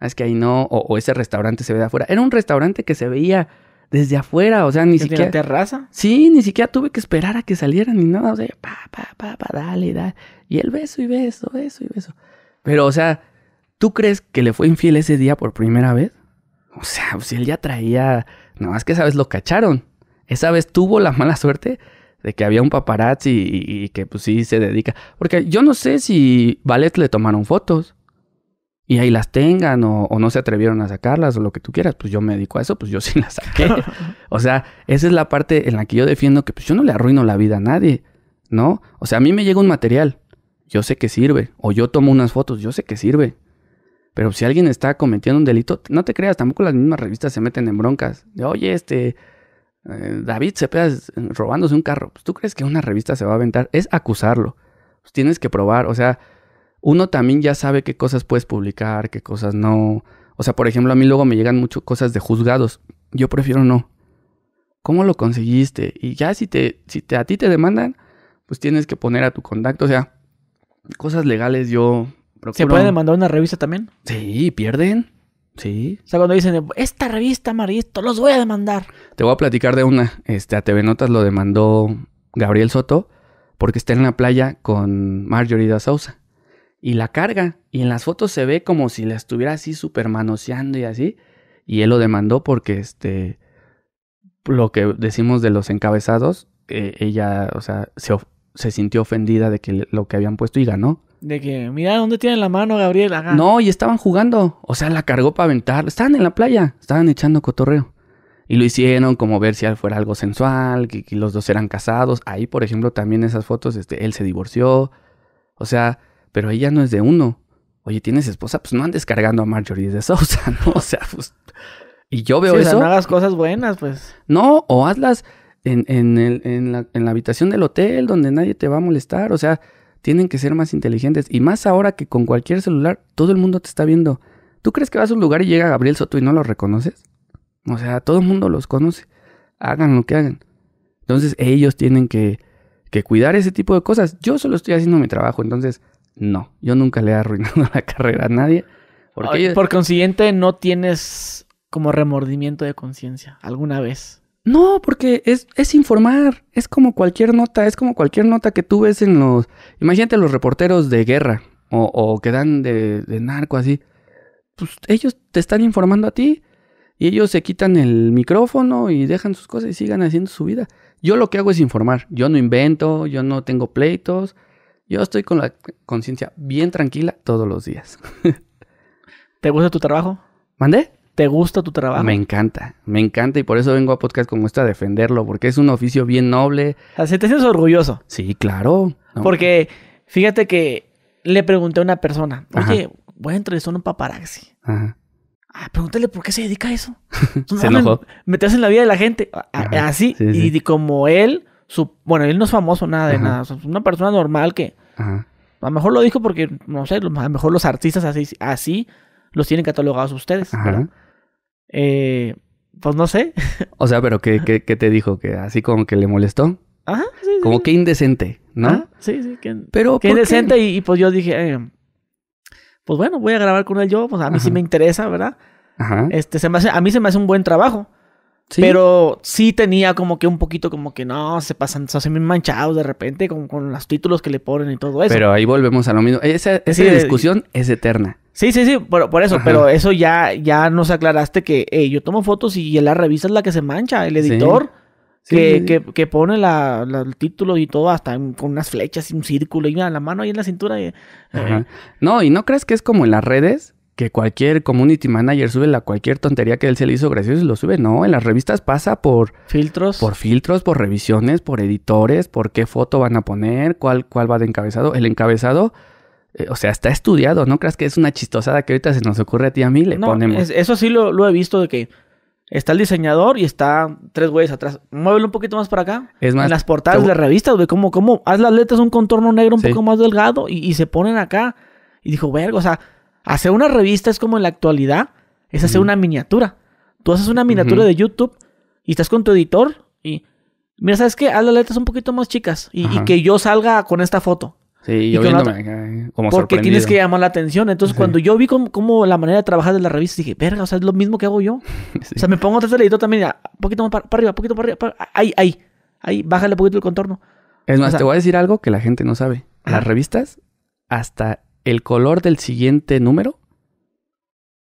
Ah, es que ahí no, o, o ese restaurante se ve de afuera. Era un restaurante que se veía desde afuera, o sea, ni siquiera... la terraza? Sí, ni siquiera tuve que esperar a que salieran ni nada, o sea, pa, pa, pa, pa, dale, dale. Y el beso y beso, beso y beso. Pero, o sea, ¿tú crees que le fue infiel ese día por primera vez? O sea, pues, si él ya traía... Nada más que esa vez lo cacharon. Esa vez tuvo la mala suerte de que había un paparazzi y, y, que pues sí se dedica. Porque yo no sé si Ballet le tomaron fotos y ahí las tengan o, no se atrevieron a sacarlas o lo que tú quieras, pues yo me dedico a eso, pues yo sí las saqué. o sea, esa es la parte en la que yo defiendo que pues yo no le arruino la vida a nadie, ¿no? O sea, a mí me llega un material, yo sé que sirve, o yo tomo unas fotos, yo sé que sirve. Pero si alguien está cometiendo un delito, no te creas, tampoco las mismas revistas se meten en broncas. De, Oye, este, eh, David se pega eh, robándose un carro. Pues, ¿Tú crees que una revista se va a aventar? Es acusarlo. Pues, tienes que probar, o sea, uno también ya sabe qué cosas puedes publicar, qué cosas no. O sea, por ejemplo, a mí luego me llegan muchas cosas de juzgados. Yo prefiero no. ¿Cómo lo conseguiste? Y ya si te, si te, a ti te demandan, pues tienes que poner a tu contacto. O sea, cosas legales yo procuro. ¿Se puede demandar una revista también? Sí, pierden. Sí. O sea, cuando dicen, esta revista Maristo, los voy a demandar. Te voy a platicar de una. Este, a TV Notas lo demandó Gabriel Soto porque está en la playa con Marjorie da Sousa y la carga. Y en las fotos se ve como si la estuviera así super manoseando y así. Y él lo demandó porque este. Lo que decimos de los encabezados, eh, ella, o sea, se, sintió ofendida de que lo que habían puesto y ganó. De que, mira, ¿dónde tiene la mano, Gabriel? No, y estaban jugando. O sea, la cargó para aventar. Estaban en la playa, estaban echando cotorreo. Y lo hicieron como ver si fuera algo sensual, que, que los dos eran casados. Ahí, por ejemplo, también esas fotos, este, él se divorció. O sea, pero ella no es de uno. Oye, ¿tienes esposa? Pues no andes cargando a Marjorie de Sousa, ¿no? O sea, pues... Y yo veo eso... O no hagas cosas buenas, pues. No, o hazlas en, la, habitación del hotel donde nadie te va a molestar. O sea, tienen que ser más inteligentes. Y más ahora que con cualquier celular todo el mundo te está viendo. ¿Tú crees que vas a un lugar y llega Gabriel Soto y no lo reconoces? O sea, todo el mundo los conoce. Hagan lo que hagan. Entonces ellos tienen que, que cuidar ese tipo de cosas. Yo solo estoy haciendo mi trabajo. Entonces, no, yo nunca le he arruinado la carrera a nadie. Porque Por consiguiente, no tienes como remordimiento de conciencia alguna vez. No, porque es, informar, es como cualquier nota, es como cualquier nota que tú ves en los... Imagínate los reporteros de guerra o, que dan de, de, narco así. Pues ellos te están informando a ti y ellos se quitan el micrófono y dejan sus cosas y sigan haciendo su vida. Yo lo que hago es informar, yo no invento, yo no tengo pleitos, yo estoy con la conciencia bien tranquila todos los días. ¿Te gusta tu trabajo? ¿Mandé? ¿Te gusta tu trabajo? Me encanta, me encanta y por eso vengo a podcast como este a defenderlo, porque es un oficio bien noble. ¿Te sientes orgulloso? Sí, claro. Porque fíjate que le pregunté a una persona, oye, voy a entrevistar a un paparazzi. Ajá. Ah, pregúntale por qué se dedica a eso. se enojó. Metes en la vida de la gente. así. Y como él, su, bueno, él no es famoso nada de nada. Es una persona normal que. Ajá. A lo mejor lo dijo porque, no sé, a lo mejor los artistas así, así los tienen catalogados ustedes. Eh, pues no sé. O sea, pero ¿qué, te dijo? ¿Que así como que le molestó? Ajá, sí, Como que indecente, ¿no? sí, sí. Que, pero, que indecente Y, pues yo dije, eh, pues bueno, voy a grabar con él yo, pues a mí sí me interesa, ¿verdad? Ajá. Este, se me a mí se me hace un buen trabajo. Pero sí tenía como que un poquito como que no, se pasan, se hacen manchados de repente con, los títulos que le ponen y todo eso. Pero ahí volvemos a lo mismo. Esa, esa discusión es eterna. Sí, sí, sí, por, por eso, pero eso ya, ya nos aclaraste que yo tomo fotos y la revista es la que se mancha, el editor. Que, que, pone el título y todo, hasta con unas flechas y un círculo y mira, la mano ahí en la cintura. Eh. No, y no crees que es como en las redes, que cualquier community manager sube la cualquier tontería que él se le hizo gracioso y lo sube. No, en las revistas pasa por filtros, por filtros, por revisiones, por editores, por qué foto van a poner, cuál, cuál va de encabezado. El encabezado, eh, o sea, está estudiado. No ¿Crees que es una chistosada que ahorita se nos ocurre a ti a mí le ponemos. eso sí lo, he visto de que Está el diseñador y está tres güeyes atrás. Muévelo un poquito más para acá. Es más. En las portadas de revistas, güey. cómo cómo haz las letras un contorno negro un poco más delgado y, se ponen acá. Y dijo, verga, o sea, Hacer una revista es como en la actualidad, es hacer una miniatura. Tú haces una miniatura de YouTube y estás con tu editor y, mira, ¿sabes qué? Haz las letras un poquito más chicas y, que yo salga con esta foto. Sí, yo viéndome eh, como Porque tienes que llamar la atención. Entonces, cuando yo vi cómo, la manera de trabajar de la revista, dije, verga, o sea, es lo mismo que hago yo. O sea, me pongo atrás del editor también, un ah, poquito más para, arriba, poquito para arriba, ahí, ahí, ahí, bájale un poquito el contorno. Es más, te voy a decir algo que la gente no sabe. Las revistas, hasta el color del siguiente número,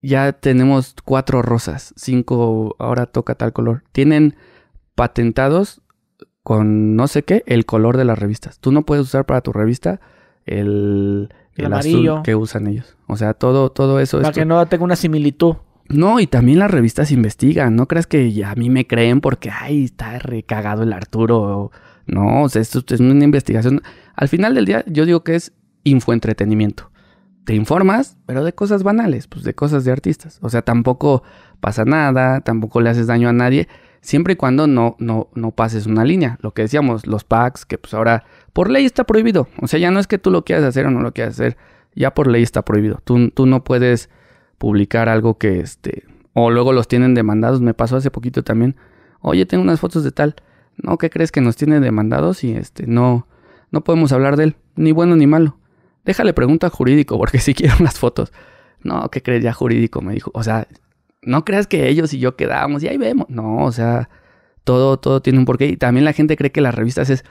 ya tenemos cuatro rosas, cinco, ahora toca tal color. Tienen patentados con no sé qué el color de las revistas. Tú no puedes usar para tu revista el, azul que usan ellos. O sea, todo, todo eso. Para que no tenga una similitud. No, y también las revistas investigan. No creas que a mí me creen porque, ay, está recagado el Arturo. No, o sea, esto es una investigación. Al final del día, yo digo que es infoentretenimiento. Te informas, pero de cosas banales, pues de cosas de artistas. O sea, tampoco pasa nada, tampoco le haces daño a nadie, siempre y cuando no, no, no pases una línea. Lo que decíamos, los packs, que pues ahora por ley está prohibido. O sea, ya no es que tú lo quieras hacer o no lo quieras hacer, ya por ley está prohibido. Tú, tú no puedes publicar algo que este, o luego los tienen demandados. Me pasó hace poquito también. Oye, tengo unas fotos de tal. No, ¿qué crees que nos tiene demandados? Y este, no, no podemos hablar de él, ni bueno ni malo. Déjale pregunta a jurídico, porque si sí quiero unas fotos. No, ¿qué crees ya jurídico? Me dijo. O sea, no creas que ellos y yo quedábamos y ahí vemos. No, o sea, todo, todo tiene un porqué. Y también la gente cree que las revistas es,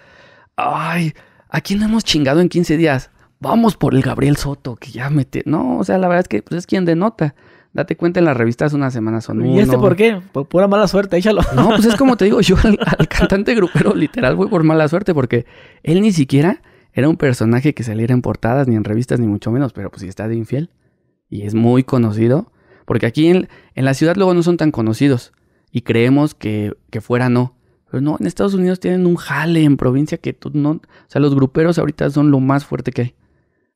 ay, ¿a quién hemos chingado en 15 días? Vamos por el Gabriel Soto, que ya mete. No, o sea, la verdad es que pues, es quien denota. Date cuenta, en las revistas una semana son uno. ¿Y este por qué? Por pura mala suerte, échalo. No, pues es como te digo, yo al, cantante grupero literal voy por mala suerte, porque él ni siquiera era un personaje que saliera en portadas, ni en revistas, ni mucho menos, pero pues si está de infiel. Y es muy conocido, porque aquí en, la ciudad luego no son tan conocidos y creemos que, fuera no. Pero no, en Estados Unidos tienen un jale en provincia que tú no. O sea, los gruperos ahorita son lo más fuerte que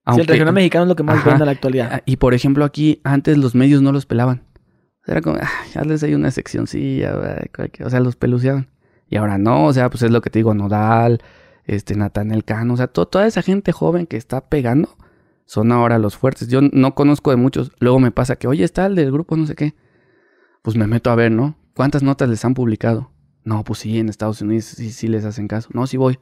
hay. el regional mexicano es lo que más vende en la actualidad. Ah, y por ejemplo, aquí antes los medios no los pelaban. Era como, hazles ah, ahí una sección, sí. o sea, los peluceaban. Y ahora no, o sea, pues es lo que te digo, Nodal, este El Cano, o sea, toda esa gente joven que está pegando son ahora los fuertes. Yo no conozco de muchos. Luego me pasa que, oye, está el del grupo no sé qué. Pues me meto a ver, ¿no? ¿Cuántas notas les han publicado? No, pues sí, en Estados Unidos sí, les hacen caso. No, sí voy.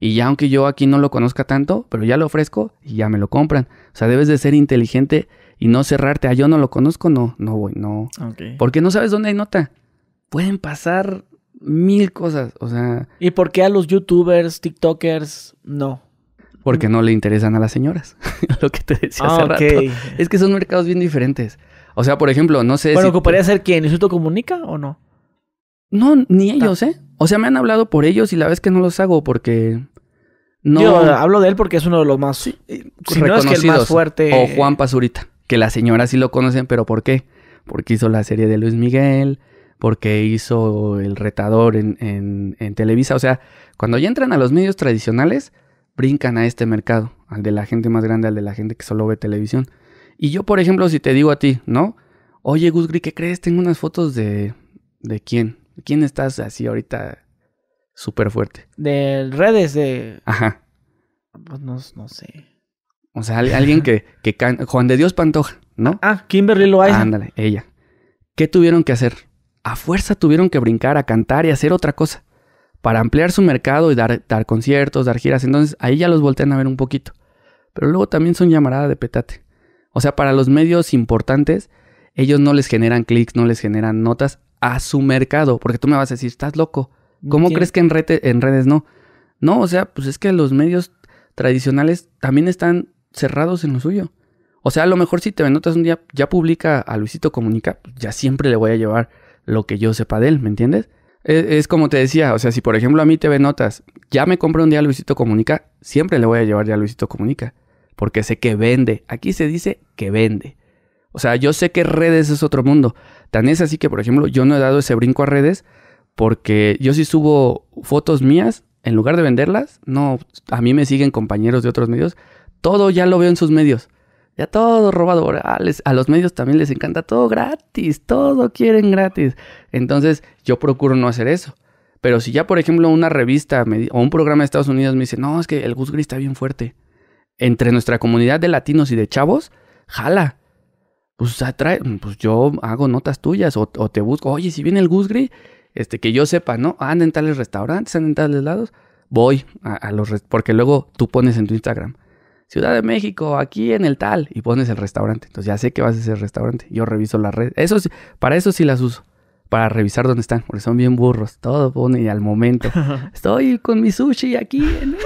Y ya aunque yo aquí no lo conozca tanto, pero ya lo ofrezco y ya me lo compran. O sea, debes de ser inteligente y no cerrarte a yo no lo conozco, no, no voy, no. Porque no sabes dónde hay nota. Pueden pasar mil cosas, o sea... ¿Y por qué a los youtubers, tiktokers, no? Porque no le interesan a las señoras, lo que te decía hace ah, rato. Es que son mercados bien diferentes. O sea, por ejemplo, no sé bueno, ¿ocuparía ser quién? te Comunica o no? No, ni ellos, ¿eh? O sea, me han hablado por ellos y la vez que no los hago porque... No... Yo hablo de él porque es uno de los más... Eh, fuerte... O Juan Pazurita, que las señoras sí lo conocen, pero ¿por qué? Porque hizo la serie de Luis Miguel porque hizo el retador en, Televisa. O sea, cuando ya entran a los medios tradicionales, brincan a este mercado, al de la gente más grande, al de la gente que solo ve televisión. Y yo, por ejemplo, si te digo a ti, ¿no? Oye, Gusgri, ¿qué crees? Tengo unas fotos de. ¿De quién? quién estás así ahorita súper fuerte? De redes, de. Ajá. Pues no, sé. O sea, alguien que. que Juan de Dios Pantoja, ¿no? Ah, Kimberly Loaiza. Ándale, ella. ¿Qué tuvieron que hacer? a fuerza tuvieron que brincar a cantar y hacer otra cosa para ampliar su mercado y dar, dar conciertos, dar giras. Entonces ahí ya los voltean a ver un poquito. Pero luego también son llamarada de petate. O sea, para los medios importantes, ellos no les generan clics, no les generan notas a su mercado. Porque tú me vas a decir, estás loco. ¿Cómo crees que en, en redes no? No, o sea, pues es que los medios tradicionales también están cerrados en lo suyo. O sea, a lo mejor si te notas un día, ya publica a Luisito Comunica, pues ya siempre le voy a llevar lo que yo sepa de él, ¿me entiendes? E, es, como te decía, o sea, si por ejemplo a mí te ve Notas ya me compré un día Luisito Comunica, siempre le voy a llevar ya Luisito Comunica, porque sé que vende. Aquí se dice que vende. O sea, yo sé que redes es otro mundo. Tan es así que, por ejemplo, yo no he dado ese brinco a redes porque yo si subo fotos mías, en lugar de venderlas, no, a mí me siguen compañeros de otros medios, todo ya lo veo en sus medios. Ya todo robado. a los medios también les encanta todo gratis. Todo quieren gratis. Entonces yo procuro no hacer eso. Pero si ya, por ejemplo, una revista o un programa de Estados Unidos me dice, no, es que el Gus Gris está bien fuerte. Entre nuestra comunidad de latinos y de chavos, jala. Pues atrae, pues yo hago notas tuyas o, te busco, oye, si viene el Gus Gris, este, que yo sepa, ¿no? Anda en tales restaurantes, anda en tales lados. Voy a, a los, porque luego tú pones en tu Instagram Ciudad de México, aquí en el tal, y pones el restaurante. Entonces ya sé que vas a ese restaurante. Yo reviso las redes. Eso para eso sí las uso. Para revisar dónde están, porque son bien burros. Todo pone al momento. Estoy con mi sushi aquí. En...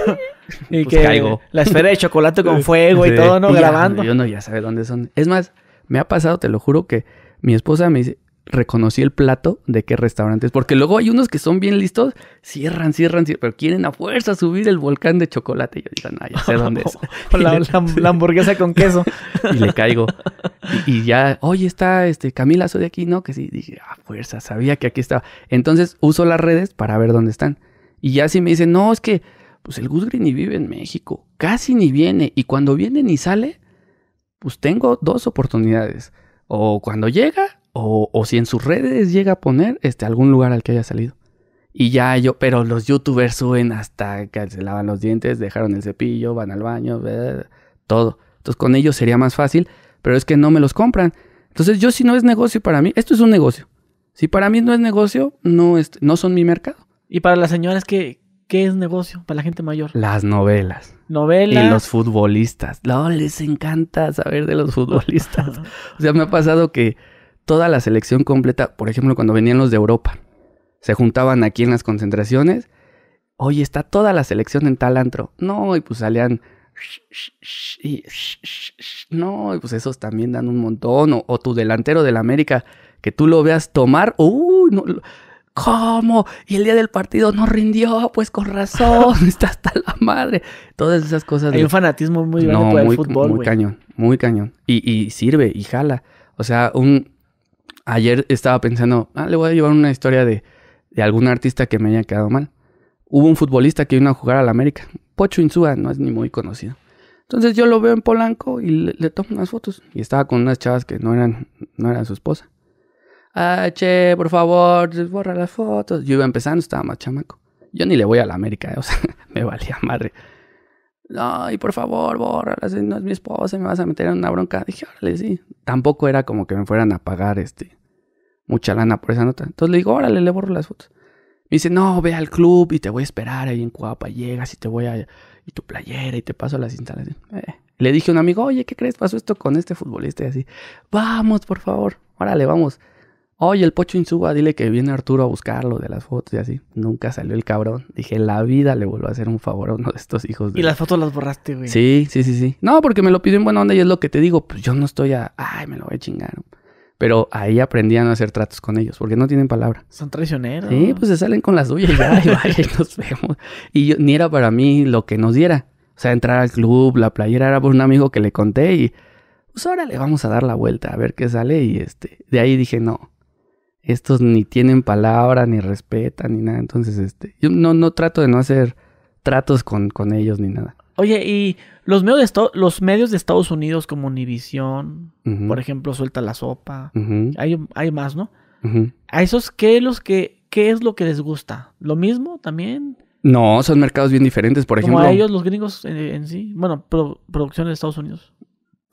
y pues que caigo. la esfera de chocolate con fuego y todo, ¿no? Grabando. yo no ya sabe dónde son. Es más, me ha pasado, te lo juro, que mi esposa me dice, reconocí el plato de qué restaurantes. Porque luego hay unos que son bien listos, cierran, cierran, cierran, pero quieren a fuerza subir el volcán de chocolate. Y yo digo, no, ya sé dónde es. la, hamburguesa con queso. y le caigo. Y, ya, oye, está este Camila, soy de aquí, ¿no? Que sí, dije, a fuerza, sabía que aquí estaba. Entonces uso las redes para ver dónde están. Y ya sí me dicen, no, es que pues el Green ni vive en México, casi ni viene. Y cuando viene ni sale, pues tengo dos oportunidades. O cuando llega, o, si en sus redes llega a poner este, algún lugar al que haya salido. Y ya yo, pero los youtubers suben hasta que se lavan los dientes, dejaron el cepillo, van al baño, todo. Entonces con ellos sería más fácil, pero es que no me los compran. Entonces yo si no es negocio para mí, esto es un negocio. Si para mí no es negocio, no, es, este, no son mi mercado. Y para las señoras, ¿qué, ¿qué es negocio para la gente mayor? Las novelas. Novelas. Y los futbolistas. No, les encanta saber de los futbolistas. o sea, me ha pasado que toda la selección completa, por ejemplo, cuando venían los de Europa, se juntaban aquí en las concentraciones, oye, está toda la selección en tal antro, no, y pues salían, y, no, y pues esos también dan un montón, o, tu delantero del América, que tú lo veas tomar, uy, no, ¿cómo? Y el día del partido no rindió, pues con razón, está hasta la madre. Todas esas cosas. Hay un fanatismo muy grande por muy, el fútbol. Muy cañón, muy cañón. Y, y, sirve y jala. O sea, un, ayer estaba pensando, ah, le voy a llevar una historia de, de algún artista que me haya quedado mal. Hubo un futbolista que vino a jugar al América, Pocho Insúa, no es ni muy conocido. Entonces yo lo veo en Polanco y le, tomo unas fotos. Y estaba con unas chavas que no eran, no eran su esposa. Ah, che, por favor, borra las fotos. Yo iba empezando, estaba más chamaco. Yo ni le voy a la América, eh, o sea, me valía madre no, y por favor, borra, no es mi esposa, me vas a meter en una bronca. Dije, órale, sí. Tampoco era como que me fueran a pagar este, mucha lana por esa nota. Entonces le digo, órale, le borro las fotos. Me dice, no, ve al club y te voy a esperar ahí en Cuapa, llegas y te voy a... Y tu playera y te paso las instalaciones. Eh, le dije a un amigo, oye, ¿qué crees? Pasó esto con este futbolista y así. Vamos, por favor. Órale, vamos. Oye, el Pocho Insuba, dile que viene Arturo a buscarlo de las fotos y así. Nunca salió el cabrón. Dije, la vida le volvió a hacer un favor a uno de estos hijos. De... Y las fotos las borraste, güey. Sí, sí, sí, sí. No, porque me lo pidió en buena onda y es lo que te digo. Pues yo no estoy a, ay, me lo voy a chingar. Pero ahí aprendí a no hacer tratos con ellos, porque no tienen palabra. Son traicioneros. Sí, pues se salen con las suyas y vaya, nos vemos. Y ni era para mí lo que nos diera. O sea, entrar al club, la playera, era por un amigo que le conté y... Pues ahora le vamos a dar la vuelta a ver qué sale y este... De ahí dije, no, estos ni tienen palabra, ni respetan, ni nada. Entonces, este, yo no, no trato de no hacer tratos con, ellos ni nada. Oye, y los medios de, los medios de Estados Unidos como Univision, por ejemplo, Suelta la Sopa, hay, más, ¿no? ¿A esos qué, los que, qué es lo que les gusta? ¿Lo mismo también? No, son mercados bien diferentes, por ejemplo. a ellos, los gringos eh, en, sí, bueno, producción de Estados Unidos.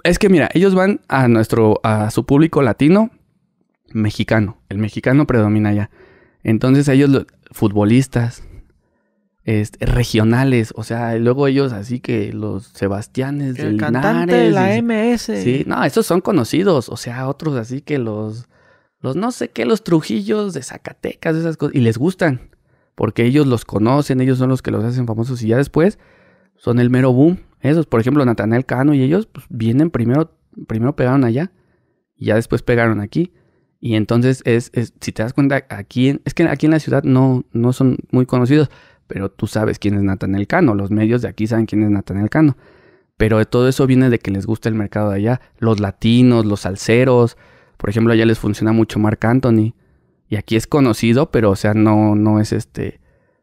Es que mira, ellos van a nuestro, a su público latino, mexicano. El mexicano predomina allá. Entonces ellos, los futbolistas, este, regionales, o sea, luego ellos así que los Sebastianes el del cantante de la MS. Sí, no, esos son conocidos, o sea, otros así que los los no sé qué, los Trujillos de Zacatecas, esas cosas y les gustan, porque ellos los conocen, ellos son los que los hacen famosos y ya después son el mero boom. Esos, por ejemplo, Natanael Cano y ellos pues, vienen primero primero pegaron allá y ya después pegaron aquí. Y entonces es, si te das cuenta, aquí es que aquí en la ciudad no, no son muy conocidos, pero tú sabes quién es Nathaniel Cano, los medios de aquí saben quién es Nathaniel Cano. Pero todo eso viene de que les gusta el mercado de allá, los latinos, los salseros, por ejemplo, allá les funciona mucho Marc Anthony. Y aquí es conocido, pero o sea, no, no es este,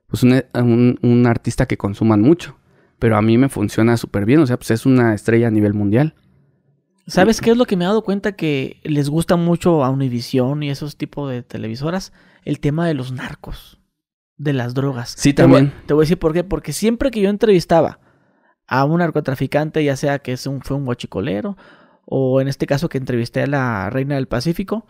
pues un, un artista que consuman mucho. Pero a mí me funciona súper bien, o sea, pues es una estrella a nivel mundial. ¿Sabes qué es lo que me he dado cuenta que les gusta mucho a Univision y esos tipos de televisoras? El tema de los narcos, de las drogas. Sí, también. Te voy, a decir por qué. Porque siempre que yo entrevistaba a un narcotraficante, ya sea que es un, fue un guachicolero, o en este caso que entrevisté a la reina del Pacífico,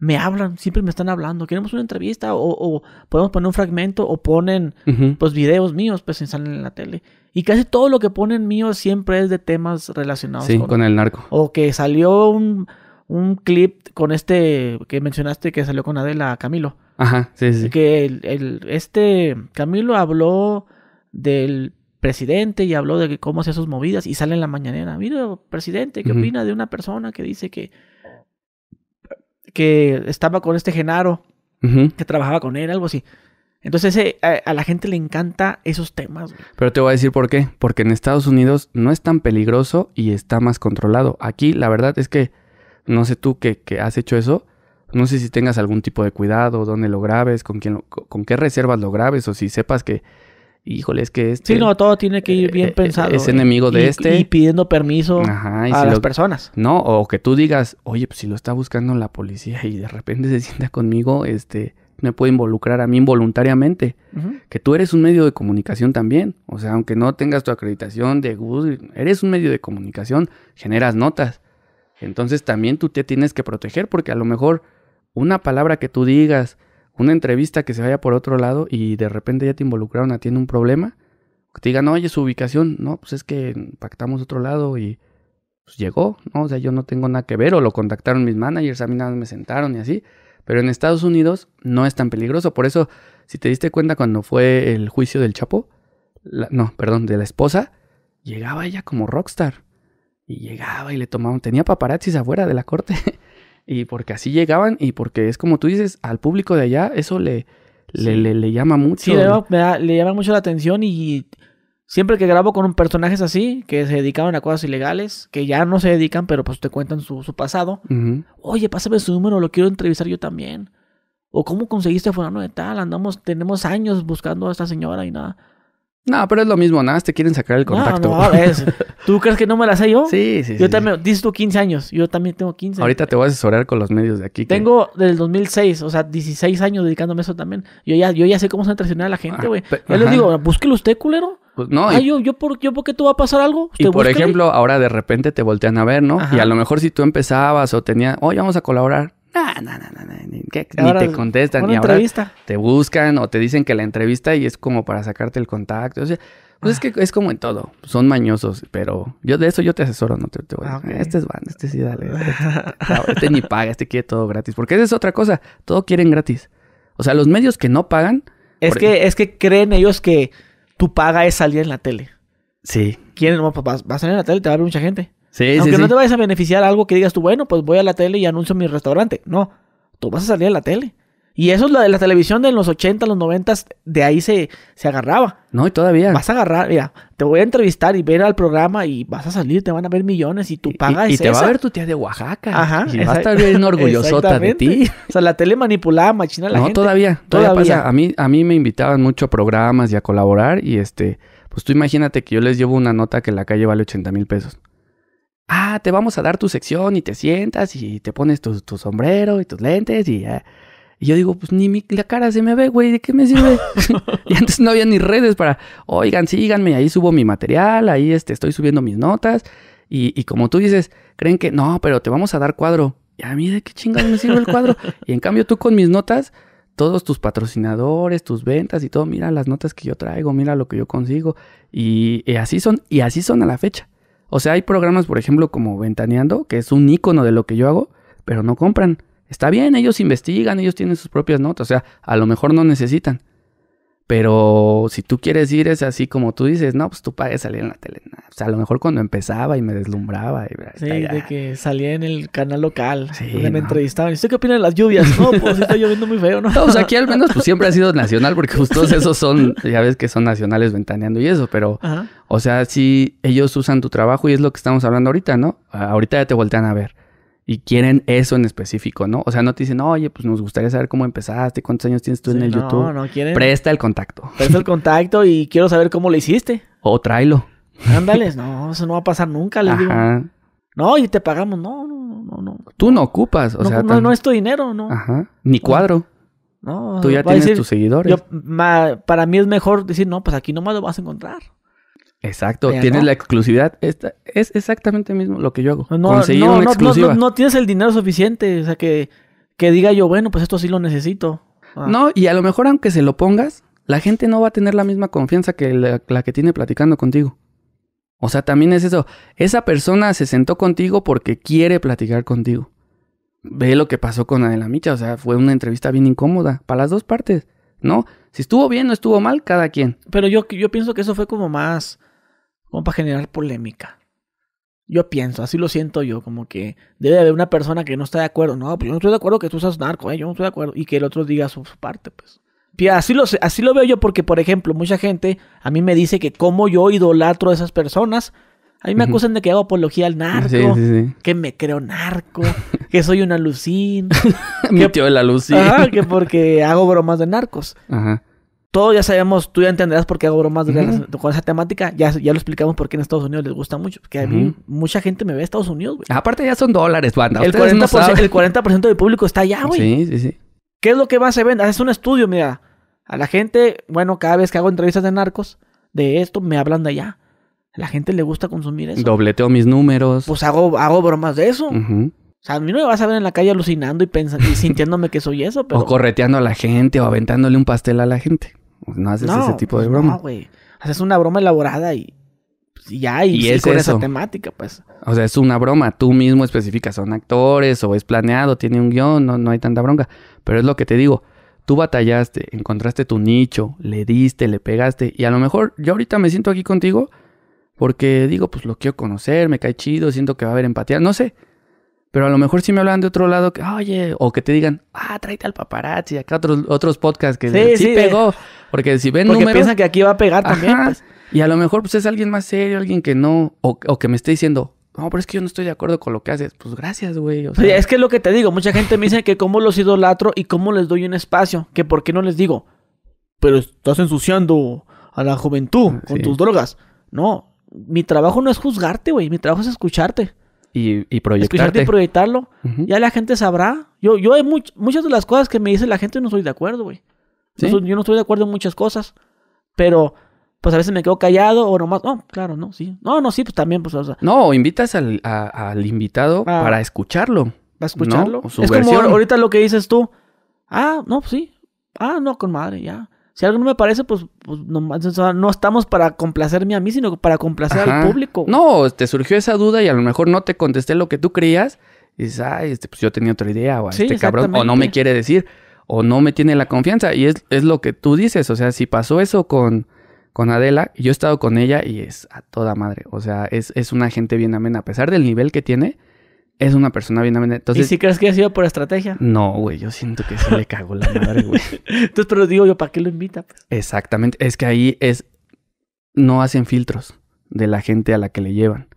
me hablan, siempre me están hablando, queremos una entrevista o, podemos poner un fragmento o ponen pues, videos míos, pues salen en la tele. Y casi todo lo que ponen mío siempre es de temas relacionados con, el narco. O que salió un, un clip con este que mencionaste que salió con Adela Camilo. Ajá, sí, sí. Que el, este Camilo habló del presidente y habló de cómo hacía sus movidas y sale en la mañanera. Mira, presidente, ¿qué opina de una persona que dice que, que estaba con este Genaro, que trabajaba con él, algo así? Entonces eh, a, la gente le encanta esos temas. Pero te voy a decir por qué. Porque en Estados Unidos no es tan peligroso y está más controlado. Aquí la verdad es que no sé tú que, has hecho eso. No sé si tengas algún tipo de cuidado, dónde lo grabes, con quién con qué reservas lo grabes o si sepas que híjole, es que este... Sí, no, todo tiene que ir eh, bien eh, pensado. Es enemigo de este. Y pidiendo permiso a las personas. No, o que tú digas, oye, pues si lo está buscando la policía y de repente se sienta conmigo, este, me puede involucrar a mí involuntariamente. Que tú eres un medio de comunicación también. O sea, aunque no tengas tu acreditación de Google, eres un medio de comunicación, generas notas. Entonces también tú te tienes que proteger porque a lo mejor una palabra que tú digas, una entrevista que se vaya por otro lado y de repente ya te involucraron a ti en un problema, que te digan, oye, su ubicación, no, pues es que pactamos otro lado y pues llegó, ¿no? O sea, yo no tengo nada que ver o lo contactaron mis managers, a mí nada más me sentaron y así. Pero en Estados Unidos no es tan peligroso. Por eso, si te diste cuenta cuando fue el juicio del Chapo, no, perdón, de la esposa, llegaba ella como rockstar. Y llegaba y le tomaban, tenía paparazzis afuera de la corte. y porque así llegaban y porque es como tú dices, al público de allá eso le, le, llama mucho. Sí, le, llama mucho la atención y Siempre que grabo con un personajes así, que se dedicaban a cosas ilegales, que ya no se dedican, pero pues te cuentan su, pasado. Oye, pásame su número, lo quiero entrevistar yo también. O cómo conseguiste a no de tal, andamos, tenemos años buscando a esta señora y nada. No, pero es lo mismo, nada, te quieren sacar el contacto. No, no, ¿Tú crees que no me las sé yo? Sí, sí, yo también, dices tú 15 años, yo también tengo 15. Ahorita te voy a asesorar con los medios de aquí. Tengo desde del 2006, o sea, 16 años dedicándome a eso también. Yo ya, yo ya sé cómo se traicionar a la gente, ah, güey. yo les digo, búsquelo usted, culero. Pues, no. Ah, yo, yo, por, qué tú va a pasar algo? y por ejemplo, ahora de repente te voltean a ver, ¿no? Y a lo mejor si tú empezabas o tenías, oye, vamos a colaborar Ah, no, no, no, no. ni te contestan, ni ahora entrevista. te buscan o te dicen que la entrevista y es como para sacarte el contacto. O sea, pues es ah. que es como en todo, son mañosos, pero yo de eso yo te asesoro, no te, te voy ah, este es van, este sí dale, este, este, ni paga, este quiere todo gratis, porque esa es otra cosa, todo quieren gratis. O sea, los medios que no pagan... Es, que, es que creen ellos que tu paga es salir en la tele. Sí. Quieren, va, a salir en la tele, te va a ver mucha gente. Sí, Aunque no te vayas a beneficiar algo que digas tú, bueno, pues voy a la tele y anuncio mi restaurante. No, tú vas a salir a la tele. Y eso es la de la televisión de los 80, los 90, de ahí se, agarraba. No, y todavía. Vas a agarrar, mira, te voy a entrevistar y ver al programa y vas a salir, te van a ver millones y tú pagas. Y, te va a ver tu tía de Oaxaca. Ajá. Y va a estar bien orgullosota de ti. O sea, la tele manipulaba, machina la gente. No, todavía, todavía, pasa. A mí, a mí me invitaban mucho a programas y a colaborar y este, pues tú imagínate que yo les llevo una nota que en la calle vale 80 mil pesos ah, te vamos a dar tu sección y te sientas y te pones tu, sombrero y tus lentes y yo digo, pues ni mi, la cara se me ve, güey, ¿de qué me sirve? y antes no había ni redes para, oigan, síganme, ahí subo mi material, ahí este, estoy subiendo mis notas. Y, como tú dices, creen que no, pero te vamos a dar cuadro. Y a mí, ¿de qué chingas me sirve el cuadro? y en cambio tú con mis notas, todos tus patrocinadores, tus ventas y todo, mira las notas que yo traigo, mira lo que yo consigo. y así son, y así son a la fecha. O sea, hay programas, por ejemplo, como Ventaneando, que es un icono de lo que yo hago, pero no compran. Está bien, ellos investigan, ellos tienen sus propias notas, o sea, a lo mejor no necesitan. Pero si tú quieres ir, es así como tú dices, no, pues tú padre salir en la tele. O sea, pues, a lo mejor cuando empezaba y me deslumbraba. sí, de que salía en el canal local. Sí, me entrevistaban. ¿Y usted qué opina de las lluvias? no, pues está lloviendo muy feo, ¿no? no sea pues, aquí al menos pues, siempre ha sido nacional, porque justo esos son, ya ves que son nacionales ventaneando y eso, pero, o sea, si ellos usan tu trabajo y es lo que estamos hablando ahorita, ¿no? Ahorita ya te voltean a ver y quieren eso en específico, ¿no? O sea, no te dicen, oye, pues nos gustaría saber cómo empezaste, cuántos años tienes tú en el YouTube. No, no quieren. Presta el contacto. Presta el contacto y quiero saber cómo lo hiciste. O tráelo. Ándales, no, eso no va a pasar nunca, digo. Ajá. No, y te pagamos, no, no, no, no. Tú no, ocupas, o sea. No, no es tu dinero, no. Ajá. Ni cuadro. No, tú ya tienes tus seguidores. Yo, para mí es mejor decir, no, pues aquí nomás lo vas a encontrar. Exacto, tienes la exclusividad. Esta, es exactamente mismo lo que yo hago. No, no, no, tienes el dinero suficiente, o sea, que, que diga yo, bueno, pues esto sí lo necesito. Ah. No, y a lo mejor aunque se lo pongas, la gente no va a tener la misma confianza que la, que tiene platicando contigo. O sea, también es eso. Esa persona se sentó contigo porque quiere platicar contigo. Ve lo que pasó con Adela Micha. O sea, fue una entrevista bien incómoda para las dos partes, ¿no? Si estuvo bien o estuvo mal, cada quien. Pero yo, yo pienso que eso fue como más como para generar polémica. Yo pienso, así lo siento yo, como que debe haber una persona que no está de acuerdo. No, pues yo no estoy de acuerdo que tú seas narco, eh, yo no estoy de acuerdo. Y que el otro diga su, parte, pues. Así lo, así lo veo yo porque, por ejemplo, mucha gente a mí me dice que como yo idolatro a esas personas, a mí me acusan de que hago apología al narco, que me creo narco, que soy un alucín. Mi tío el alucín. Ajá, que porque hago bromas de narcos. Ajá todo ya sabemos, tú ya entenderás por qué hago bromas con esa temática. Ya, lo explicamos por qué en Estados Unidos les gusta mucho. Porque a mí mucha gente me ve a Estados Unidos, güey. Aparte ya son dólares, banda. El 40%, del público está allá, güey. Sí, sí, sí. ¿Qué es lo que más se vende? Haces un estudio, mira. A la gente, bueno, cada vez que hago entrevistas de narcos, de esto, me hablan de allá. A la gente le gusta consumir eso. Dobleteo mis números. Pues hago, hago bromas de eso. O sea, a mí no me vas a ver en la calle alucinando y pensando y sintiéndome que soy eso, pero... O correteando a la gente o aventándole un pastel a la gente. No haces ese tipo de pues, broma. Haces una broma elaborada y, pues, y ya, y, con esa temática, pues. O sea, es una broma. Tú mismo especificas, son actores o es planeado, tiene un guión, no, no hay tanta bronca. Pero es lo que te digo. Tú batallaste, encontraste tu nicho, le diste, le pegaste. Y a lo mejor yo ahorita me siento aquí contigo porque digo, pues lo quiero conocer, me cae chido, siento que va a haber empatía, no sé. Pero a lo mejor si me hablan de otro lado, que, oye, o que te digan, ah, tráete al paparazzi, acá otros, otros podcasts que sí, pegó. Porque si ven Porque números... piensan que aquí va a pegar también, pues. Y a lo mejor pues es alguien más serio, alguien que no... O, que me esté diciendo... No, pero es que yo no estoy de acuerdo con lo que haces. Pues gracias, güey. O sea, es que es lo que te digo. Mucha gente me dice que cómo los idolatro y cómo les doy un espacio. Que por qué no les digo... Pero estás ensuciando a la juventud ah, con tus drogas. No, mi trabajo no es juzgarte, güey. Mi trabajo es escucharte. Y, proyectarte. Escucharte y proyectarlo. Ya la gente sabrá. Yo, yo hay muchas de las cosas que me dice la gente no estoy de acuerdo, güey yo no estoy de acuerdo en muchas cosas, pero pues a veces me quedo callado o nomás, no, oh, claro, no, sí. No, no, sí, pues también, pues, No, invitas al, al invitado ah. para escucharlo. Para escucharlo. es como ahorita lo que dices tú. Ah, no, pues sí. Ah, no, con madre, ya. Si algo no me parece, pues, pues nomás, no estamos para complacerme a mí, sino para complacer al público. No, te surgió esa duda y a lo mejor no te contesté lo que tú creías. Y dices, ay, este, pues yo tenía otra idea, o este cabrón, o no me quiere decir o no me tiene la confianza. Y es, lo que tú dices, o sea, si pasó eso con, con Adela, yo he estado con ella y es a toda madre. O sea, es, una gente bien amena, a pesar del nivel que tiene. Es una persona bien amena. Entonces, ¿Y si crees que ha sido por estrategia? No, güey. Yo siento que se le cagó la madre, güey. Entonces, pero digo yo, ¿para qué lo invita? Exactamente. Es que ahí es... No hacen filtros de la gente a la que le llevan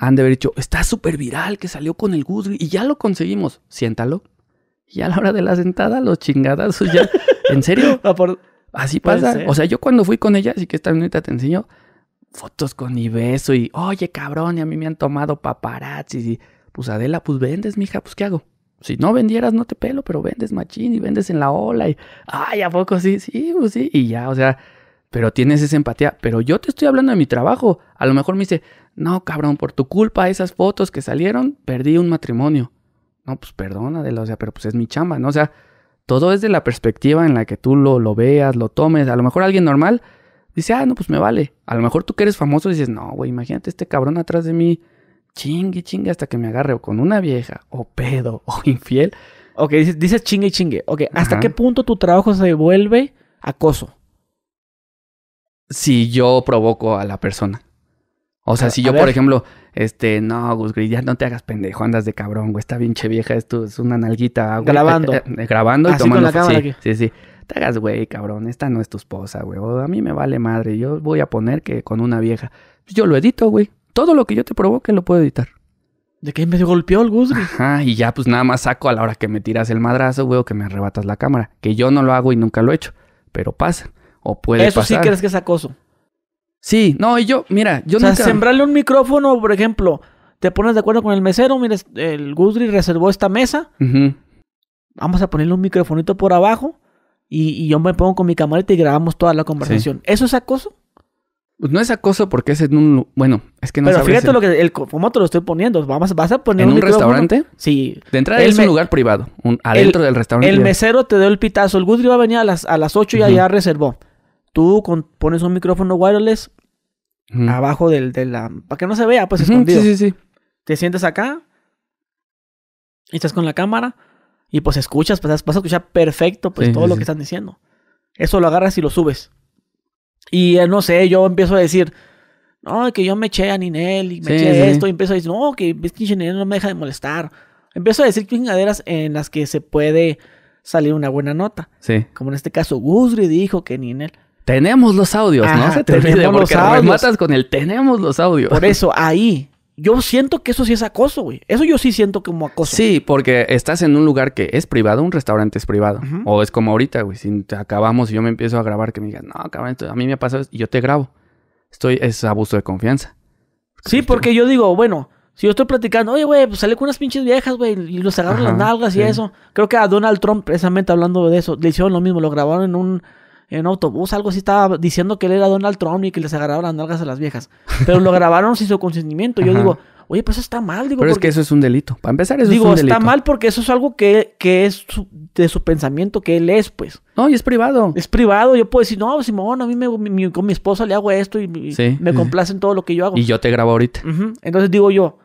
han de haber dicho, está súper viral que salió con el Goodreads. y ya lo conseguimos. Siéntalo, y a la hora de la sentada, los chingadazos ya. ¿En serio? Así pasa. O sea, yo cuando fui con ella, así que esta minuta te enseño fotos con mi beso y, oye, cabrón, y a mí me han tomado paparazzi. Y, pues Adela, pues vendes, mija, pues ¿qué hago? Si no vendieras, no te pelo, pero vendes machín y vendes en la ola y, ay, ¿a poco sí? Sí, pues sí. Y ya, o sea, pero tienes esa empatía. Pero yo te estoy hablando de mi trabajo. A lo mejor me dice, no, cabrón, por tu culpa, esas fotos que salieron, perdí un matrimonio no, pues perdónadela, o sea, pero pues es mi chamba, ¿no? O sea, todo es de la perspectiva en la que tú lo, veas, lo tomes. A lo mejor alguien normal dice, ah, no, pues me vale. A lo mejor tú que eres famoso dices, no, güey, imagínate este cabrón atrás de mí, chingue, chingue, hasta que me agarre o con una vieja, o pedo, o infiel. Ok, dices, chingue y chingue. Ok, ¿hasta qué punto tu trabajo se vuelve acoso? Si yo provoco a la persona. O sea, si yo, por ejemplo, este, no, Gus ya no te hagas pendejo, andas de cabrón, güey, está bien che vieja, esto es una nalguita, güey. Grabando. Eh, eh, eh, grabando y tomando. Con la cámara sí, sí, sí. Te hagas, güey, cabrón, esta no es tu esposa, güey. O a mí me vale madre, yo voy a poner que con una vieja. Pues yo lo edito, güey. Todo lo que yo te provoque lo puedo editar. De qué? me golpeó el Gus, Ajá, y ya pues nada más saco a la hora que me tiras el madrazo, güey, o que me arrebatas la cámara. Que yo no lo hago y nunca lo he hecho. Pero pasa. O puede Eso sí crees que es acoso. Sí, no, y yo, mira, yo o sea, sembrarle un micrófono, por ejemplo, te pones de acuerdo con el mesero, mire, el gudri reservó esta mesa, vamos a ponerle un microfonito por abajo y, yo me pongo con mi camarita y grabamos toda la conversación. ¿Eso es acoso? Pues no es acoso porque es en un... Bueno, es que no Pero fíjate lo que... El, ¿Cómo te lo estoy poniendo? Vamos, ¿Vas a poner ¿En un, restaurante? Sí. De entrada es un lugar privado. adentro del restaurante. El mesero te dio el pitazo. El Gudri va a venir a las, a 8 y allá ya reservó tú pones un micrófono wireless abajo del, de la... Para que no se vea, pues, escondido. Sí, sí, sí. Te sientes acá y estás con la cámara y pues escuchas, pues vas a escuchar perfecto pues todo lo que están diciendo. Eso lo agarras y lo subes. Y eh, no sé, yo empiezo a decir, no, que yo me eché a Ninel y me eché esto y empiezo a decir, no, que Ninel no me deja de molestar. Empiezo a decir chingaderas en las que se puede salir una buena nota. Sí. Como en este caso, Gusri dijo que Ninel. Tenemos los audios, ¿no? Se tenemos los audios. matas con el tenemos los audios. Por eso, ahí. Yo siento que eso sí es acoso, güey. Eso yo sí siento como acoso. Sí, porque estás en un lugar que es privado, un restaurante es privado. O es como ahorita, güey. Si te acabamos y yo me empiezo a grabar, que me digas, no, cabrón, a mí me ha pasado y yo te grabo. Estoy, es abuso de confianza. Sí, porque yo digo, bueno, si yo estoy platicando, oye, güey, pues salí con unas pinches viejas, güey, y los agarran las nalgas y eso. Creo que a Donald Trump, precisamente hablando de eso, le hicieron lo mismo, lo grabaron en un en autobús, algo así, estaba diciendo que él era Donald Trump y que les agarraban las nalgas a las viejas. Pero lo grabaron sin su consentimiento. Yo digo, oye, pues eso está mal. Digo, Pero es que eso es un delito. Para empezar, eso es un delito. Digo, está mal porque eso es algo que, es de su pensamiento, que él es, pues. No, y es privado. Es privado. Yo puedo decir, no, Simón, a mí me, con mi esposa le hago esto y, me complace me complacen todo lo que yo hago. Y yo te grabo ahorita. Entonces digo yo,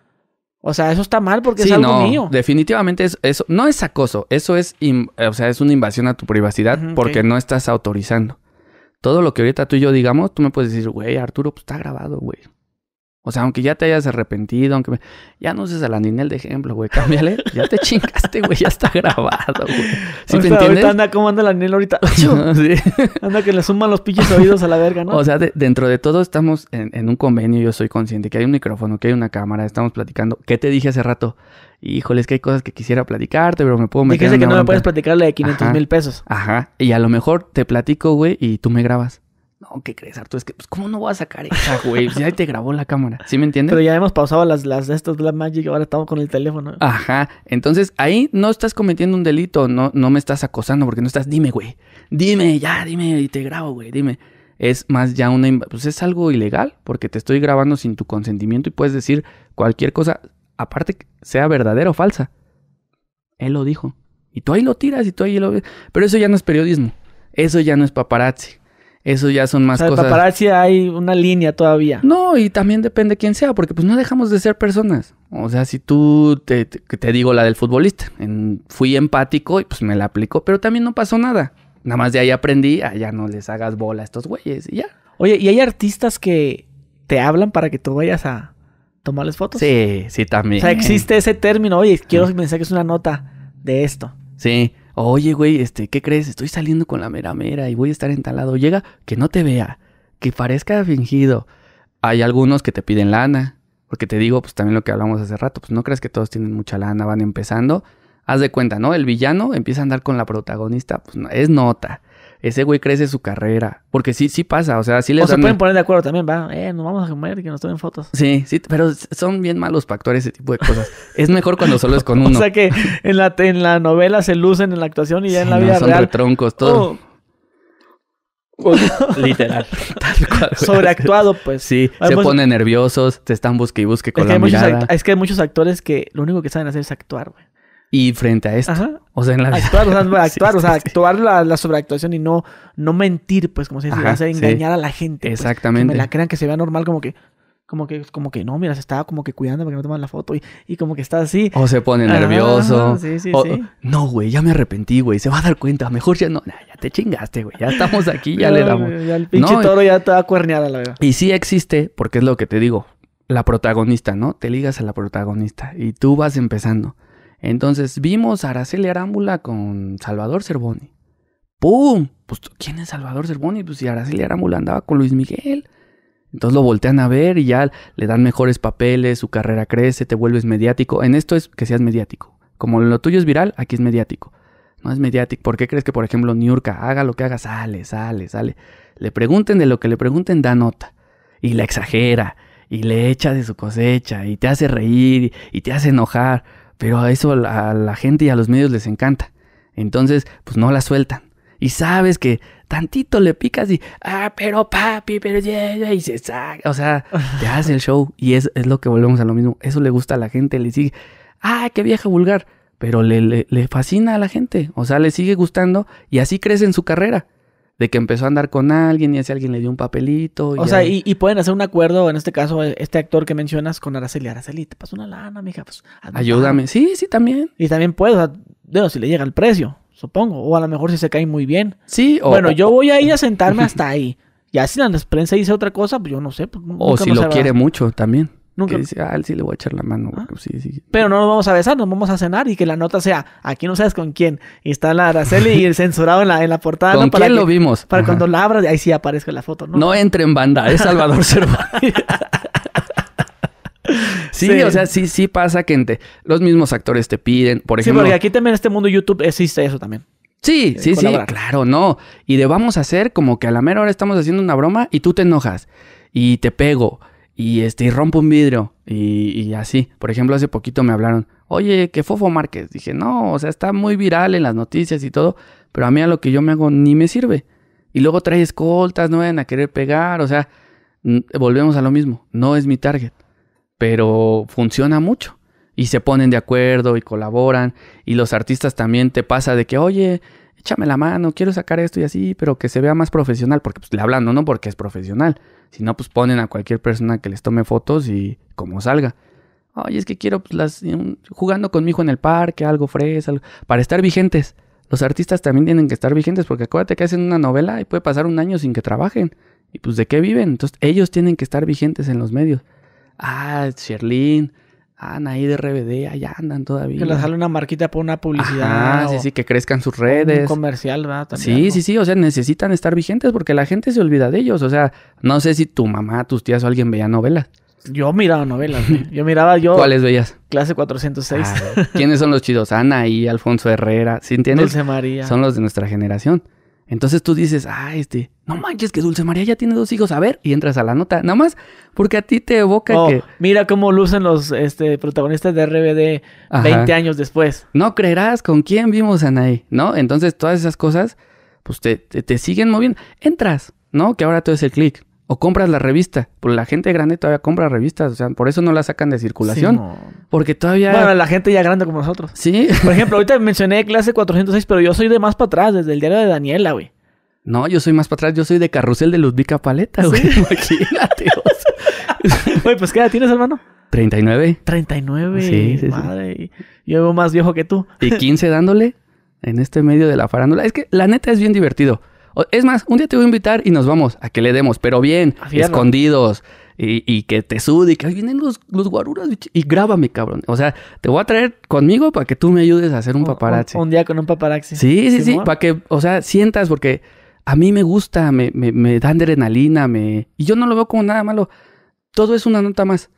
o sea, eso está mal porque es algo no, mío. Definitivamente es, eso no es acoso, eso es, o sea, es una invasión a tu privacidad porque no estás autorizando. Todo lo que ahorita tú y yo digamos, tú me puedes decir, güey, Arturo, pues está grabado, güey. O sea, aunque ya te hayas arrepentido, aunque ya no uses a la Ninel de ejemplo, güey, cámbiale. Ya te chingaste, güey, ya está grabado, güey. ¿Sí o sea, anda cómo anda la Ninel ahorita. Anda que le suman los pinches oídos a la verga, ¿no? O sea, dentro de todo estamos en, un convenio, yo soy consciente que hay un micrófono, que hay una cámara, estamos platicando. ¿Qué te dije hace rato? Híjole, es que hay cosas que quisiera platicarte, pero me puedo meter Dijiste que no me puedes platicar la de 500 mil pesos. Ajá, y a lo mejor te platico, güey, y tú me grabas. No, ¿qué crees, Arturo? Es que, pues, ¿cómo no voy a sacar esa, güey? Ya te grabó la cámara. ¿Sí me entiendes? Pero ya hemos pausado las, las de estas Black Magic, ahora estamos con el teléfono. Ajá. Entonces, ahí no estás cometiendo un delito, no, no me estás acosando porque no estás, dime, güey. Dime, ya, dime, y te grabo, güey, dime. Es más ya una... Pues es algo ilegal porque te estoy grabando sin tu consentimiento y puedes decir cualquier cosa, aparte que sea verdadera o falsa. Él lo dijo. Y tú ahí lo tiras y tú ahí lo... Pero eso ya no es periodismo. Eso ya no es paparazzi. Eso ya son más o sea, cosas. Para si hay una línea todavía. No, y también depende quién sea, porque pues no dejamos de ser personas. O sea, si tú te, te, digo la del futbolista, fui empático y pues me la aplicó, pero también no pasó nada. Nada más de ahí aprendí, ah, ya no les hagas bola a estos güeyes y ya. Oye, ¿y hay artistas que te hablan para que tú vayas a tomarles fotos? Sí, sí, también. O sea, existe ese término, oye, quiero que me una nota de esto. Sí. Oye, güey, este, ¿qué crees? Estoy saliendo con la mera mera y voy a estar entalado. Llega, que no te vea, que parezca fingido. Hay algunos que te piden lana, porque te digo, pues también lo que hablamos hace rato, pues no crees que todos tienen mucha lana, van empezando. Haz de cuenta, ¿no? El villano empieza a andar con la protagonista, pues no, es nota ese güey crece su carrera. Porque sí, sí pasa, o sea, sí les O se pueden poner de acuerdo también, va, eh, nos vamos a comer y que nos tomen fotos. Sí, sí, pero son bien malos para actuar ese tipo de cosas. es mejor cuando solo es con uno. o sea que en la, en la novela se lucen en la actuación y ya en la vida son real... troncos, todo. Oh. Pues, literal. Sobreactuado, pues. Sí, se ponen nerviosos, te están busque y busque con la mirada. Es que hay muchos actores que lo único que saben hacer es actuar, güey y frente a esto. O sea, en Actuar, o sea, actuar, o sea, actuar La, sobreactuación y no, no mentir, pues, como se dice, hacer engañar a la gente. Pues, Exactamente. que la crean que se vea normal, como que, como que, como que no, mira, se estaba como que cuidando porque que no toman la foto y, como que está así. O se pone nervioso. No, güey, ya me arrepentí, güey, se va a dar cuenta, mejor ya no, ya te chingaste, güey, ya estamos aquí, ya le damos. Ya el pinche toro ya te va la verdad. Y sí existe, porque es lo que te digo, la protagonista, ¿no? Te ligas a la protagonista y tú vas empezando. Entonces vimos a Araceli Arámbula con Salvador Cervoni. ¡Pum! Pues, ¿quién es Salvador Cervoni? Pues si Araceli Arámbula andaba con Luis Miguel. Entonces lo voltean a ver y ya le dan mejores papeles, su carrera crece, te vuelves mediático. En esto es que seas mediático. Como lo tuyo es viral, aquí es mediático. No es mediático. ¿Por qué crees que, por ejemplo, Niurka haga lo que haga? Sale, sale, sale. Le pregunten de lo que le pregunten, da nota. Y la exagera. Y le echa de su cosecha. Y te hace reír. Y te hace enojar. Pero a eso a la gente y a los medios les encanta. Entonces, pues no la sueltan. Y sabes que tantito le picas y, ah, pero papi, pero ya, ya, y se saca. O sea, te hace el show y es, lo que volvemos a lo mismo. Eso le gusta a la gente, le sigue, ah, qué vieja vulgar. Pero le, le, le fascina a la gente. O sea, le sigue gustando y así crece en su carrera de que empezó a andar con alguien y ese alguien le dio un papelito. o sea, y, pueden hacer un acuerdo, en este caso, e, este actor que mencionas con Araceli. Araceli, te pasó una lana, mija, pues. Ayúdame. Sí, sí, también. Y también puedo o sea, si le llega el precio, supongo. O a lo mejor si se cae muy bien. Sí, o. Bueno, yo voy a ir a sentarme hasta ahí. Ya si la prensa dice otra cosa, pues yo no sé. Pues, o si lo quiere mucho también. Nunca. Que dice, ah, sí le voy a echar la mano. Ah. Pero no nos vamos a besar, nos vamos a cenar y que la nota sea, aquí no sabes con quién. está la Araceli y el censurado en la, en la portada. ¿Con quién lo vimos? Para cuando la abras, ahí sí aparezca la foto. No, no entre en banda, es Salvador Cervantes. Sí, o sea, sí, sí pasa que te, los mismos actores te piden, por ejemplo. Sí, porque aquí también en este mundo YouTube existe eso también. Sí, eh, sí, sí, claro, no. Y debamos vamos a hacer como que a la mera hora estamos haciendo una broma y tú te enojas y te pego y, este, rompo un vidrio y, así. Por ejemplo, hace poquito me hablaron, oye, que Fofo Márquez. Dije, no, o sea, está muy viral en las noticias y todo, pero a mí a lo que yo me hago ni me sirve. Y luego trae escoltas, no ven a querer pegar, o sea, volvemos a lo mismo, no es mi target, pero funciona mucho. Y se ponen de acuerdo y colaboran. Y los artistas también te pasa de que, oye, échame la mano, quiero sacar esto y así, pero que se vea más profesional, porque pues, le hablan, ¿no? Porque es profesional. Si no, pues ponen a cualquier persona que les tome fotos y como salga. Oye, es que quiero pues, las, eh, jugando con mi hijo en el parque, algo fresco, para estar vigentes. Los artistas también tienen que estar vigentes porque acuérdate que hacen una novela y puede pasar un año sin que trabajen. ¿Y pues de qué viven? Entonces ellos tienen que estar vigentes en los medios. Ah, Sherlyn, ahí de RBD, allá andan todavía. Que les sale una marquita por una publicidad. Ah, sí, sí, que crezcan sus redes. Un comercial, ¿verdad? sí, sí, sí, o sea, necesitan estar vigentes porque la gente se olvida de ellos. O sea, no sé si tu mamá, tus tías o alguien veía novelas. Yo miraba novelas, Yo miraba yo. ¿Cuáles veías? Clase 406. Ah, ¿Quiénes son los chidos? Ana y Alfonso Herrera. ¿Sí entiendes? Dulce María. Son los de nuestra generación. Entonces tú dices, ah, este, no manches que Dulce María ya tiene dos hijos, a ver, y entras a la nota, nada más porque a ti te evoca oh, que... Mira cómo lucen los este, protagonistas de RBD 20 años después. No creerás con quién vimos a Anaí, ¿no? Entonces todas esas cosas, pues te, siguen moviendo. Entras, ¿no? Que ahora tú es el clic o compras la revista. Pues la gente grande todavía compra revistas, o sea, por eso no la sacan de circulación. Porque todavía. Bueno, la gente ya grande como nosotros. Sí. Por ejemplo, ahorita mencioné clase 406, pero yo soy de más para atrás, desde el diario de Daniela, güey. No, yo soy más para atrás, yo soy de carrusel de Ludvica Paleta, güey. ¿Sí? Imagínate, Güey, pues ¿qué edad tienes, hermano? 39. 39. Sí, sí, madre. Yo más viejo que tú. Y 15 dándole en este medio de la farándula. Es que la neta es bien divertido. Es más, un día te voy a invitar y nos vamos a que le demos, pero bien, escondidos. Y, que te sude y que vienen los, guaruras y grábame, cabrón. O sea, te voy a traer conmigo para que tú me ayudes a hacer un paparazzi. Un, día con un paparazzi. Sí, sí, sí, para que, o sea, sientas porque a mí me gusta, me, me, me adrenalina, me... Y yo no lo veo como nada malo. Todo es una nota más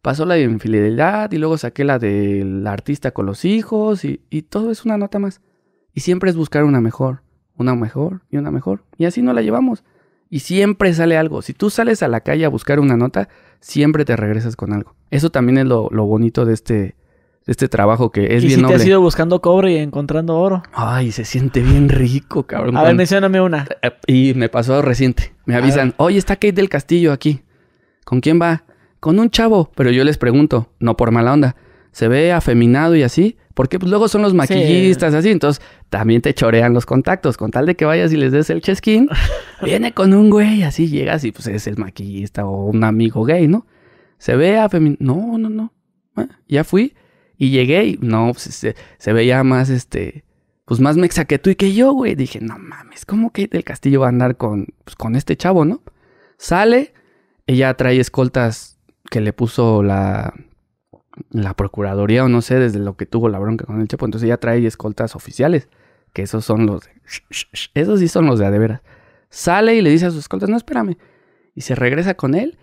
pasó la infidelidad y luego saqué la del artista con los hijos y, todo es una nota más. Y siempre es buscar una mejor una mejor y una mejor. Y así no la llevamos. Y siempre sale algo. Si tú sales a la calle a buscar una nota, siempre te regresas con algo. Eso también es lo, bonito de este, este trabajo que es ¿Y bien si te has ido buscando cobre y encontrando oro. Ay, se siente bien rico, cabrón. A una. Y me pasó reciente. Me avisan, oye, está Kate del Castillo aquí. ¿Con quién va? Con un chavo. Pero yo les pregunto, no por mala onda. Se ve afeminado y así. Porque pues, luego son los maquillistas, así. Entonces también te chorean los contactos. Con tal de que vayas y les des el chesquín, viene con un güey, así llegas y pues es el maquillista o un amigo gay, ¿no? Se ve a No, no, no. Ah, ya fui y llegué y no, pues, se, veía más este. Pues más mexa que tú y que yo, güey. Dije, no mames, ¿cómo que del castillo va a andar con, pues, con este chavo, no? Sale, ella trae escoltas que le puso la la Procuraduría o no sé, desde lo que tuvo la bronca con el Chapo. Entonces ya trae escoltas oficiales, que esos son los de... Esos sí son los de a Sale y le dice a sus escoltas, no, espérame. Y se regresa con él.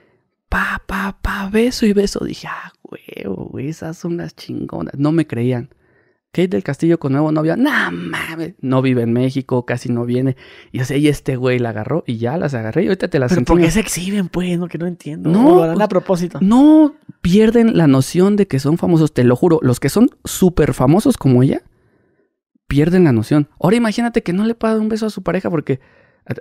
Pa, pa, pa, beso y beso. Dije, ah, huevo, esas son las chingonas. No me creían. Kate del Castillo con nuevo novio, no mames, no vive en México, casi no viene. Y, o sea, este güey la agarró y ya las agarré y ahorita te las Pero ¿por qué se exhiben, pues? No, que no entiendo. No, lo harán pues, a propósito. No pierden la noción de que son famosos, te lo juro. Los que son súper famosos como ella, pierden la noción. Ahora imagínate que no le puedo un beso a su pareja porque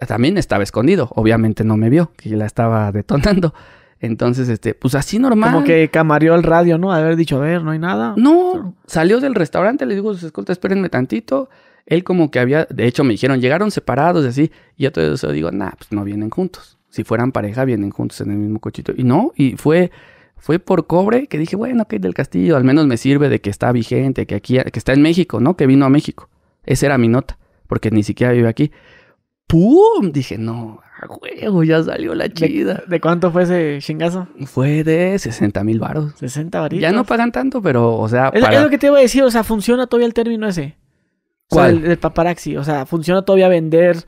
también estaba escondido. Obviamente no me vio, que la estaba detonando. Entonces, este, pues así normal. Como que camareó el radio, ¿no? Haber dicho, a ver, no hay nada. No, salió del restaurante, le digo a escoltas, espérenme tantito. Él como que había, de hecho me dijeron, llegaron separados y así. Y yo todo eso digo, nah, pues no vienen juntos. Si fueran pareja, vienen juntos en el mismo cochito. Y no, y fue, fue por cobre que dije, bueno, que del castillo, al menos me sirve de que está vigente, que aquí, que está en México, ¿no? Que vino a México. Esa era mi nota, porque ni siquiera vive aquí. ¡Pum! Dije, no, Juego, ya salió la chida. ¿De, cuánto fue ese chingazo? Fue de 60 mil baros. 60 varitas. Ya no pagan tanto, pero, o sea. Es, lo que te iba a decir, o sea, funciona todavía el término ese. ¿Cuál? el, paparaxi, o sea, funciona todavía vender.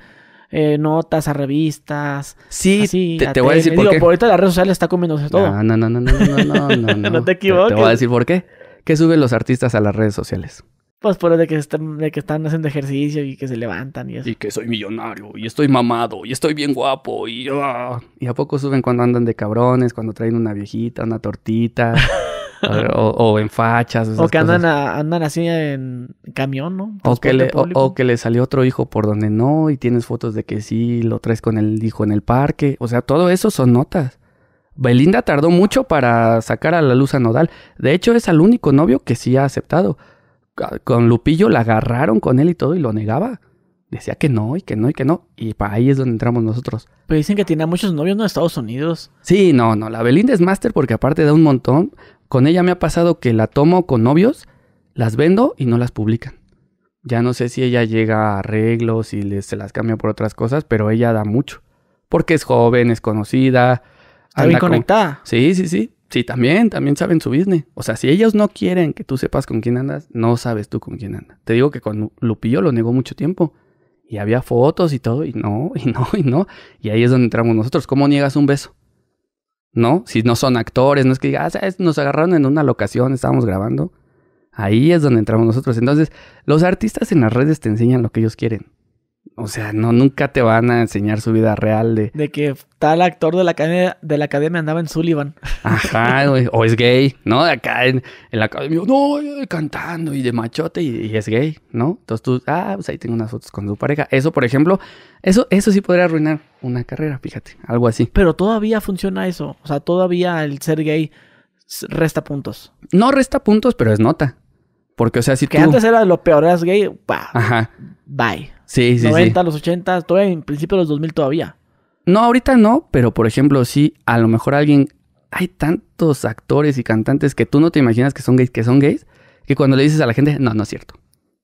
Eh, notas a revistas. Sí, sí. te, voy a decir por qué. Por ahorita las redes sociales está comiéndose todo. No, no, no, no, no, no, no. no, no. te equivoques. te voy a decir por qué. ¿Qué suben los artistas a las redes sociales? Pues por de que, están, de que están haciendo ejercicio y que se levantan y eso. Y que soy millonario, y estoy mamado, y estoy bien guapo, y... Ah. ¿Y a poco suben cuando andan de cabrones, cuando traen una viejita, una tortita? o, en fachas. O que andan, así en camión, ¿no? O que, o, o que, le, salió otro hijo por donde no, y tienes fotos de que sí, lo traes con el hijo en el parque. O sea, todo eso son notas. Belinda tardó mucho para sacar a la luz a Nodal. De hecho, es al único novio que sí ha aceptado con Lupillo la agarraron con él y todo y lo negaba. Decía que no y que no y que no. Y para ahí es donde entramos nosotros. Pero dicen que tiene muchos novios en Estados Unidos. Sí, no, no. La Belinda es máster porque aparte da un montón. Con ella me ha pasado que la tomo con novios, las vendo y no las publican. Ya no sé si ella llega a arreglos y les, se las cambia por otras cosas, pero ella da mucho. Porque es joven, es conocida. Está bien conectada. Sí, sí, sí. Sí, también, también saben su business. O sea, si ellos no quieren que tú sepas con quién andas, no sabes tú con quién andas. Te digo que con Lupillo lo negó mucho tiempo. Y había fotos y todo, y no, y no, y no. Y ahí es donde entramos nosotros. ¿Cómo niegas un beso? ¿No? Si no son actores, no es que digas, ah, nos agarraron en una locación, estábamos grabando. Ahí es donde entramos nosotros. Entonces, los artistas en las redes te enseñan lo que ellos quieren. O sea, no, nunca te van a enseñar su vida real de... De que tal actor de la academia, de la academia andaba en Sullivan. Ajá, O es gay, ¿no? Acá en, la academia, no, eh, cantando y de machote y, es gay, ¿no? Entonces tú, ah, pues ahí tengo unas fotos con tu pareja. Eso, por ejemplo, eso, eso sí podría arruinar una carrera, fíjate, algo así. Pero todavía funciona eso. O sea, todavía el ser gay resta puntos. No resta puntos, pero es nota. Porque, o sea, si que tú... antes era lo peor, eras gay, bah, Ajá. bye. Sí, sí, 90, los 80, en principio de los 2000 todavía. No, ahorita no, pero por ejemplo, sí, a lo mejor alguien. Hay tantos actores y cantantes que tú no te imaginas que son gays, que son gays, que cuando le dices a la gente, no, no es cierto.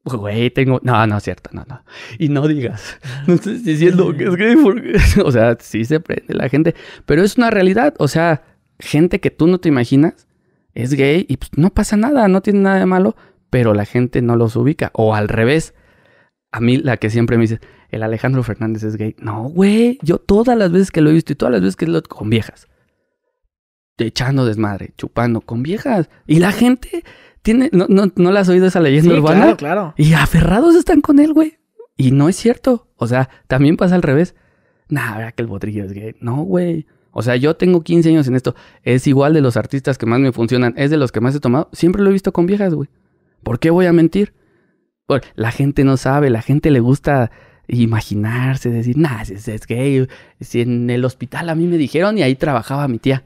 Güey, tengo. No, no es cierto, no, no. Y no digas, no estoy diciendo que es gay porque. O sea, sí se prende la gente, pero es una realidad. O sea, gente que tú no te imaginas es gay y pues, no pasa nada, no tiene nada de malo, pero la gente no los ubica. O al revés, a mí la que siempre me dice, el Alejandro Fernández es gay. No, güey, yo todas las veces que lo he visto y todas las veces que lo con viejas. Echando desmadre, chupando con viejas. Y la gente tiene, no, no, no has oído esa leyenda sí, urbana. Claro, claro. Y aferrados están con él, güey. Y no es cierto. O sea, también pasa al revés. Nah, que el Bodrillo es gay. No, güey. O sea, yo tengo 15 años en esto. Es igual de los artistas que más me funcionan, es de los que más he tomado. Siempre lo he visto con viejas, güey. ¿Por qué voy a mentir? la gente no sabe, la gente le gusta imaginarse, decir, nah, es, gay, si en el hospital a mí me dijeron y ahí trabajaba mi tía.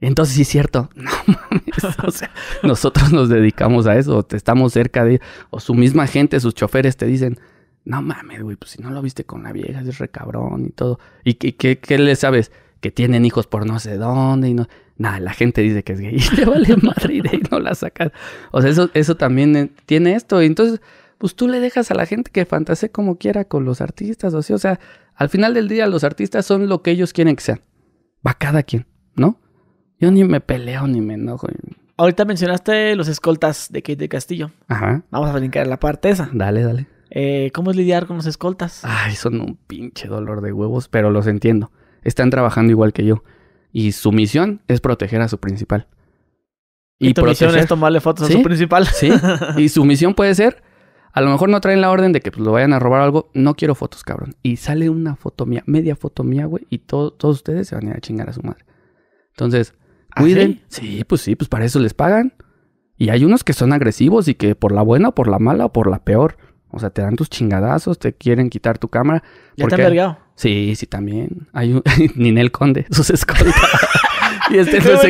Entonces sí es cierto, no mames, o sea, nosotros nos dedicamos a eso, te estamos cerca de, o su misma gente, sus choferes te dicen, no mames, güey, pues si no lo viste con la vieja, es recabrón y todo. ¿Y qué, qué, le sabes? Que tienen hijos por no sé dónde y no... Nada, la gente dice que es gay y te vale madre y no la sacas. O sea, eso, eso también eh, tiene esto. Y entonces, pues tú le dejas a la gente que fantasee como quiera con los artistas o así. O sea, al final del día los artistas son lo que ellos quieren que sean. Va cada quien, ¿no? Yo ni me peleo ni me enojo. Ahorita mencionaste los escoltas de Kate de Castillo. Ajá. Vamos a brincar la parte esa. Dale, dale. Eh, ¿Cómo es lidiar con los escoltas? Ay, son un pinche dolor de huevos, pero los entiendo. Están trabajando igual que yo. Y su misión es proteger a su principal. Y, misión es tomarle fotos a su principal. Sí. y su misión puede ser a lo mejor no traen la orden de que pues, lo vayan a robar algo. No quiero fotos, cabrón. Y sale una foto mía, media foto mía, güey. Y todos ustedes se van a ir a chingar a su madre. Entonces, ¿Ah, cuiden. sí? pues sí, pues para eso les pagan. Y hay unos que son agresivos y que por la buena, por la mala o por la peor. O sea, te dan tus chingadazos, te quieren quitar tu cámara. ¿Ya te han vergado? Sí, sí, también. Hay un... Ninel Conde, sus escoltas. y este es Esta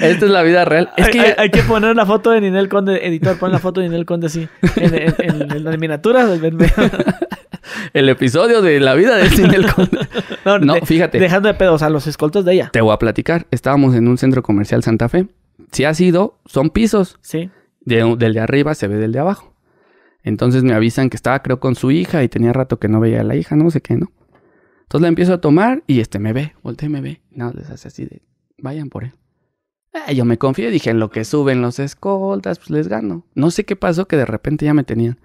es la vida real. Es que hay, que poner la foto de Ninel Conde, editor, pon la foto de Ninel Conde así. En, en, las miniaturas El episodio de la vida de Ninel Conde. No, fíjate. Dejando de pedos a los escoltos de ella. Te voy a platicar. Estábamos en un centro comercial Santa Fe. Si ha sido son pisos. Sí. del de arriba se ve del de abajo. Entonces me avisan que estaba, creo, con su hija y tenía rato que no veía a la hija, no sé qué, ¿no? Entonces la empiezo a tomar y este me ve, voltea y me ve. no, les hace así de vayan por él. Ah, yo me confié, dije, en lo que suben los escoltas, pues les gano. No sé qué pasó, que de repente ya me tenían.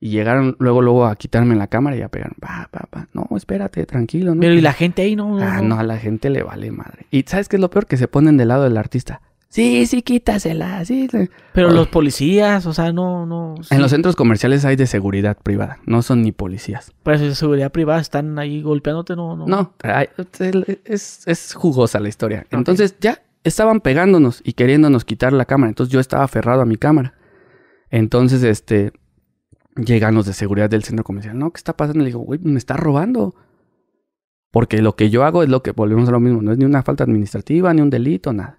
Y llegaron luego, luego a quitarme la cámara y a pegar. Pa, pa, No, espérate, tranquilo. ¿no? Pero y la gente ahí no, no, Ah, no, a la gente le vale madre. Y ¿sabes qué es lo peor? Que se ponen del lado del artista. Sí, sí, quítasela, sí. Pero los policías, o sea, no, no. En los centros comerciales hay de seguridad privada, no son ni policías. Pero pues si de seguridad privada están ahí golpeándote, no, no. No, es, es jugosa la historia. Entonces ya estaban pegándonos y queriéndonos quitar la cámara. Entonces yo estaba aferrado a mi cámara. Entonces, este, llegan los de seguridad del centro comercial. No, ¿qué está pasando? Le digo, güey, me está robando. Porque lo que yo hago es lo que, volvemos a lo mismo, no es ni una falta administrativa, ni un delito, nada.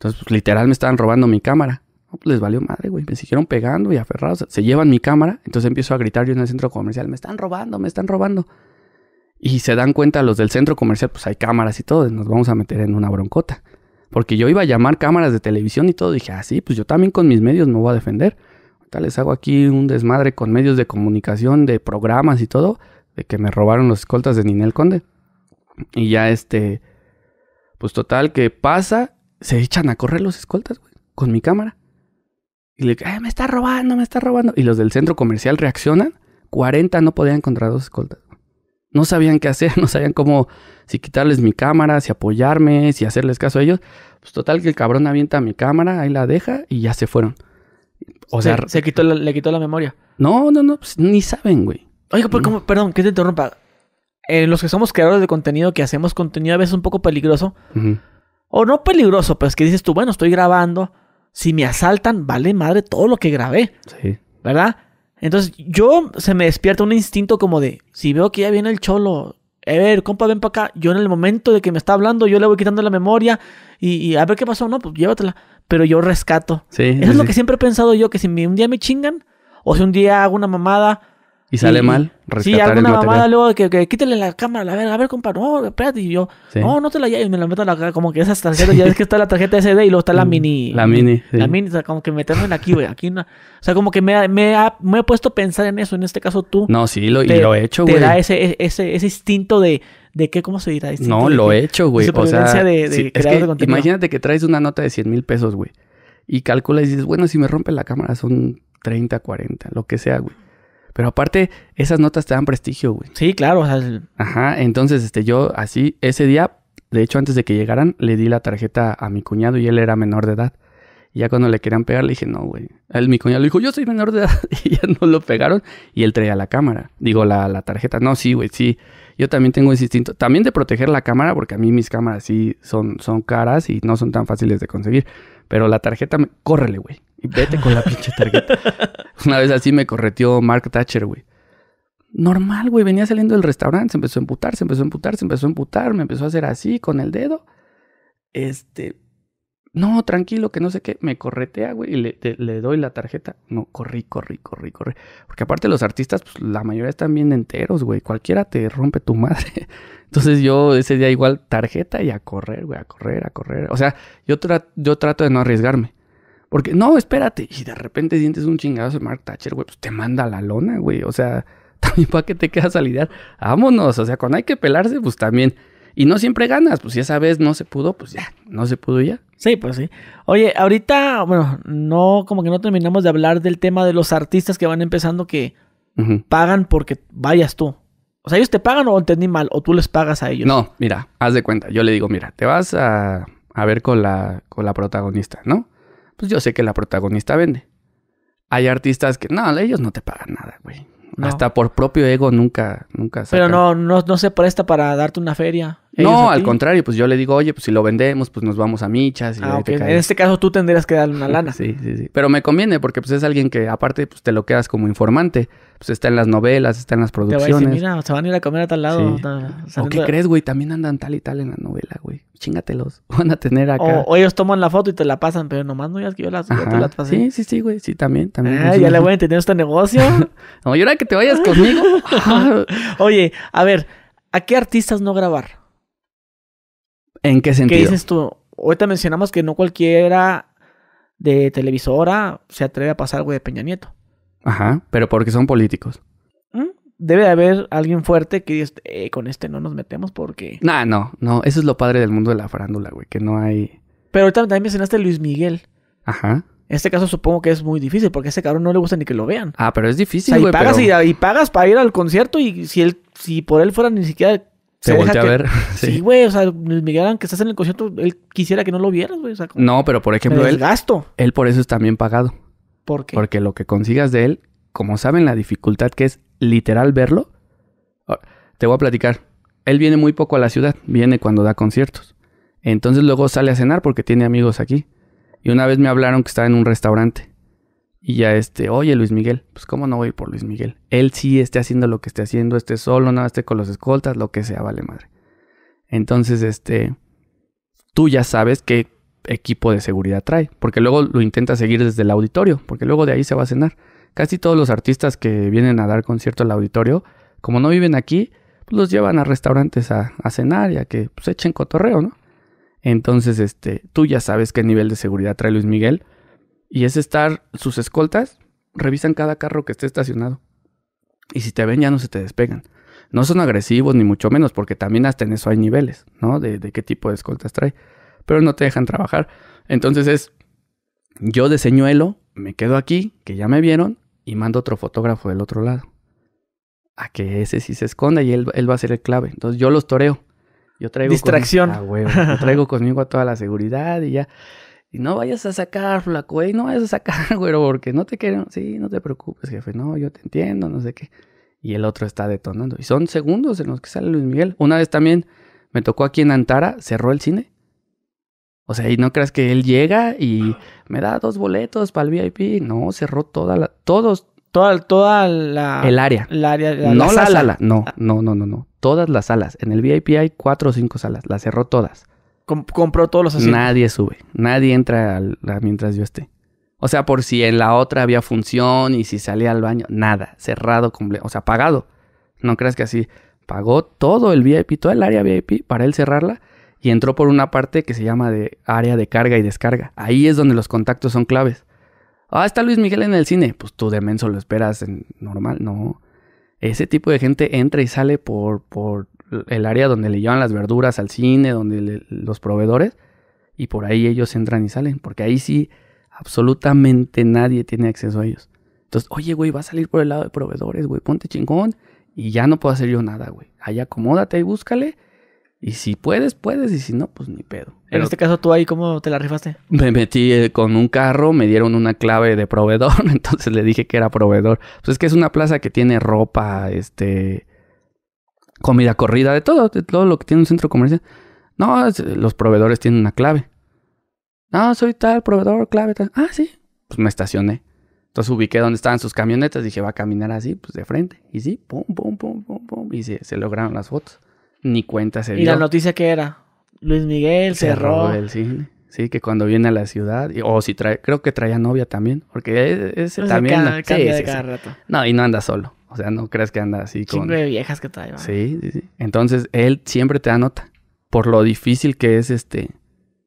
Entonces, pues, literal me estaban robando mi cámara. Pues, les valió madre, güey. Me siguieron pegando y aferrados. Se llevan mi cámara. Entonces empiezo a gritar yo en el centro comercial. Me están robando, me están robando. Y se dan cuenta los del centro comercial, pues hay cámaras y todo. nos vamos a meter en una broncota. Porque yo iba a llamar cámaras de televisión y todo. dije, ah, sí, pues yo también con mis medios me voy a defender. Ahorita les hago aquí un desmadre con medios de comunicación, de programas y todo. De que me robaron los escoltas de Ninel Conde. Y ya este... Pues total que pasa se echan a correr los escoltas, güey, con mi cámara. Y le ay, ah, me está robando, me está robando. Y los del centro comercial reaccionan. 40 no podían encontrar dos escoltas. No sabían qué hacer, no sabían cómo, si quitarles mi cámara, si apoyarme, si hacerles caso a ellos. Pues total que el cabrón avienta mi cámara, ahí la deja y ya se fueron. O sea, se, quitó le quitó la memoria. No, no, no, pues, ni saben, güey. Oiga, perdón, que te interrumpa. Eh, los que somos creadores de contenido, que hacemos contenido a veces un poco peligroso, Ajá. O no peligroso, pero es que dices tú, bueno, estoy grabando. Si me asaltan, vale madre todo lo que grabé. Sí. ¿Verdad? Entonces yo se me despierta un instinto como de, si veo que ya viene el cholo, a ver, compa, ven para acá. Yo en el momento de que me está hablando, yo le voy quitando la memoria y, a ver qué pasó. No, pues llévatela. Pero yo rescato. Sí, Eso es lo que siempre he pensado yo, que si un día me chingan o si un día hago una mamada y sale mal rescatar Sí, alguna el mamada luego de que, quítele quítale la cámara, A ver, a ver, compa, no, espérate. Y yo, no, no te la lleves, me la meto a la cara, como que esas tarjetas, ya ves que está la tarjeta SD y luego está la mm, mini. La mini, La mini, o sea, como que meterme en aquí, güey, aquí una... O sea, como que me, ha, me, he puesto a pensar en eso, en este caso tú. No, sí, lo, y lo he hecho, güey. Te da ese, e-, ese, ese instinto de, de qué, cómo se dirá. no, lo he hecho, güey. O sea, es imagínate que traes una nota de 100 mil pesos, güey. Y calculas y dices, bueno, si me rompe la cámara son 30, 40, lo que sea, güey pero aparte, esas notas te dan prestigio, güey. Sí, claro. Ajá, entonces este, yo así, ese día, de hecho antes de que llegaran, le di la tarjeta a mi cuñado y él era menor de edad. Y ya cuando le querían pegar, le dije, no, güey. Él, mi cuñado le dijo, yo soy menor de edad. Y ya no lo pegaron. Y él traía la cámara. Digo, la, tarjeta. No, sí, güey, sí. Yo también tengo ese instinto. También de proteger la cámara, porque a mí mis cámaras sí son, son caras y no son tan fáciles de conseguir. Pero la tarjeta, me... córrele, güey. Y vete con la pinche tarjeta. Una vez así me correteó Mark Thatcher, güey. Normal, güey. Venía saliendo del restaurante, se empezó a emputar, se empezó a emputar, se empezó a emputar, me empezó a hacer así con el dedo. Este. No, tranquilo, que no sé qué. Me corretea, güey, y le, le doy la tarjeta. No, corrí, corrí, corrí, corrí. Porque aparte los artistas, pues, la mayoría están bien enteros, güey. Cualquiera te rompe tu madre. Entonces yo ese día igual tarjeta y a correr, güey, a correr, a correr. O sea, yo, yo trato de no arriesgarme. Porque, no, espérate. Y de repente sientes un chingazo de Mark Thatcher, güey. Pues te manda a la lona, güey. O sea, también para que te quedas a lidiar. Vámonos. O sea, cuando hay que pelarse, pues también. Y no siempre ganas. Pues si esa vez no se pudo, pues ya. No se pudo ya. Sí, pues sí. Oye, ahorita, bueno, no, como que no terminamos de hablar del tema de los artistas que van empezando que pagan porque vayas tú. O sea, ellos te pagan o entendí mal, o tú les pagas a ellos. No, mira, haz de cuenta. Yo le digo, mira, te vas a, a ver con la, con la protagonista, ¿no? pues yo sé que la protagonista vende. Hay artistas que, no, ellos no te pagan nada, güey. Hasta por propio ego nunca, nunca. Pero no, no, no se presta para darte una feria. No, al contrario, pues yo le digo, oye, pues si lo vendemos, pues nos vamos a michas. Ah, en este caso tú tendrías que darle una lana. sí, sí, sí. Pero me conviene porque pues es alguien que aparte pues te lo quedas como informante. Pues está en las novelas, está en las producciones. Te a mira, se van a ir a comer a tal lado. ¿O qué crees, güey? También andan tal y tal en la novela, güey. Chingatelos. Van a tener acá. O, ellos toman la foto y te la pasan, pero nomás no es que yo las, Sí, sí, sí, güey. Sí, también, también. Ah, ya le voy a entender este negocio. no, yo ahora que te vayas conmigo. Oye, a ver, ¿a qué artistas no grabar? ¿En qué sentido? ¿Qué dices tú? Ahorita mencionamos que no cualquiera de televisora se atreve a pasar algo de Peña Nieto. Ajá, pero porque son políticos. Mm, debe de haber alguien fuerte que diga, este, eh, con este no nos metemos porque... Nah, no, no, eso es lo padre del mundo de la farándula, güey, que no hay... Pero ahorita también mencionaste Luis Miguel. Ajá. En este caso supongo que es muy difícil porque a ese cabrón no le gusta ni que lo vean. Ah, pero es difícil, Y pagas, y, pagas para ir al concierto y si él, si por él fuera ni siquiera se, voltea a ver. Sí, güey, o sea, me Miguel, que estás en el concierto, él quisiera que no lo vieras, güey. no, pero por ejemplo, el gasto. Él por eso está bien pagado. ¿Por qué? Porque lo que consigas de él, como saben la dificultad que es literal verlo, te voy a platicar. Él viene muy poco a la ciudad, viene cuando da conciertos. Entonces luego sale a cenar porque tiene amigos aquí. Y una vez me hablaron que estaba en un restaurante y ya este, oye Luis Miguel, pues cómo no voy por Luis Miguel. Él sí esté haciendo lo que esté haciendo, esté solo, nada, esté con los escoltas, lo que sea, vale madre. Entonces, este, tú ya sabes qué equipo de seguridad trae, porque luego lo intenta seguir desde el auditorio, porque luego de ahí se va a cenar. Casi todos los artistas que vienen a dar concierto al auditorio, como no viven aquí, pues los llevan a restaurantes a, cenar y a que pues, echen cotorreo, ¿no? Entonces, este, tú ya sabes qué nivel de seguridad trae Luis Miguel y es estar, sus escoltas revisan cada carro que esté estacionado. Y si te ven ya no se te despegan. No son agresivos ni mucho menos, porque también hasta en eso hay niveles, ¿no? De, qué tipo de escoltas trae. Pero no te dejan trabajar. Entonces es, yo de señuelo, me quedo aquí, que ya me vieron, y mando otro fotógrafo del otro lado. A que ese sí se esconda y él, va a ser el clave. Entonces yo los toreo. Yo traigo Distracción. Ah, yo traigo conmigo a toda la seguridad y ya. Y no vayas a sacar, flaco, ¿eh? no vayas a sacar, güero, porque no te quiero, Sí, no te preocupes, jefe, no, yo te entiendo, no sé qué. Y el otro está detonando. Y son segundos en los que sale Luis Miguel. Una vez también me tocó aquí en Antara, cerró el cine. O sea, y no creas que él llega y me da dos boletos para el VIP. No, cerró toda la, todos. Toda, toda la... El área. La área no la, sala. No, ah. no, no, no, no. Todas las salas. En el VIP hay cuatro o cinco salas. Las cerró todas compró todos los asientos. Nadie sube. Nadie entra mientras yo esté. O sea, por si en la otra había función y si salía al baño, nada. Cerrado, O sea, pagado. No creas que así. Pagó todo el VIP, toda el área VIP para él cerrarla y entró por una parte que se llama de área de carga y descarga. Ahí es donde los contactos son claves. Ah, está Luis Miguel en el cine. Pues tú de menso lo esperas en normal, no. Ese tipo de gente entra y sale por el área donde le llevan las verduras al cine, donde los proveedores, y por ahí ellos entran y salen, porque ahí sí absolutamente nadie tiene acceso a ellos. Entonces, oye, güey, va a salir por el lado de proveedores, güey, ponte chingón y ya no puedo hacer yo nada, güey. Ahí acomódate y búscale. Y si puedes, puedes, y si no, pues ni pedo. en este caso, ¿tú ahí cómo te la rifaste? Me metí eh, con un carro, me dieron una clave de proveedor, entonces le dije que era proveedor. Pues es que es una plaza que tiene ropa, este, comida corrida, de todo, de todo lo que tiene un centro comercial. No, los proveedores tienen una clave. No, soy tal proveedor, clave, tal. Ah, sí. Pues me estacioné. Entonces ubiqué dónde estaban sus camionetas. Dije, va a caminar así, pues de frente. Y sí, pum, pum, pum, pum, pum. Y se, lograron las fotos. Ni cuenta se dio. ¿Y la noticia qué era? Luis Miguel cerró. Sí, que cuando viene a la ciudad, o si trae, creo que traía novia también, porque es el también. cada rato. no, y no anda solo. O sea, no creas que anda así con... Cinco viejas que trae. Sí, sí, sí. Entonces, él siempre te anota por lo difícil que es este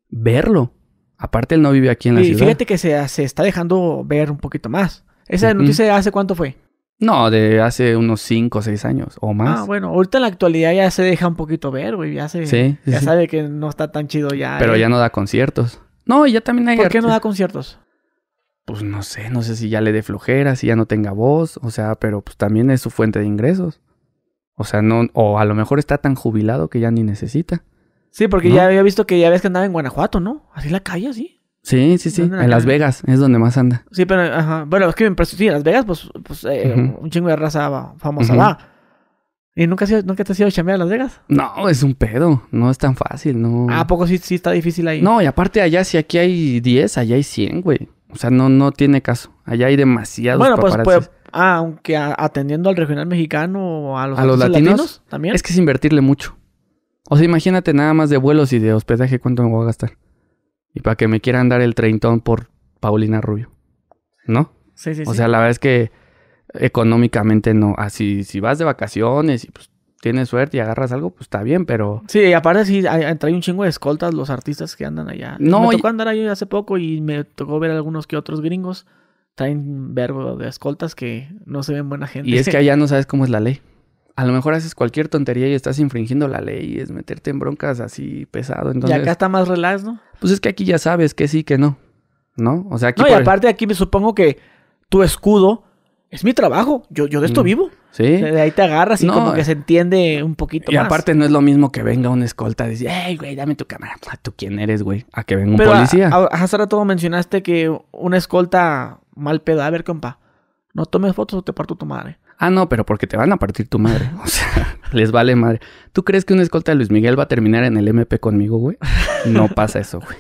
verlo. Aparte, él no vive aquí en la ciudad. Y fíjate que se, está dejando ver un poquito más. ¿Esa noticia hace cuánto fue? No, de hace unos 5 o 6 años o más. Ah, bueno, ahorita en la actualidad ya se deja un poquito ver, güey. Ya, se, sí, ya sabe que no está tan chido ya. Pero ya no da conciertos. No, ya también hay... ¿Por qué no da conciertos? pues no sé, no sé si ya le dé flojera, si ya no tenga voz, o sea, pero pues también es su fuente de ingresos. O sea, no, o a lo mejor está tan jubilado que ya ni necesita. Sí, porque ya había visto que ya ves que andaba en Guanajuato, ¿no? Así la calle, así. Sí, sí, sí. En, Las Vegas es donde más anda. Sí, pero, ajá. Bueno, es que Sí, en Las Vegas, pues, pues eh, un chingo de raza famosa va. ¿Y nunca, nunca te has ido a chambear a Las Vegas? No, es un pedo. No es tan fácil, no. Ah, poco sí, sí está difícil ahí? No, y aparte allá, si aquí hay 10, allá hay 100, güey. O sea, no, no tiene caso. Allá hay demasiados bueno, Pues, pues, ah, aunque atendiendo al regional mexicano o a los, latinos, también. Es que es invertirle mucho. O sea, imagínate nada más de vuelos y de hospedaje cuánto me voy a gastar. Y para que me quieran dar el treintón por Paulina Rubio. ¿No? Sí, sí, sí. O sea, la verdad es que económicamente no. Así, ah, si vas de vacaciones y pues tienes suerte y agarras algo, pues está bien, pero... Sí, aparte sí, trae un chingo de escoltas los artistas que andan allá. No, me tocó andar ahí hace poco y me tocó ver algunos que otros gringos traen verbo de escoltas que no se ven buena gente. Y es que allá no sabes cómo es la ley. A lo mejor haces cualquier tontería y estás infringiendo la ley y es meterte en broncas así pesado. Entonces, y acá está más relax, ¿no? Pues es que aquí ya sabes que sí, que no. ¿No? O sea, aquí. No, y aparte aquí me supongo que tu escudo es mi trabajo, yo, de esto mm. vivo. Sí. De ahí te agarras y como que eh. se entiende un poquito más. Y aparte no es lo mismo que venga una escolta y decir, hey, güey, dame tu cámara. Ah, ¿Tú quién eres, güey? A que venga un policía. A, a, mencionaste que una escolta mal pedo. A ver, compa, no tomes fotos o te parto tu madre. Ah, no, pero porque te van a partir tu madre. O sea, les vale madre. ¿Tú crees que una escolta de Luis Miguel va a terminar en el MP conmigo, güey? No pasa eso, güey.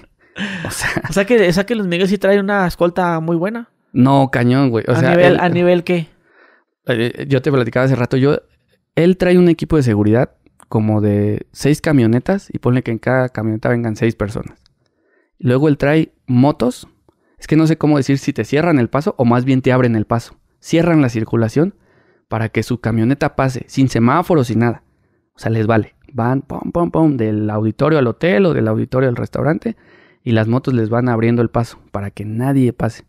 O sea, o sea que, o sea que Luis Miguel sí trae una escolta muy buena. No, cañón, güey. ¿A nivel, qué? Eh, eh, yo te platicaba hace rato, yo... Él trae un equipo de seguridad como de seis camionetas y pone que en cada camioneta vengan seis personas. Luego él trae motos. Es que no sé cómo decir si te cierran el paso o más bien te abren el paso. Cierran la circulación para que su camioneta pase sin semáforos y nada. O sea, les vale. Van pum, pum, pum, del auditorio al hotel o del auditorio al restaurante y las motos les van abriendo el paso para que nadie pase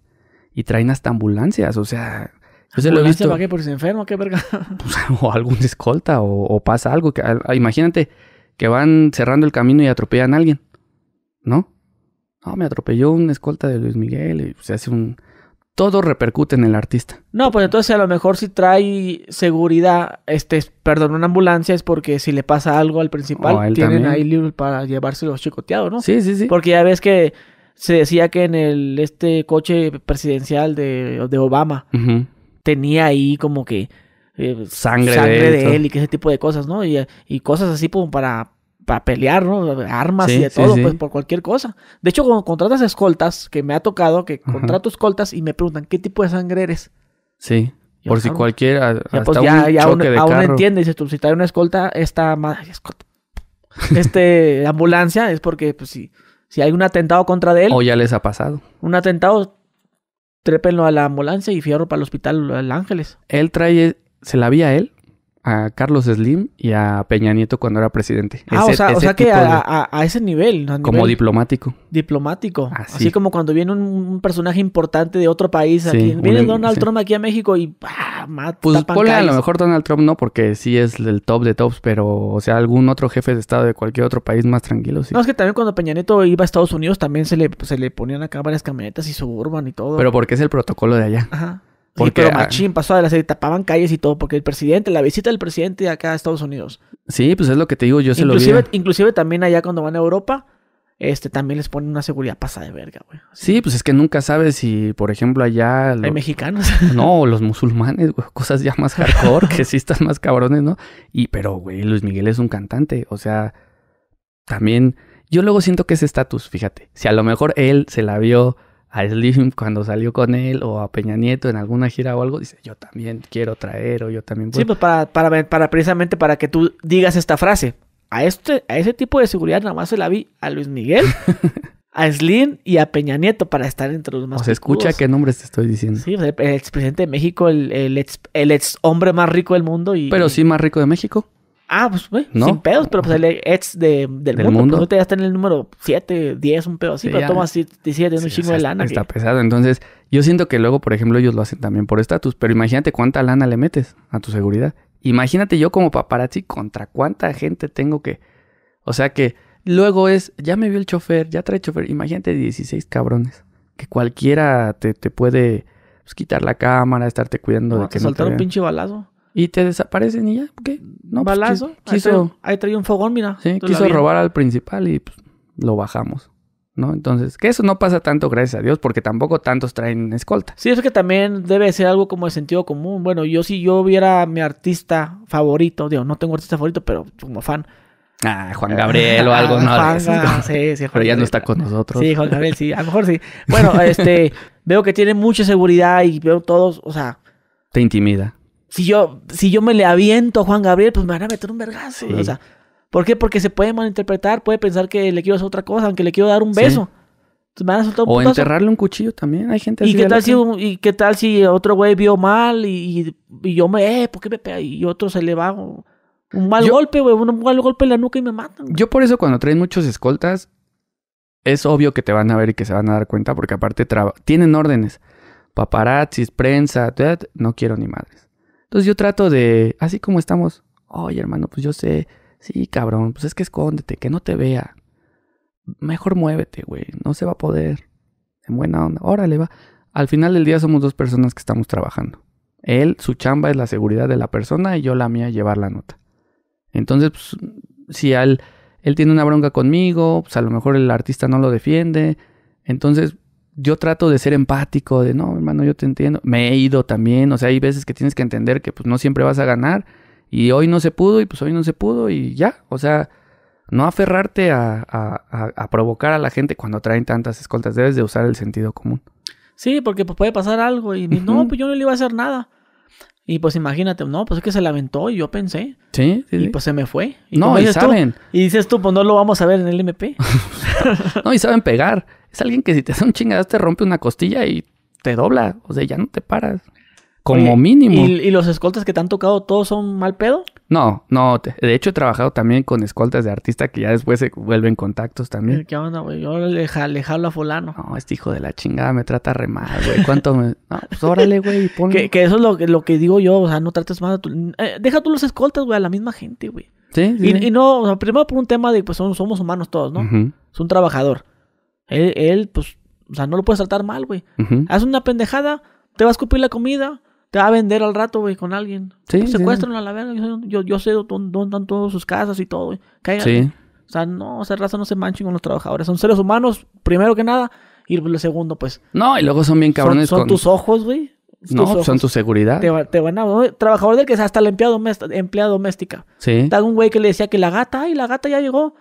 y traen hasta ambulancias, o sea, yo se lo he ¿Para ¿Por si enfermo? ¿Qué verga? Pues, o algún escolta o, pasa algo. Ah, ah, imagínate que van cerrando el camino y atropellan a alguien, ¿no? No, me atropelló un escolta de Luis Miguel y pues, se hace un... Todo repercute en el artista. No, pues entonces a lo mejor si trae seguridad, este, perdón, una ambulancia es porque si le pasa algo al principal, tienen también. ahí libre para llevárselo chicoteado, ¿no? Sí, sí, sí. Porque ya ves que se decía que en el este coche presidencial de, Obama tenía ahí como que eh, sangre, de, él, y que ese tipo de cosas, ¿no? Y, cosas así como para, para pelear, ¿no? Armas y de todo, pues por cualquier cosa. De hecho, cuando contratas escoltas, que me ha tocado que contratas contrato escoltas y me preguntan, ¿qué tipo de sangre eres? Sí. por si ah, cualquiera. Ya, entiende, y tú, si una escolta, esta este, ambulancia, es porque, pues sí. Si hay un atentado contra de él. O ya les ha pasado. Un atentado, trépenlo a la ambulancia y fierro para el hospital Los Ángeles. Él trae, se la vi a él, a Carlos Slim y a Peña Nieto cuando era presidente. Ah, o sea, o sea que a, ese nivel. como diplomático. Diplomático. Así. como cuando viene un, personaje importante de otro país. Aquí. viene em- Donald Trump aquí a México y ah, Pues a lo mejor Donald Trump no, porque sí es el top de tops, pero o sea, algún otro jefe de Estado de cualquier otro país más tranquilo. Sí. No, es que también cuando Peña Nieto iba a Estados Unidos también se le, pues, se le ponían acá varias camionetas y suburban y todo. Pero porque es el protocolo de allá. Ajá. Porque, sí, pero ah, Machín pasó a la serie, tapaban calles y todo, porque el presidente, la visita del presidente acá a Estados Unidos. Sí, pues es lo que te digo, yo se lo vi. Inclusive también allá cuando van a Europa, este también les ponen una seguridad pasa de verga, güey. Sí, pues es que nunca sabes si, por ejemplo, allá... Los... Hay mexicanos. No, los musulmanes, güey, cosas ya más hardcore, que sí están más cabrones, ¿no? Y, pero, güey, Luis Miguel es un cantante, o sea, también... Yo luego siento que ese estatus, fíjate. Si a lo mejor él se la vio a Slim cuando salió con él o a Peña Nieto en alguna gira o algo, dice, yo también quiero traer o yo también... Puedo. Sí, pues para, para, para, precisamente para que tú digas esta frase. A, este, a ese tipo de seguridad nada más se la vi a Luis Miguel, a Slim y a Peña Nieto para estar entre los más... O se escucha qué nombres te estoy diciendo. Sí, el expresidente de México, el, el, el ex hombre más rico del mundo y... Pero sí más rico de México. Ah, pues, güey, sin pedos, pero pues el ex de, del, ¿Del mundo, pues, mundo? Pues, ya está en el número 7, 10, un pedo así, pero toma así, te un chingo de lana. Está pesado. Entonces, yo siento que luego, por ejemplo, ellos lo hacen también por estatus, pero imagínate cuánta lana le metes a tu seguridad. Imagínate yo como paparazzi contra cuánta gente tengo que. O sea que luego es, ya me vio el chofer, ya trae chofer. Imagínate 16 cabrones, que cualquiera te, te puede pues, quitar la cámara, estarte cuidando de que te Soltar un pinche balazo. Y te desaparecen y ya, ¿qué? No, pues, Balazo. Quiso, ahí, traía un fogón, mira. Sí, quiso robar al principal y pues, lo bajamos. ¿No? Entonces, que eso no pasa tanto, gracias a Dios, porque tampoco tantos traen escolta. Sí, eso que también debe ser algo como de sentido común. Bueno, yo si yo viera a mi artista favorito, digo, no tengo artista favorito, pero como fan, Ah, Juan eh, Gabriel o ah, algo, no. sí, sí, Juan pero ya no está con nosotros. Sí, Juan Gabriel, sí, a lo mejor sí. Bueno, este, veo que tiene mucha seguridad y veo todos, o sea. Te intimida si yo, si yo me le aviento a Juan Gabriel, pues me van a meter un vergazo. O sea, ¿por qué? Porque se puede malinterpretar, puede pensar que le quiero hacer otra cosa, aunque le quiero dar un beso. me van a un O enterrarle un cuchillo también. Hay gente así. ¿Y qué, tal si, otro güey vio mal y, yo me, eh, ¿por qué me pega? Y otro se le va. un mal golpe, güey. Un mal golpe en la nuca y me matan. Yo por eso cuando traen muchos escoltas, es obvio que te van a ver y que se van a dar cuenta porque aparte tienen órdenes. Paparazzis, prensa, no quiero ni madres. Entonces yo trato de, así como estamos, oye hermano, pues yo sé, sí cabrón, pues es que escóndete, que no te vea. Mejor muévete, güey, no se va a poder. En buena onda, órale va. Al final del día somos dos personas que estamos trabajando. Él, su chamba es la seguridad de la persona y yo la mía llevar la nota. Entonces, pues, si él, él tiene una bronca conmigo, pues a lo mejor el artista no lo defiende. Entonces, yo trato de ser empático, de no, hermano, yo te entiendo. Me he ido también, o sea, hay veces que tienes que entender que pues no siempre vas a ganar y hoy no se pudo y pues hoy no se pudo y ya, o sea, no aferrarte a, provocar a la gente cuando traen tantas escoltas, debes de usar el sentido común. Sí, porque pues, puede pasar algo y no, pues yo no le iba a hacer nada. Y pues imagínate, no, pues es que se lamentó y yo pensé. Sí, Y pues se me fue. no, y saben. Y dices tú, pues no lo vamos a ver en el MP. no, y saben pegar. Es alguien que si te hace un chingadazo te rompe una costilla y te dobla. O sea, ya no te paras. Como mínimo. ¿y, ¿Y los escoltas que te han tocado todos son mal pedo? No, no. De hecho, he trabajado también con escoltas de artista que ya después se vuelven contactos también. ¿Qué onda, güey? Yo le, jalo a fulano. No, este hijo de la chingada me trata re mal, güey. ¿Cuánto me...? No, pues órale, güey, que, eso es lo, que digo yo. O sea, no trates mal a tu... Eh, deja tú los escoltas, güey, a la misma gente, güey. Sí, Y, no, o sea, primero por un tema de, pues, somos humanos todos, ¿no? Es un trabajador. Él, pues, o sea, no lo puedes tratar mal, güey. Haz una pendejada, te va a escupir la comida te va a vender al rato, güey, con alguien. Sí. secuestran a la verga. Yo, yo sé dónde están todas sus casas y todo, güey. Sí. O sea, no, esa raza no se manchen con los trabajadores. Son seres humanos, primero que nada. Y lo segundo, pues. No, y luego son bien cabrones. Son, tus ojos, güey. No, son tu seguridad. Te, te van a. Trabajador del que es hasta la empleada, doméstica. Sí. Está un güey que le decía que la gata, ay, la gata ya llegó.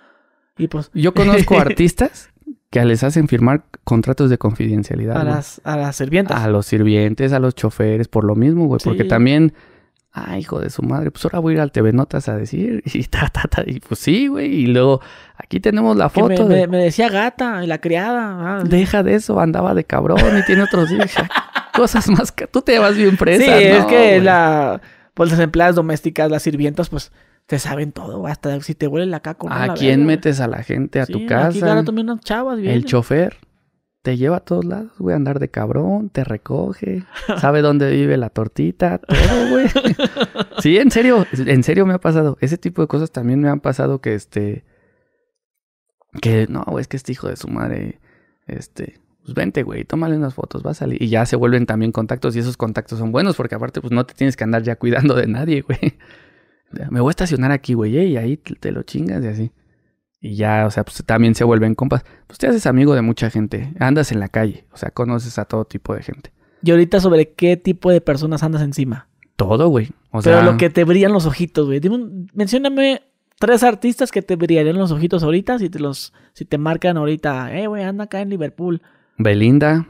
Y pues. Yo conozco artistas que les hacen firmar contratos de confidencialidad. A las, a las, sirvientas. A los sirvientes, a los choferes, por lo mismo, güey. Porque también, ah, hijo de su madre, pues ahora voy a ir al TV Notas a decir, y ta, ta, ta, y pues sí, güey. Y luego, aquí tenemos la foto. Me, de... me, decía gata, la criada. Ah. Deja de eso, andaba de cabrón y tiene otros Cosas más que tú te vas bien presa. Sí, es que la, pues las empleadas domésticas, las sirvientas, pues te saben todo, hasta si te huele la caca. ¿A quién metes a la gente a tu casa? Aquí también unas chavas, bien. El chofer te lleva a todos lados, güey, a andar de cabrón, te recoge, sabe dónde vive la tortita, todo, güey. sí, en serio, en serio me ha pasado. Ese tipo de cosas también me han pasado que este. Que no, güey, es que este hijo de su madre, este, pues vente, güey, tómale unas fotos, va a salir. Y ya se vuelven también contactos y esos contactos son buenos porque aparte, pues no te tienes que andar ya cuidando de nadie, güey me voy a estacionar aquí, güey, eh, y ahí te, lo chingas y así. Y ya, o sea, pues también se vuelven compas. Pues te haces amigo de mucha gente, andas en la calle, o sea, conoces a todo tipo de gente. Y ahorita sobre qué tipo de personas andas encima. Todo, güey. O Pero lo que te brillan los ojitos, güey. Mencióname tres artistas que te brillarían los ojitos ahorita si te los, si te marcan ahorita, eh, güey, anda acá en Liverpool. Belinda.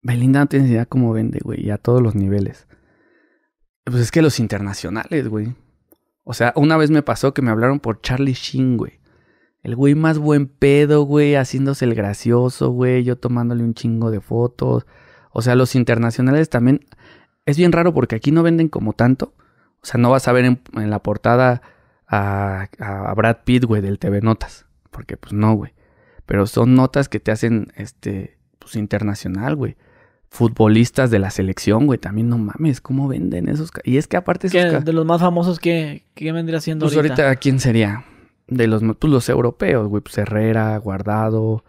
Belinda no tienes idea cómo vende, güey, y a todos los niveles. Pues es que los internacionales, güey. O sea, una vez me pasó que me hablaron por Charlie Sheen, güey. El güey más buen pedo, güey, haciéndose el gracioso, güey, yo tomándole un chingo de fotos. O sea, los internacionales también. Es bien raro porque aquí no venden como tanto. O sea, no vas a ver en, la portada a, a, Brad Pitt, güey, del TV Notas. Porque pues no, güey. Pero son notas que te hacen, este, pues internacional, güey futbolistas de la selección, güey, también no mames, ¿cómo venden esos? Y es que aparte de los más famosos que qué vendría siendo pues ahorita? ahorita quién sería? De los pues, los europeos, güey, pues Herrera, Guardado,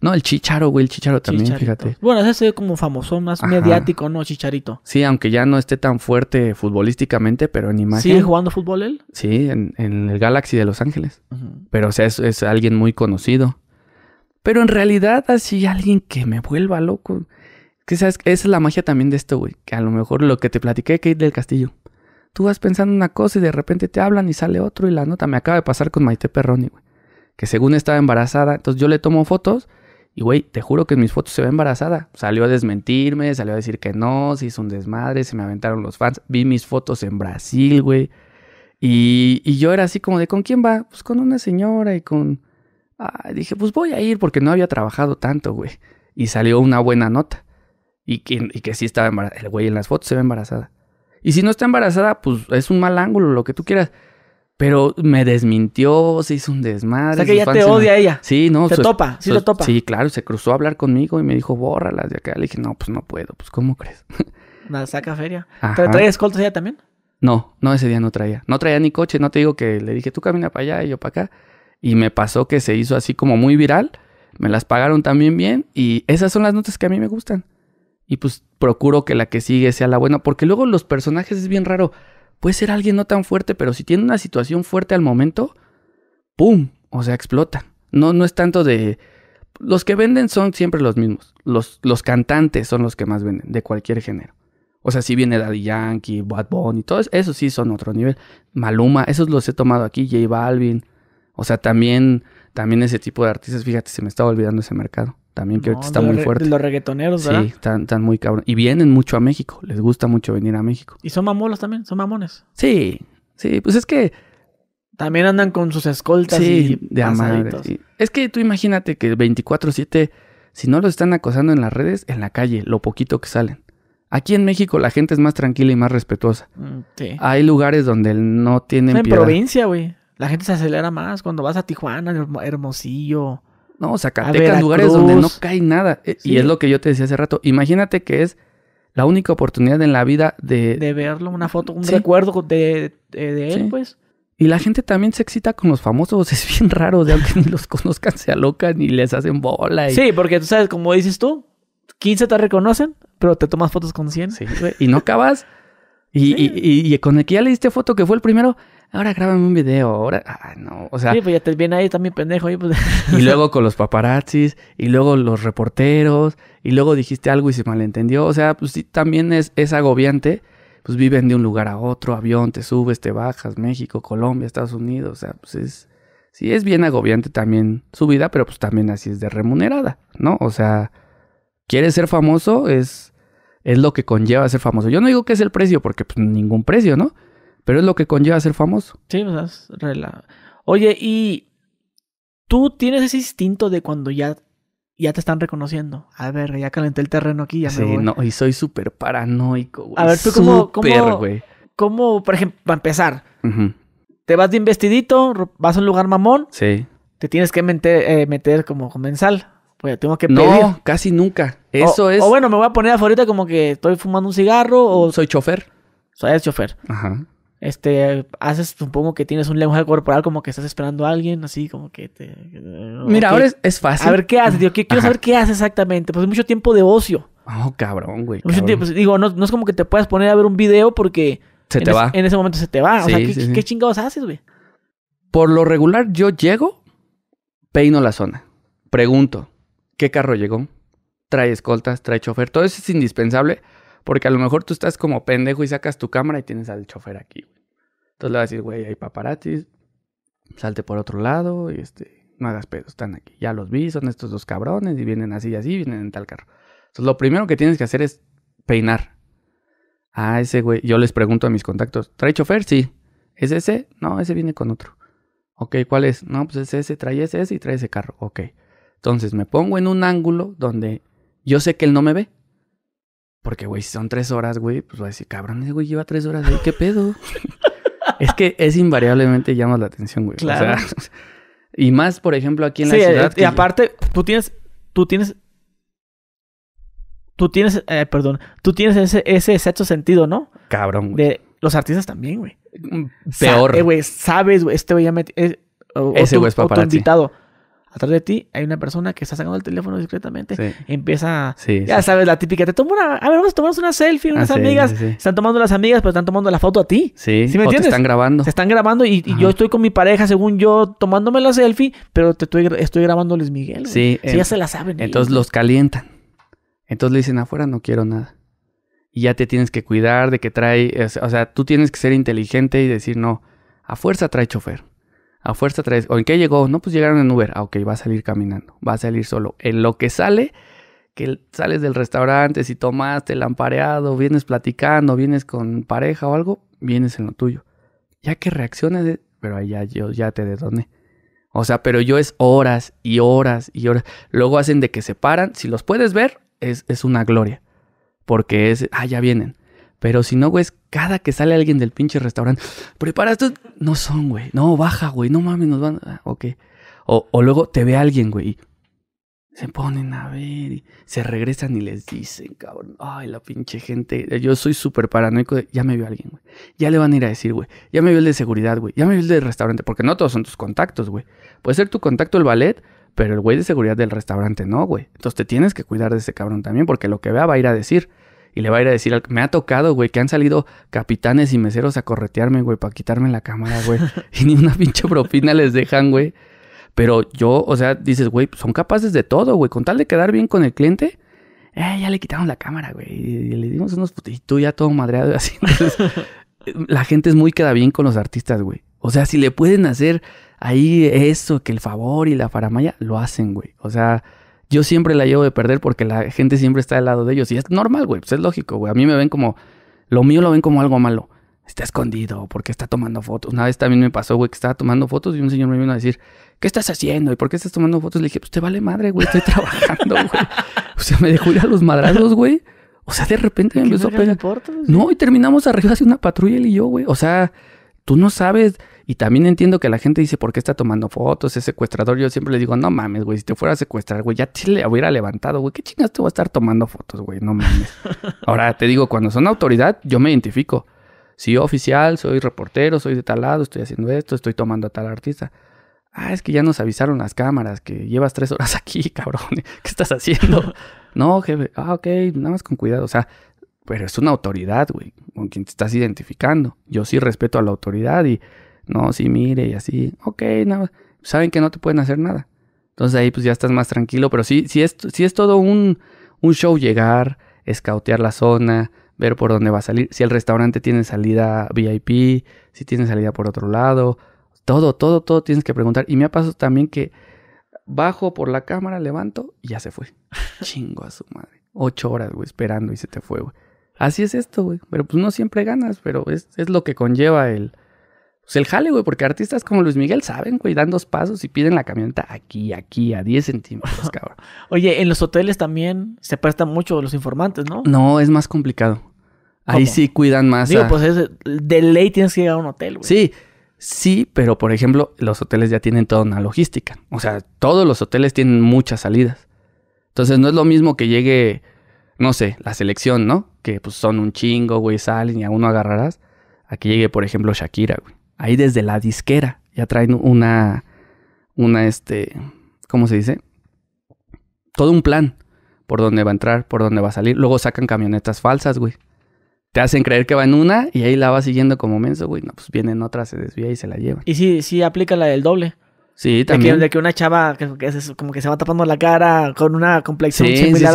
no, el Chicharo, güey, el Chicharo también, fíjate. Bueno, ese es como famoso, más mediático, ¿no? Chicharito. Sí, aunque ya no esté tan fuerte futbolísticamente, pero en imagen. ¿Sigue jugando fútbol él? Sí, en, el Galaxy de Los Ángeles. Pero, o sea, es, alguien muy conocido. Pero en realidad, así alguien que me vuelva loco. Que sabes, esa es la magia también de esto, güey. Que a lo mejor lo que te platiqué, Kate del Castillo. Tú vas pensando una cosa y de repente te hablan y sale otro y la nota me acaba de pasar con Maite Perroni, güey. Que según estaba embarazada, entonces yo le tomo fotos y, güey, te juro que en mis fotos se ve embarazada. Salió a desmentirme, salió a decir que no, se hizo un desmadre, se me aventaron los fans. Vi mis fotos en Brasil, güey. Y, yo era así como de, ¿con quién va? Pues con una señora y con... dije, pues voy a ir porque no había trabajado tanto, güey. Y salió una buena nota. Y que, y sí estaba embarazada. El güey en las fotos se ve embarazada. Y si no está embarazada, pues es un mal ángulo, lo que tú quieras. Pero me desmintió, se hizo un desmadre. O sea que ya te odia a ella. Sí, no. Se topa, sí lo topa. Sí, claro, se cruzó a hablar conmigo y me dijo, bórralas de acá. Le dije, no, pues no puedo, pues ¿cómo crees? La saca feria. te traía escoltas ella también? No, no, ese día no traía. No traía ni coche, no te digo que le dije, tú camina para allá y yo para acá. Y me pasó que se hizo así como muy viral. Me las pagaron también bien y esas son las notas que a mí me gustan y pues procuro que la que sigue sea la buena, porque luego los personajes es bien raro. Puede ser alguien no tan fuerte, pero si tiene una situación fuerte al momento, ¡pum! O sea, explota. No, no es tanto de... Los que venden son siempre los mismos. Los, los cantantes son los que más venden, de cualquier género. O sea, si viene Daddy Yankee, Bad Bunny, todo eso, sí son otro nivel. Maluma, esos los he tomado aquí, J Balvin. O sea, también, también ese tipo de artistas, fíjate, se me estaba olvidando ese mercado. También que está muy fuerte. Los reggaetoneros, ¿verdad? Sí, están, muy cabrón. Y vienen mucho a México. Les gusta mucho venir a México. Y son mamolos también, son mamones. Sí, sí. Pues es que también andan con sus escoltas y de amar. Es que tú imagínate que 24-7, si no los están acosando en las redes, en la calle, lo poquito que salen. Aquí en México la gente es más tranquila y más respetuosa. Mm, sí. Hay lugares donde no tienen. En provincia, güey. La gente se acelera más. Cuando vas a Tijuana, Hermosillo, no, Zacatecas, lugares donde no cae nada. E, y es lo que yo te decía hace rato. Imagínate que es la única oportunidad en la vida de... De verlo, una foto, un recuerdo de, él, pues. Y la gente también se excita con los famosos, es bien raro, de alguien los conozcan, se alocan y les hacen bola. Sí, porque tú sabes, como dices tú, 15 te reconocen, pero te tomas fotos con 100. y no acabas y, y, y, con el que ya le diste foto, que fue el primero, ahora grábame un video, ahora, ah, no, o sea. Sí, pues ya te viene ahí también pendejo. Pues. y luego con los paparazzis, y luego los reporteros, y luego dijiste algo y se malentendió. O sea, pues sí, también es, es agobiante. Pues viven de un lugar a otro, avión, te subes, te bajas, México, Colombia, Estados Unidos, o sea, pues es. Sí, es bien agobiante también su vida, pero pues también así es de remunerada, ¿no? O sea, quieres ser famoso, es es lo que conlleva ser famoso. Yo no digo que es el precio, porque pues, ningún precio, ¿no? Pero es lo que conlleva ser famoso. Sí, o sea, Oye, y tú tienes ese instinto de cuando ya, ya te están reconociendo. A ver, ya calenté el terreno aquí, ya me voy. no, y soy súper paranoico, güey. A ver, tú como, cómo, cómo, por ejemplo, para empezar, te vas de investidito, vas a un lugar mamón. Sí. Te tienes que meter, eh, meter como comensal. Oye, tengo que pedir. No, casi nunca. Eso es. O bueno, me voy a poner a favorita como que estoy fumando un cigarro o. Soy chofer. Soy el chofer. Ajá. Este, haces, supongo que tienes un lenguaje corporal como que estás esperando a alguien, así como que te. Mira, ahora es, fácil. A ver qué haces, digo, quiero saber qué haces exactamente. Pues mucho tiempo de ocio. Oh, cabrón, güey. Mucho digo, no, es como que te puedas poner a ver un video porque. Se te va. en ese momento se te va. o sea, ¿qué chingados haces, güey? Por lo regular, yo llego, peino la zona. Pregunto, qué carro llegó, trae escoltas, trae chofer, todo eso es indispensable porque a lo mejor tú estás como pendejo y sacas tu cámara y tienes al chofer aquí. Entonces le vas a decir, güey, hay paparazzis, salte por otro lado y este, no hagas pedo, están aquí. Ya los vi, son estos dos cabrones y vienen así y así, vienen en tal carro. Entonces lo primero que tienes que hacer es peinar. a ah, ese güey, yo les pregunto a mis contactos, ¿trae chofer? Sí. ¿Es ese? No, ese viene con otro. Ok, ¿cuál es? No, pues es ese, trae ese, ese y trae ese carro. Ok. Entonces me pongo en un ángulo donde yo sé que él no me ve. Porque, güey, si son tres horas, güey, pues va a decir, cabrón, ese güey lleva tres horas ahí, ¿qué pedo? es que es invariablemente llamas la atención, güey. O sea, y más, por ejemplo, aquí en la eh, ciudad. Sí, y aparte, tú tienes, tú tienes, tú tienes, eh, perdón, tú tienes ese, ese sexto sentido, ¿no? Cabrón, güey. De los artistas también, güey. Mm, peor. Eh, güey, sabes, güey, este güey ya me... ese güey es papá, O atrás de ti hay una persona que está sacando el teléfono discretamente. Empieza, ya sabes, la típica. Te tomo una, a ver, vamos a tomarnos una selfie, unas ah, amigas. Están tomando las amigas, pero están tomando la foto a ti. Sí, ¿Sí me Te están grabando. Te están grabando y, yo estoy con mi pareja, según yo, tomándome la selfie, pero te estoy, estoy grabando Miguel. Sí. ya se la saben. Entonces los calientan. Entonces le dicen afuera, no quiero nada. Y ya te tienes que cuidar de que trae, o sea, tú tienes que ser inteligente y decir, no, a fuerza trae chofer. A fuerza traes. ¿O en qué llegó? No, pues llegaron en Uber. Ah, ok, va a salir caminando. Va a salir solo. En lo que sale, que sales del restaurante, si tomaste el ampareado, vienes platicando, vienes con pareja o algo, vienes en lo tuyo. Ya que reacciones, eh, pero ahí ya yo ya te detoné. O sea, pero yo es horas y horas y horas. Luego hacen de que se paran. Si los puedes ver, es, es una gloria. Porque es, ah, ya vienen. Pero si no, güey, cada que sale alguien del pinche restaurante, prepara esto. No son, güey. No, baja, güey. No mames, nos van. Ah, ok. O, luego te ve alguien, güey. se ponen a ver y se regresan y les dicen, cabrón. Ay, la pinche gente. Yo soy súper paranoico. ya me vio alguien, güey. Ya le van a ir a decir, güey. Ya me vio el de seguridad, güey. Ya me vio el del restaurante. Porque no todos son tus contactos, güey. Puede ser tu contacto el ballet, pero el güey de seguridad del restaurante no, güey. Entonces te tienes que cuidar de ese cabrón también, porque lo que vea va a ir a decir y le va a ir a decir Me ha tocado, güey, que han salido capitanes y meseros a corretearme, güey, para quitarme la cámara, güey. y ni una pinche propina les dejan, güey. Pero yo, o sea, dices, güey, son capaces de todo, güey. Con tal de quedar bien con el cliente, eh, ya le quitaron la cámara, güey. Y le dimos unos putitos ya todo madreado y así. la gente es muy queda bien con los artistas, güey. O sea, si le pueden hacer ahí eso, que el favor y la faramaya, lo hacen, güey. O sea, yo siempre la llevo de perder porque la gente siempre está al lado de ellos. Y es normal, güey, pues es lógico, güey. A mí me ven como, lo mío lo ven como algo malo. Está escondido, porque está tomando fotos. Una vez también me pasó, güey, que estaba tomando fotos y un señor me vino a decir, ¿qué estás haciendo? ¿Y por qué estás tomando fotos? Le dije, pues te vale madre, güey, estoy trabajando, güey. O sea, me dejó ir a los madrazos, güey. O sea, de repente me empezó a pegar. no, y terminamos arriba hacia una patrulla él y yo, güey. O sea, tú no sabes y también entiendo que la gente dice, ¿por qué está tomando fotos? Es secuestrador. Yo siempre le digo, no mames, güey, si te fuera a secuestrar, güey, ya te le hubiera levantado, güey. ¿Qué chingas te voy a estar tomando fotos, güey? No mames. Ahora te digo, cuando son autoridad, yo me identifico. Si oficial, soy reportero, soy de tal lado, estoy haciendo esto, estoy tomando a tal artista. Ah, es que ya nos avisaron las cámaras que llevas tres horas aquí, cabrón. ¿Qué estás haciendo? no, jefe. Ah, ok, nada más con cuidado. O sea, pero es una autoridad, güey, con quien te estás identificando. Yo sí respeto a la autoridad y no, sí, mire, y así, ok, nada, saben que no te pueden hacer nada. Entonces ahí pues ya estás más tranquilo, pero sí, sí es, sí es todo un, un show llegar, escautear la zona, ver por dónde va a salir, si el restaurante tiene salida VIP, si tiene salida por otro lado, todo, todo, todo tienes que preguntar. Y me ha pasado también que bajo por la cámara, levanto y ya se fue. Chingo a su madre. Ocho horas, güey, esperando y se te fue, güey. Así es esto, güey. Pero pues no siempre ganas, pero es lo que conlleva el, sea, pues, el jale, güey, porque artistas como Luis Miguel saben, güey, dan dos pasos y piden la camioneta aquí, aquí, a 10 centímetros, cabrón. Oye, en los hoteles también se prestan mucho los informantes, ¿no? No, es más complicado. Ahí sí cuidan más. Digo, pues de ley tienes que llegar a un hotel, güey. Sí, sí, pero por ejemplo, los hoteles ya tienen toda una logística. O sea, todos los hoteles tienen muchas salidas. Entonces no es lo mismo que llegue, no sé, la selección, ¿no? Que pues son un chingo, güey, salen y a uno agarrarás. Aquí llegue, por ejemplo, Shakira, güey ahí desde la disquera. Ya traen una, una, este, ¿cómo se dice? Todo un plan por dónde va a entrar, por dónde va a salir. Luego sacan camionetas falsas, güey. Te hacen creer que va en una y ahí la va siguiendo como menso, güey. No, pues viene en otra, se desvía y se la lleva. Y sí, sí aplica la del doble. Sí, también. De que, una chava que, es como que se va tapando la cara con una complexión sí, sí, sí, a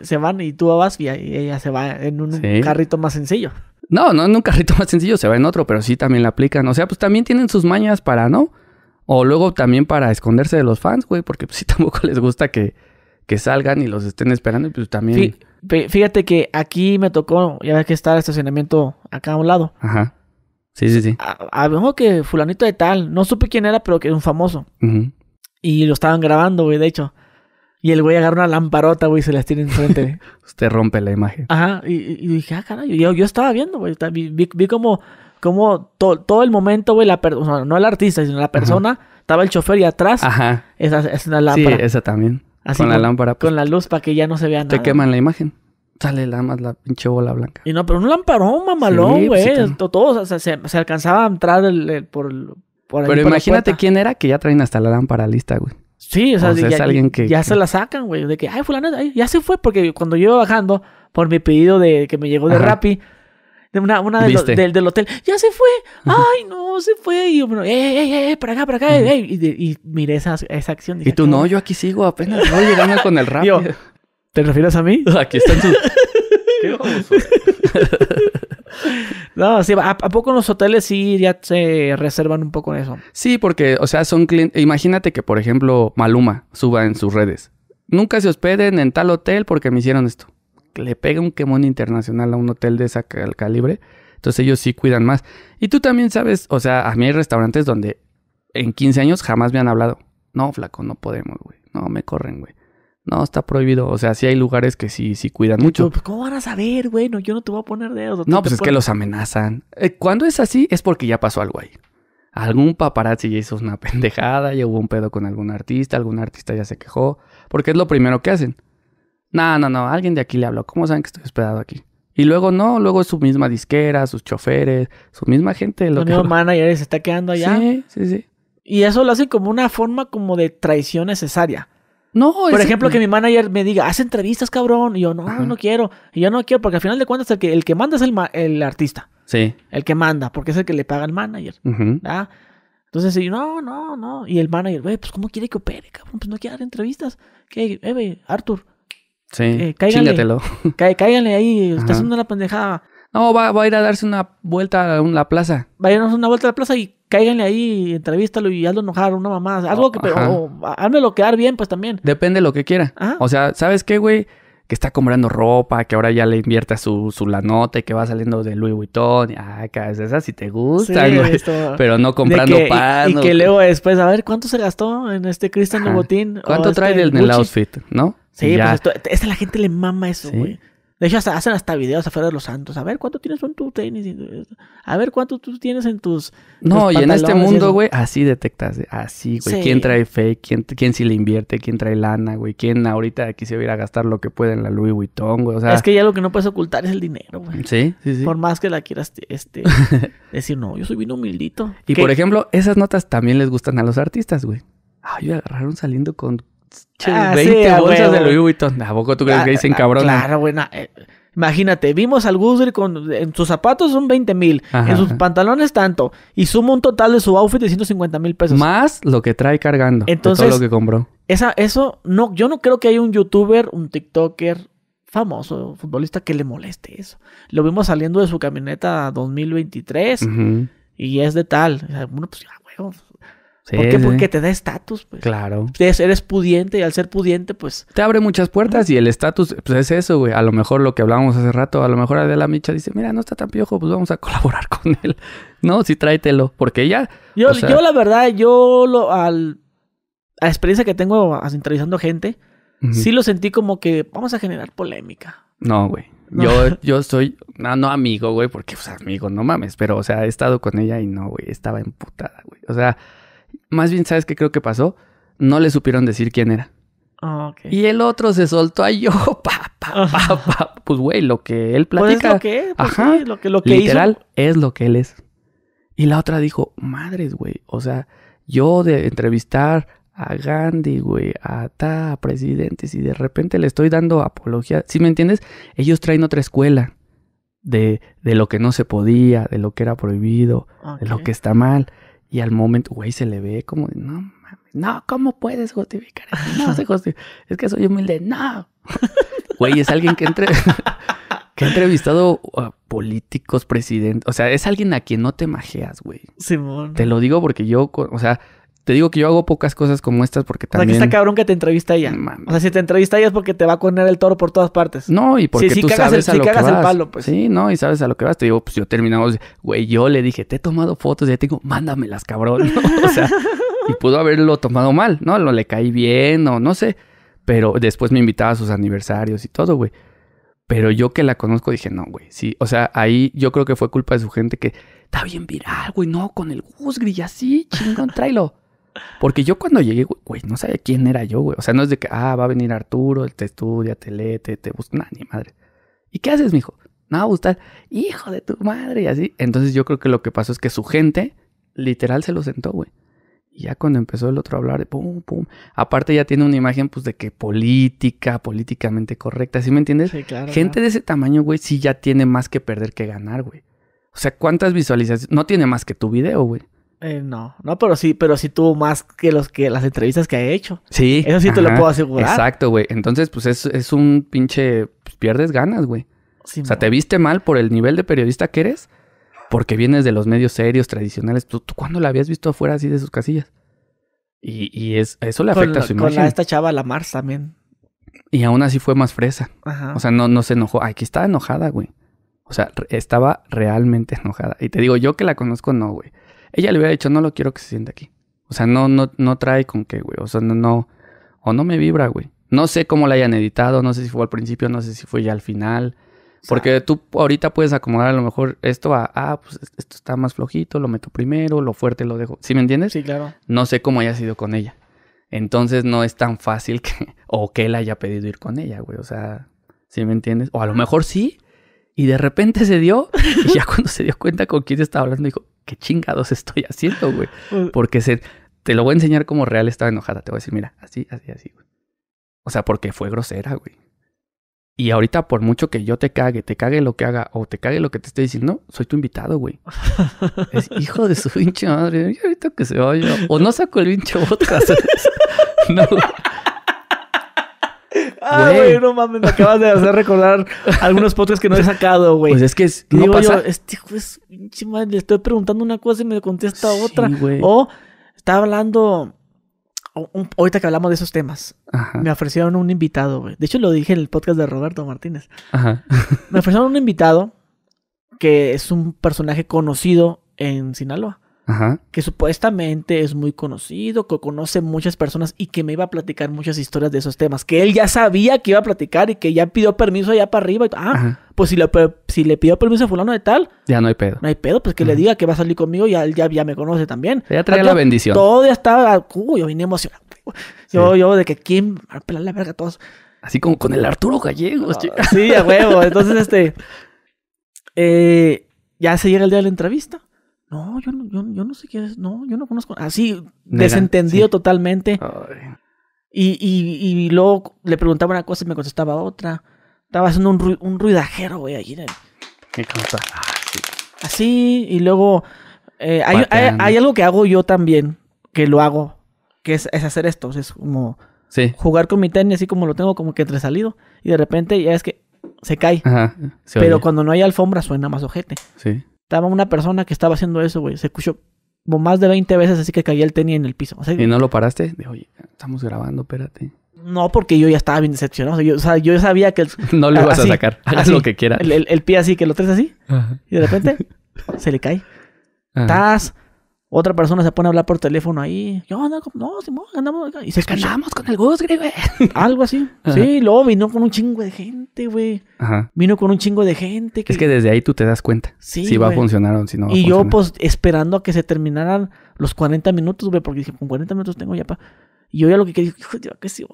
se, van y tú vas y ella se va en un carrito más sencillo. No, no en un carrito más sencillo se va en otro, pero sí también la aplican. O sea, pues también tienen sus mañas para, ¿no? O luego también para esconderse de los fans, güey, porque pues sí tampoco les gusta que, salgan y los estén esperando, y pues también. Sí. fíjate que aquí me tocó, ya ves que está el estacionamiento acá a un lado. Ajá. Sí, sí, sí. A mejor que fulanito de tal, no supe quién era, pero que era un famoso. Y lo estaban grabando, güey, de hecho. Y el güey agarra una lamparota, güey, y se las tiene enfrente. Usted rompe la imagen. Ajá, y, dije, ah, caray, yo, yo estaba viendo, güey, vi, vi, como, como todo el momento, güey, la persona, no el artista, sino la persona, estaba el chofer y atrás. Ajá. Esa es una lámpara. Sí, esa también. Así con, la lámpara. Pues, con la luz para que ya no se vea nada. Te queman la imagen. Sale la, más la pinche bola blanca. Y no, pero un lamparón, mamalón, pues, güey. Todos se, se, alcanzaba a entrar por, ahí Pero imagínate quién era que ya traen hasta la lámpara lista, güey. Sí, o sea, ya, se la sacan, güey. De que, ay, fulano, ay, ya se fue. Porque cuando yo iba bajando por mi pedido de que me llegó de Rappi, de una, una del, del, del, hotel, ya se fue. Ay, no, se fue. Y yo, bueno, eh eh ey, eh, eh, para acá, para acá. Eh, y, y, miré esa, esa acción. y tú, no, yo aquí sigo apenas. No llegando con el Rappi. ¿Te refieres a mí? Aquí están sus... ¿Qué No, sí, ¿a, ¿a, poco los hoteles sí ya se reservan un poco eso? Sí, porque, o sea, son clientes. Imagínate que, por ejemplo, Maluma suba en sus redes. Nunca se hospeden en tal hotel porque me hicieron esto. Le pega un quemón internacional a un hotel de ese calibre. Entonces ellos sí cuidan más. Y tú también sabes, o sea, a mí hay restaurantes donde en 15 años jamás me han hablado. No, flaco, no podemos, güey. No, me corren, güey. No, está prohibido. O sea, sí hay lugares que sí, sí cuidan mucho. Pues, ¿Cómo van a saber, güey? yo no te voy a poner dedos. No, pues es que los amenazan. Eh, cuando es así, es porque ya pasó algo ahí. Algún paparazzi ya hizo una pendejada, ya hubo un pedo con algún artista, algún artista ya se quejó. Porque es lo primero que hacen. No, no, no, alguien de aquí le habló. ¿Cómo saben que estoy esperado aquí? Y luego no, luego es su misma disquera, sus choferes, su misma gente. Lo que... manager se está quedando allá. Sí, sí, sí. Y eso lo hacen como una forma como de traición necesaria. No, Por ejemplo, que mi manager me diga, haz entrevistas, cabrón. Y yo, no, no quiero. Y yo no quiero, porque al final de cuentas el que, manda es el, el artista. Sí. El que manda, porque es el que le paga al manager. Entonces, no, no, no. Y el manager, güey, pues ¿cómo quiere que opere, cabrón? Pues no quiere dar entrevistas. ¿Qué, eh, güey, Arthur? Sí, eh, cáiganle, cáiganle ahí, está haciendo una pendejada. No, va, a ir a darse una vuelta a la plaza. Váyanos una vuelta a la plaza y cáiganle ahí, entrevístalo y hazlo enojar, una mamá. Algo que, pero, quedar bien, pues también. Depende de lo que quiera. O sea, ¿sabes qué, güey? Que está comprando ropa, que ahora ya le invierta su, su que va saliendo de Louis Vuitton. Ah, esas si te gusta. güey. Pero no comprando pan. Y, que luego después, a ver, ¿cuánto se gastó en este Cristian Louboutin? ¿Cuánto trae este del, el outfit, no? Sí, pues esto, esta la gente le mama eso, güey. De hecho, hacen hasta videos afuera de los santos. A ver cuánto tienes en tu tenis. A ver cuánto tú tienes en tus. No, y en este mundo, güey, así detectas. Así, güey. ¿Quién trae fake? ¿Quién, ¿Quién sí le invierte? ¿Quién trae lana, güey? ¿Quién ahorita quisiera ir a gastar lo que puede en la Louis Vuitton, güey? O sea. Es que ya lo que no puedes ocultar es el dinero, güey. Sí, sí, sí. Por más que la quieras este, decir, no, yo soy bien humildito. Y por ejemplo, esas notas también les gustan a los artistas, güey. Ay, agarraron saliendo con 20 ah, bolsas de Louis Vuitton. ¿A poco tú crees ah, que dicen ah, cabrón? Claro, güey. Eh, imagínate, vimos al Guzri con en sus zapatos son 20 mil, en sus pantalones tanto, y suma un total de su outfit de 150 mil pesos. Más lo que trae cargando. Entonces, todo lo que compró. Esa, eso, no, yo no creo que haya un youtuber, un TikToker, famoso futbolista que le moleste eso. Lo vimos saliendo de su camioneta 2023 y es de tal. Bueno, pues ya, huevo, ¿Por qué? Porque te da estatus, pues. Claro. Eres, eres, pudiente y al ser pudiente, pues. Te abre muchas puertas y el estatus, pues es eso, güey. A lo mejor lo que hablábamos hace rato, a lo mejor Adela Micha dice, mira, no está tan piojo, pues vamos a colaborar con él. No, sí, tráetelo. Porque ya... Yo, yo la verdad, yo lo, al, a la experiencia que tengo entrevistando gente, sí lo sentí como que vamos a generar polémica. No, güey. Yo, yo soy, no, no amigo, güey, porque, pues, amigo, no mames, pero, o sea, he estado con ella y no, güey, estaba emputada, güey. O sea, más bien, ¿sabes qué creo que pasó? No le supieron decir quién era. Ah, y el otro se soltó a yo, Pues, güey, lo que él platica. Pues, es lo que, pues, ajá, lo que, lo que literal, es lo que él es. Y la otra dijo, madres, güey, o sea, yo de entrevistar a Gandhi, güey, a ta, presidentes, y de repente le estoy dando apología. ¿Sí me entiendes? Ellos traen otra escuela de, lo que no se podía, de lo que era prohibido, de lo que está mal. Y al momento, güey, se le ve como, no mames, no, ¿cómo puedes justificar eso? No se justifica. Es que soy humilde, no. Güey, es alguien que, entre... que ha entrevistado a políticos, presidentes. O sea, es alguien a quien no te majeas, güey. Simón. Te lo digo porque yo, o sea, te digo que yo hago pocas cosas como estas porque también... O sea, que está cabrón que te entrevista ella. O sea, si te entrevista ella es porque te va a poner el toro por todas partes. No, y porque tú cagas el, a lo El palo, pues. Sí, no, y sabes a lo que vas. Te digo, pues yo terminamos... Güey, yo le dije, te he tomado fotos. Y ya te digo, mándamelas, cabrón. O sea, y pudo haberlo tomado mal, ¿no? Lo le caí bien o no sé. Pero después me invitaba a sus aniversarios y todo, güey. Pero yo que la conozco dije, no, güey, sí. O sea, ahí yo creo que fue culpa de su gente que está bien viral, güey, no, con el Gusgri y así, chingón, tráelo. Porque yo cuando llegué, güey, no sabía quién era yo, güey. O sea, no es de que, ah, va a venir Arturo, te estudia, te lee, te, busca. ni madre. ¿Y qué haces, mijo? No, va a gustar. Hijo de tu madre, y así. Entonces yo creo que lo que pasó es que su gente, literal, se lo sentó, güey. Y ya cuando empezó el otro a hablar, de pum, pum. Aparte ya tiene una imagen, pues, de que política, políticamente correcta, ¿sí me entiendes? Sí, claro. Gente de ese tamaño, güey, sí ya tiene más que perder que ganar, güey. O sea, ¿cuántas visualizaciones? No tiene más que tu video, güey. Eh, no, no, pero sí, pero sí tuvo más que los que las entrevistas que ha hecho. Sí. Eso sí te lo puedo asegurar. Exacto, güey. Entonces, pues es, un pinche. Pues, pierdes ganas, güey. o sea, te viste mal por el nivel de periodista que eres, porque vienes de los medios serios, tradicionales. ¿Tú, cuándo la habías visto afuera así de sus casillas? Y, y es, eso le afecta a su imagen. Con esta chava, la Mars también. Y aún así fue más fresa. Ajá. O sea, no, no se enojó. Ay, que estaba enojada, güey. O sea, estaba realmente enojada. Y te digo, yo que la conozco, no, güey. Ella le hubiera dicho, no lo quiero que se siente aquí. O sea, no, no, no trae con qué, güey. O sea, no, o no me vibra, güey. No sé cómo la hayan editado, no sé si fue al principio, no sé si fue ya al final. Porque tú ahorita puedes acomodar a lo mejor esto a, ah, pues esto está más flojito, lo meto primero, lo fuerte lo dejo. ¿Sí me entiendes? Sí, claro. No sé cómo haya sido con ella. Entonces no es tan fácil que, o que él haya pedido ir con ella, güey. O sea, ¿sí me entiendes? O a lo mejor sí, y de repente se dio, y ya cuando se dio cuenta con quién estaba hablando, dijo, ¿qué chingados estoy haciendo, güey? Pues, porque se, te lo voy a enseñar como real estaba enojada. Te voy a decir, mira, así, así, así, güey. O sea, porque fue grosera, güey. Y ahorita, por mucho que yo te cague, te cague lo que haga o te cague lo que te esté diciendo, soy tu invitado, güey. es hijo de su pinche madre. Y ahorita que se vaya. O no saco el pinche botas. no, Ah, güey, no mames, me acabas de hacer recordar algunos podcasts que no he sacado, güey. Pues es que es, no Digo pasa. Yo, este es pinche le estoy preguntando una cosa y me contesta otra. O está hablando. ahorita que hablamos de esos temas, me ofrecieron un invitado, güey. De hecho, lo dije en el podcast de Roberto Martínez. Ajá. me ofrecieron un invitado que es un personaje conocido en Sinaloa que supuestamente es muy conocido, que conoce muchas personas y que me iba a platicar muchas historias de esos temas, que él ya sabía que iba a platicar y que ya pidió permiso allá para arriba. ah, pues si le, si le pidió permiso a fulano de tal... Ya no hay pedo. No hay pedo, pues que le diga que va a salir conmigo y ya, ya, ya me conoce también. Ya la bendición. Todo ya estaba... Uy, uh, yo vine emocionado. Yo, yo, de que quién... A la verga todos. Así como con el Arturo Gallegos. Ah, sí, a huevo. Entonces, este... Eh, ya se llega el día de la entrevista. No, yo no, yo, no sé qué es, no, yo no conozco. Así, desentendido totalmente. Y, y, y, luego le preguntaba una cosa y me contestaba otra. Estaba haciendo un, un ruidajero, güey, allí. ¿Qué cosa? Ah, así, y luego eh, hay, algo que hago yo también, que lo hago, que es, hacer esto. es como sí. jugar con mi tenis, así como lo tengo como que salido. Y de repente ya es que se cae. Pero cuando no hay alfombra suena más ojete. Sí. Estaba una persona que estaba haciendo eso, güey. Se escuchó más de 20 veces así que caía el tenis en el piso. ¿Y no lo paraste? dije oye, estamos grabando, espérate. No, porque yo ya estaba bien decepcionado. O sea, yo, sabía que... no lo ibas a sacar. Haz lo que quieras. El, pie así, que lo traes así. Y de repente se le cae. Estás... Otra persona se pone a hablar por teléfono ahí. Yo ando con, no, Simón, andamos. Y se pues con el Gus, güey. Algo así. Sí, luego vino con un chingo de gente, güey. Ajá. Vino con un chingo de gente. Es que desde ahí tú te das cuenta. Sí, si va a funcionar o si no va y a funcionar. Y yo, pues, esperando a que se terminaran los 40 minutos, güey, porque dije, con 40 minutos tengo ya para. Y yo ya lo que quería, que se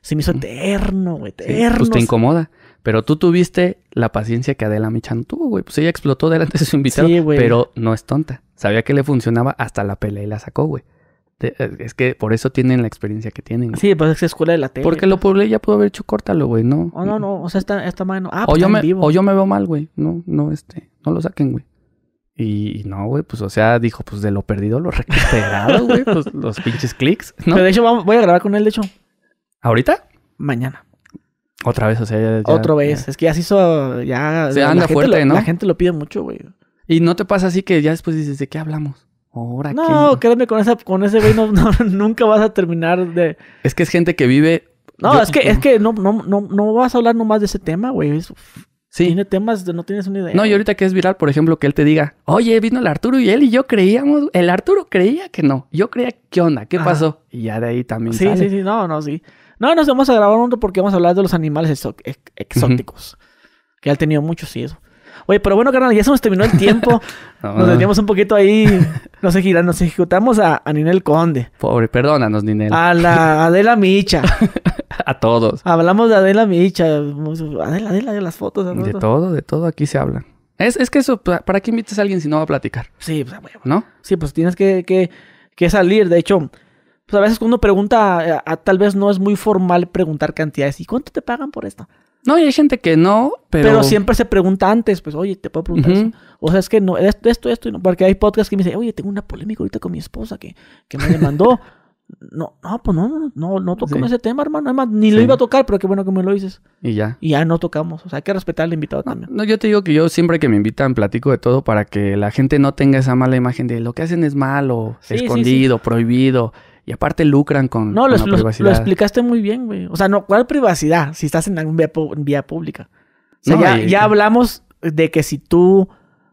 Se me hizo eterno, güey, eterno. pues te incomoda. Pero tú tuviste la paciencia que Adela Michan tuvo, güey. Pues ella explotó delante de su invitado. Pero no es tonta. Sabía que le funcionaba hasta la pelea y la sacó, güey. Eh, es que por eso tienen la experiencia que tienen. Sí, pues es escuela de la tele. Porque lo poblé ya pudo haber hecho córtalo, güey, no. O oh, no, no, o sea, está, está mal. Ah, pues o, yo me, vivo. o yo me veo mal, güey. No, no, este, no lo saquen, güey. Y, no, güey, pues, o sea, dijo, pues de lo perdido lo recuperado, güey, pues los pinches clics. ¿no? de hecho, voy a grabar con él, de hecho. ¿Ahorita? Mañana. Otra vez, o sea, ya. Otra vez. Es que ya se hizo. Ya. Se anda fuerte, ¿no? La gente lo pide mucho, güey. Y no te pasa así que ya después dices, ¿de qué hablamos? Ahora No, qué? créeme, con, esa, con ese güey no, nunca vas a terminar de. Es que es gente que vive. No, es que, es que no, no, no, no vas a hablar nomás de ese tema, güey. Es, Sí. Tiene temas, no tienes una idea. No, y ahorita que es viral, por ejemplo, que él te diga, oye, vino el Arturo y él y yo creíamos, el Arturo creía que no. Yo creía, ¿qué onda? ¿Qué pasó? Y ya de ahí también. Sí, sí, sí, no, no, sí. No, nos vamos a grabar uno porque vamos a hablar de los animales exóticos. Que ya tenido muchos y eso. Oye, pero bueno, carnal, ya se nos terminó el tiempo. nos deteníamos un poquito ahí. Nos, nos ejecutamos a, a Ninel Conde. Pobre, perdónanos, Ninel. A la Adela Micha. a todos. Hablamos de Adela Micha, Adela, Adela, de las fotos. De, todo, de todo, aquí se habla. Es, que eso, ¿para qué invites a alguien si no va a platicar? Sí, pues, ¿no? Sí, pues tienes que, que, que salir. De hecho, pues a veces cuando uno pregunta, tal vez no es muy formal preguntar cantidades. ¿Y cuánto te pagan por esto? No, y hay gente que no, pero... Pero siempre se pregunta antes, pues, oye, ¿te puedo preguntar eso? O sea, es que no, esto, esto, esto, no. porque hay podcasts que me dicen, oye, tengo una polémica ahorita con mi esposa que, que me demandó. no, no, pues no, no, no toquemos ese tema, hermano. Además, ni lo iba a tocar, pero qué bueno que me lo dices. Y ya. Y ya no tocamos. O sea, hay que respetar al invitado también. No, yo te digo que yo siempre que me invitan platico de todo para que la gente no tenga esa mala imagen de lo que hacen es malo, escondido, prohibido. Y aparte lucran con, no, lo, la lo, No, lo explicaste muy bien, güey. O sea, no, ¿cuál privacidad? Si estás en vía, pública. O sea, ya, ya hablamos de que si tú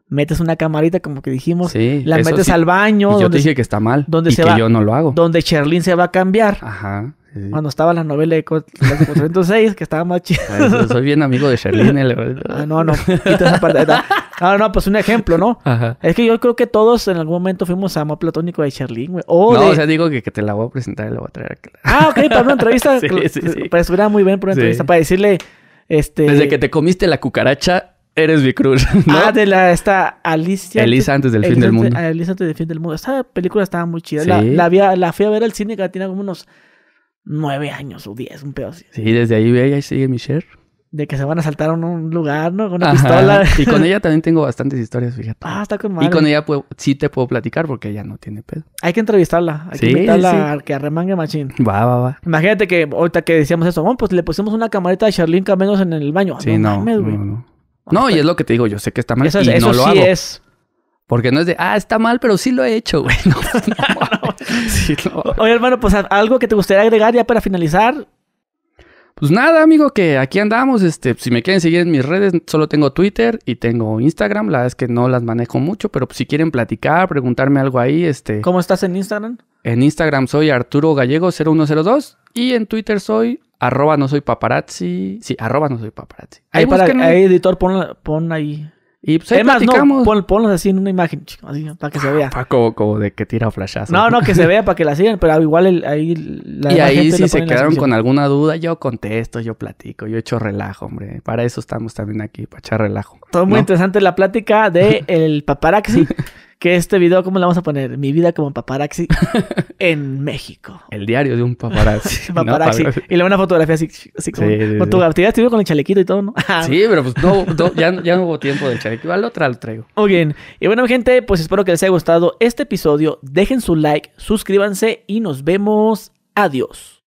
metes una camarita, como que dijimos, sí, la metes al baño. yo te dije que está mal. y que yo no lo hago. Donde Sherlyn se va a cambiar. Ajá. Cuando estaba la novela de 406, que estaba más chido. soy bien amigo de Sherlyn. Ah, no, no. Ahora no, no, pues un ejemplo, ¿no? Ajá. Es que yo creo que todos en algún momento fuimos a amor platónico de Sherlyn, güey. no, o sea, digo que, te la voy a presentar y la voy a traer aquí. Ah, ok, para una entrevista. Para estuviera muy bien para una entrevista, para decirle. Este... Desde que te comiste la cucaracha Eres mi cruz. Ah, de la esta Alicia. Elisa antes del fin del mundo. Elisa antes del fin del mundo. Esta película estaba muy chida. La, la, fui a ver al cine que tenía como unos nueve años o diez, un pedo así. Sí, desde ahí ve ahí sigue mi share. De que se van a saltar a un lugar, ¿no? Con una pistola. Y con ella también tengo bastantes historias, fíjate. Ah, está con madre. Y con ella puedo, sí te puedo platicar porque ella no tiene pedo. Hay que entrevistarla. Hay que invitarla que arremangue machín. Va, va, va. Imagínate que ahorita que decíamos eso, oh, pues le pusimos una camarita de Charlene Camenos en el baño. Sí, no. No, y es lo que te digo, yo sé que está mal eso, y no lo sí Es... Porque no es de, ah, está mal, pero sí lo he hecho, güey. Oye, hermano, pues algo que te gustaría agregar ya para finalizar. Pues nada, amigo, que aquí andamos. Este, si me quieren seguir en mis redes, solo tengo Twitter y tengo Instagram. La verdad es que no las manejo mucho, pero si quieren platicar, preguntarme algo ahí, este. ¿Cómo estás en Instagram? En Instagram soy Arturo Gallego 0102 y en Twitter soy Arroba no soy paparazzi. Sí, arroba no soy paparazzi. Ahí, para, ahí, editor, pon, pon ahí. Y pues ponlos así en una imagen, así, para que se ah, vea. para como, de que tira flashazo. No, no, que se vea para que la sigan, pero igual ahí la Y ahí si se quedaron con alguna duda, yo contesto, yo platico, yo echo relajo, hombre. Para eso estamos también aquí, para echar relajo. Todo muy interesante la plática de el paparazzi que este video, ¿cómo le vamos a poner? Mi vida como paparazzi en México. El diario de un paparazzi. Paparaxi. Y le una fotografía así, así como, con tu actividad con el chalequito y todo, ¿no? sí, pero pues no, ya, ya no hubo tiempo del chalequito. Al otro lo traigo. Muy bien. Y bueno, gente, pues espero que les haya gustado este episodio. Dejen su like, suscríbanse y nos vemos. Adiós.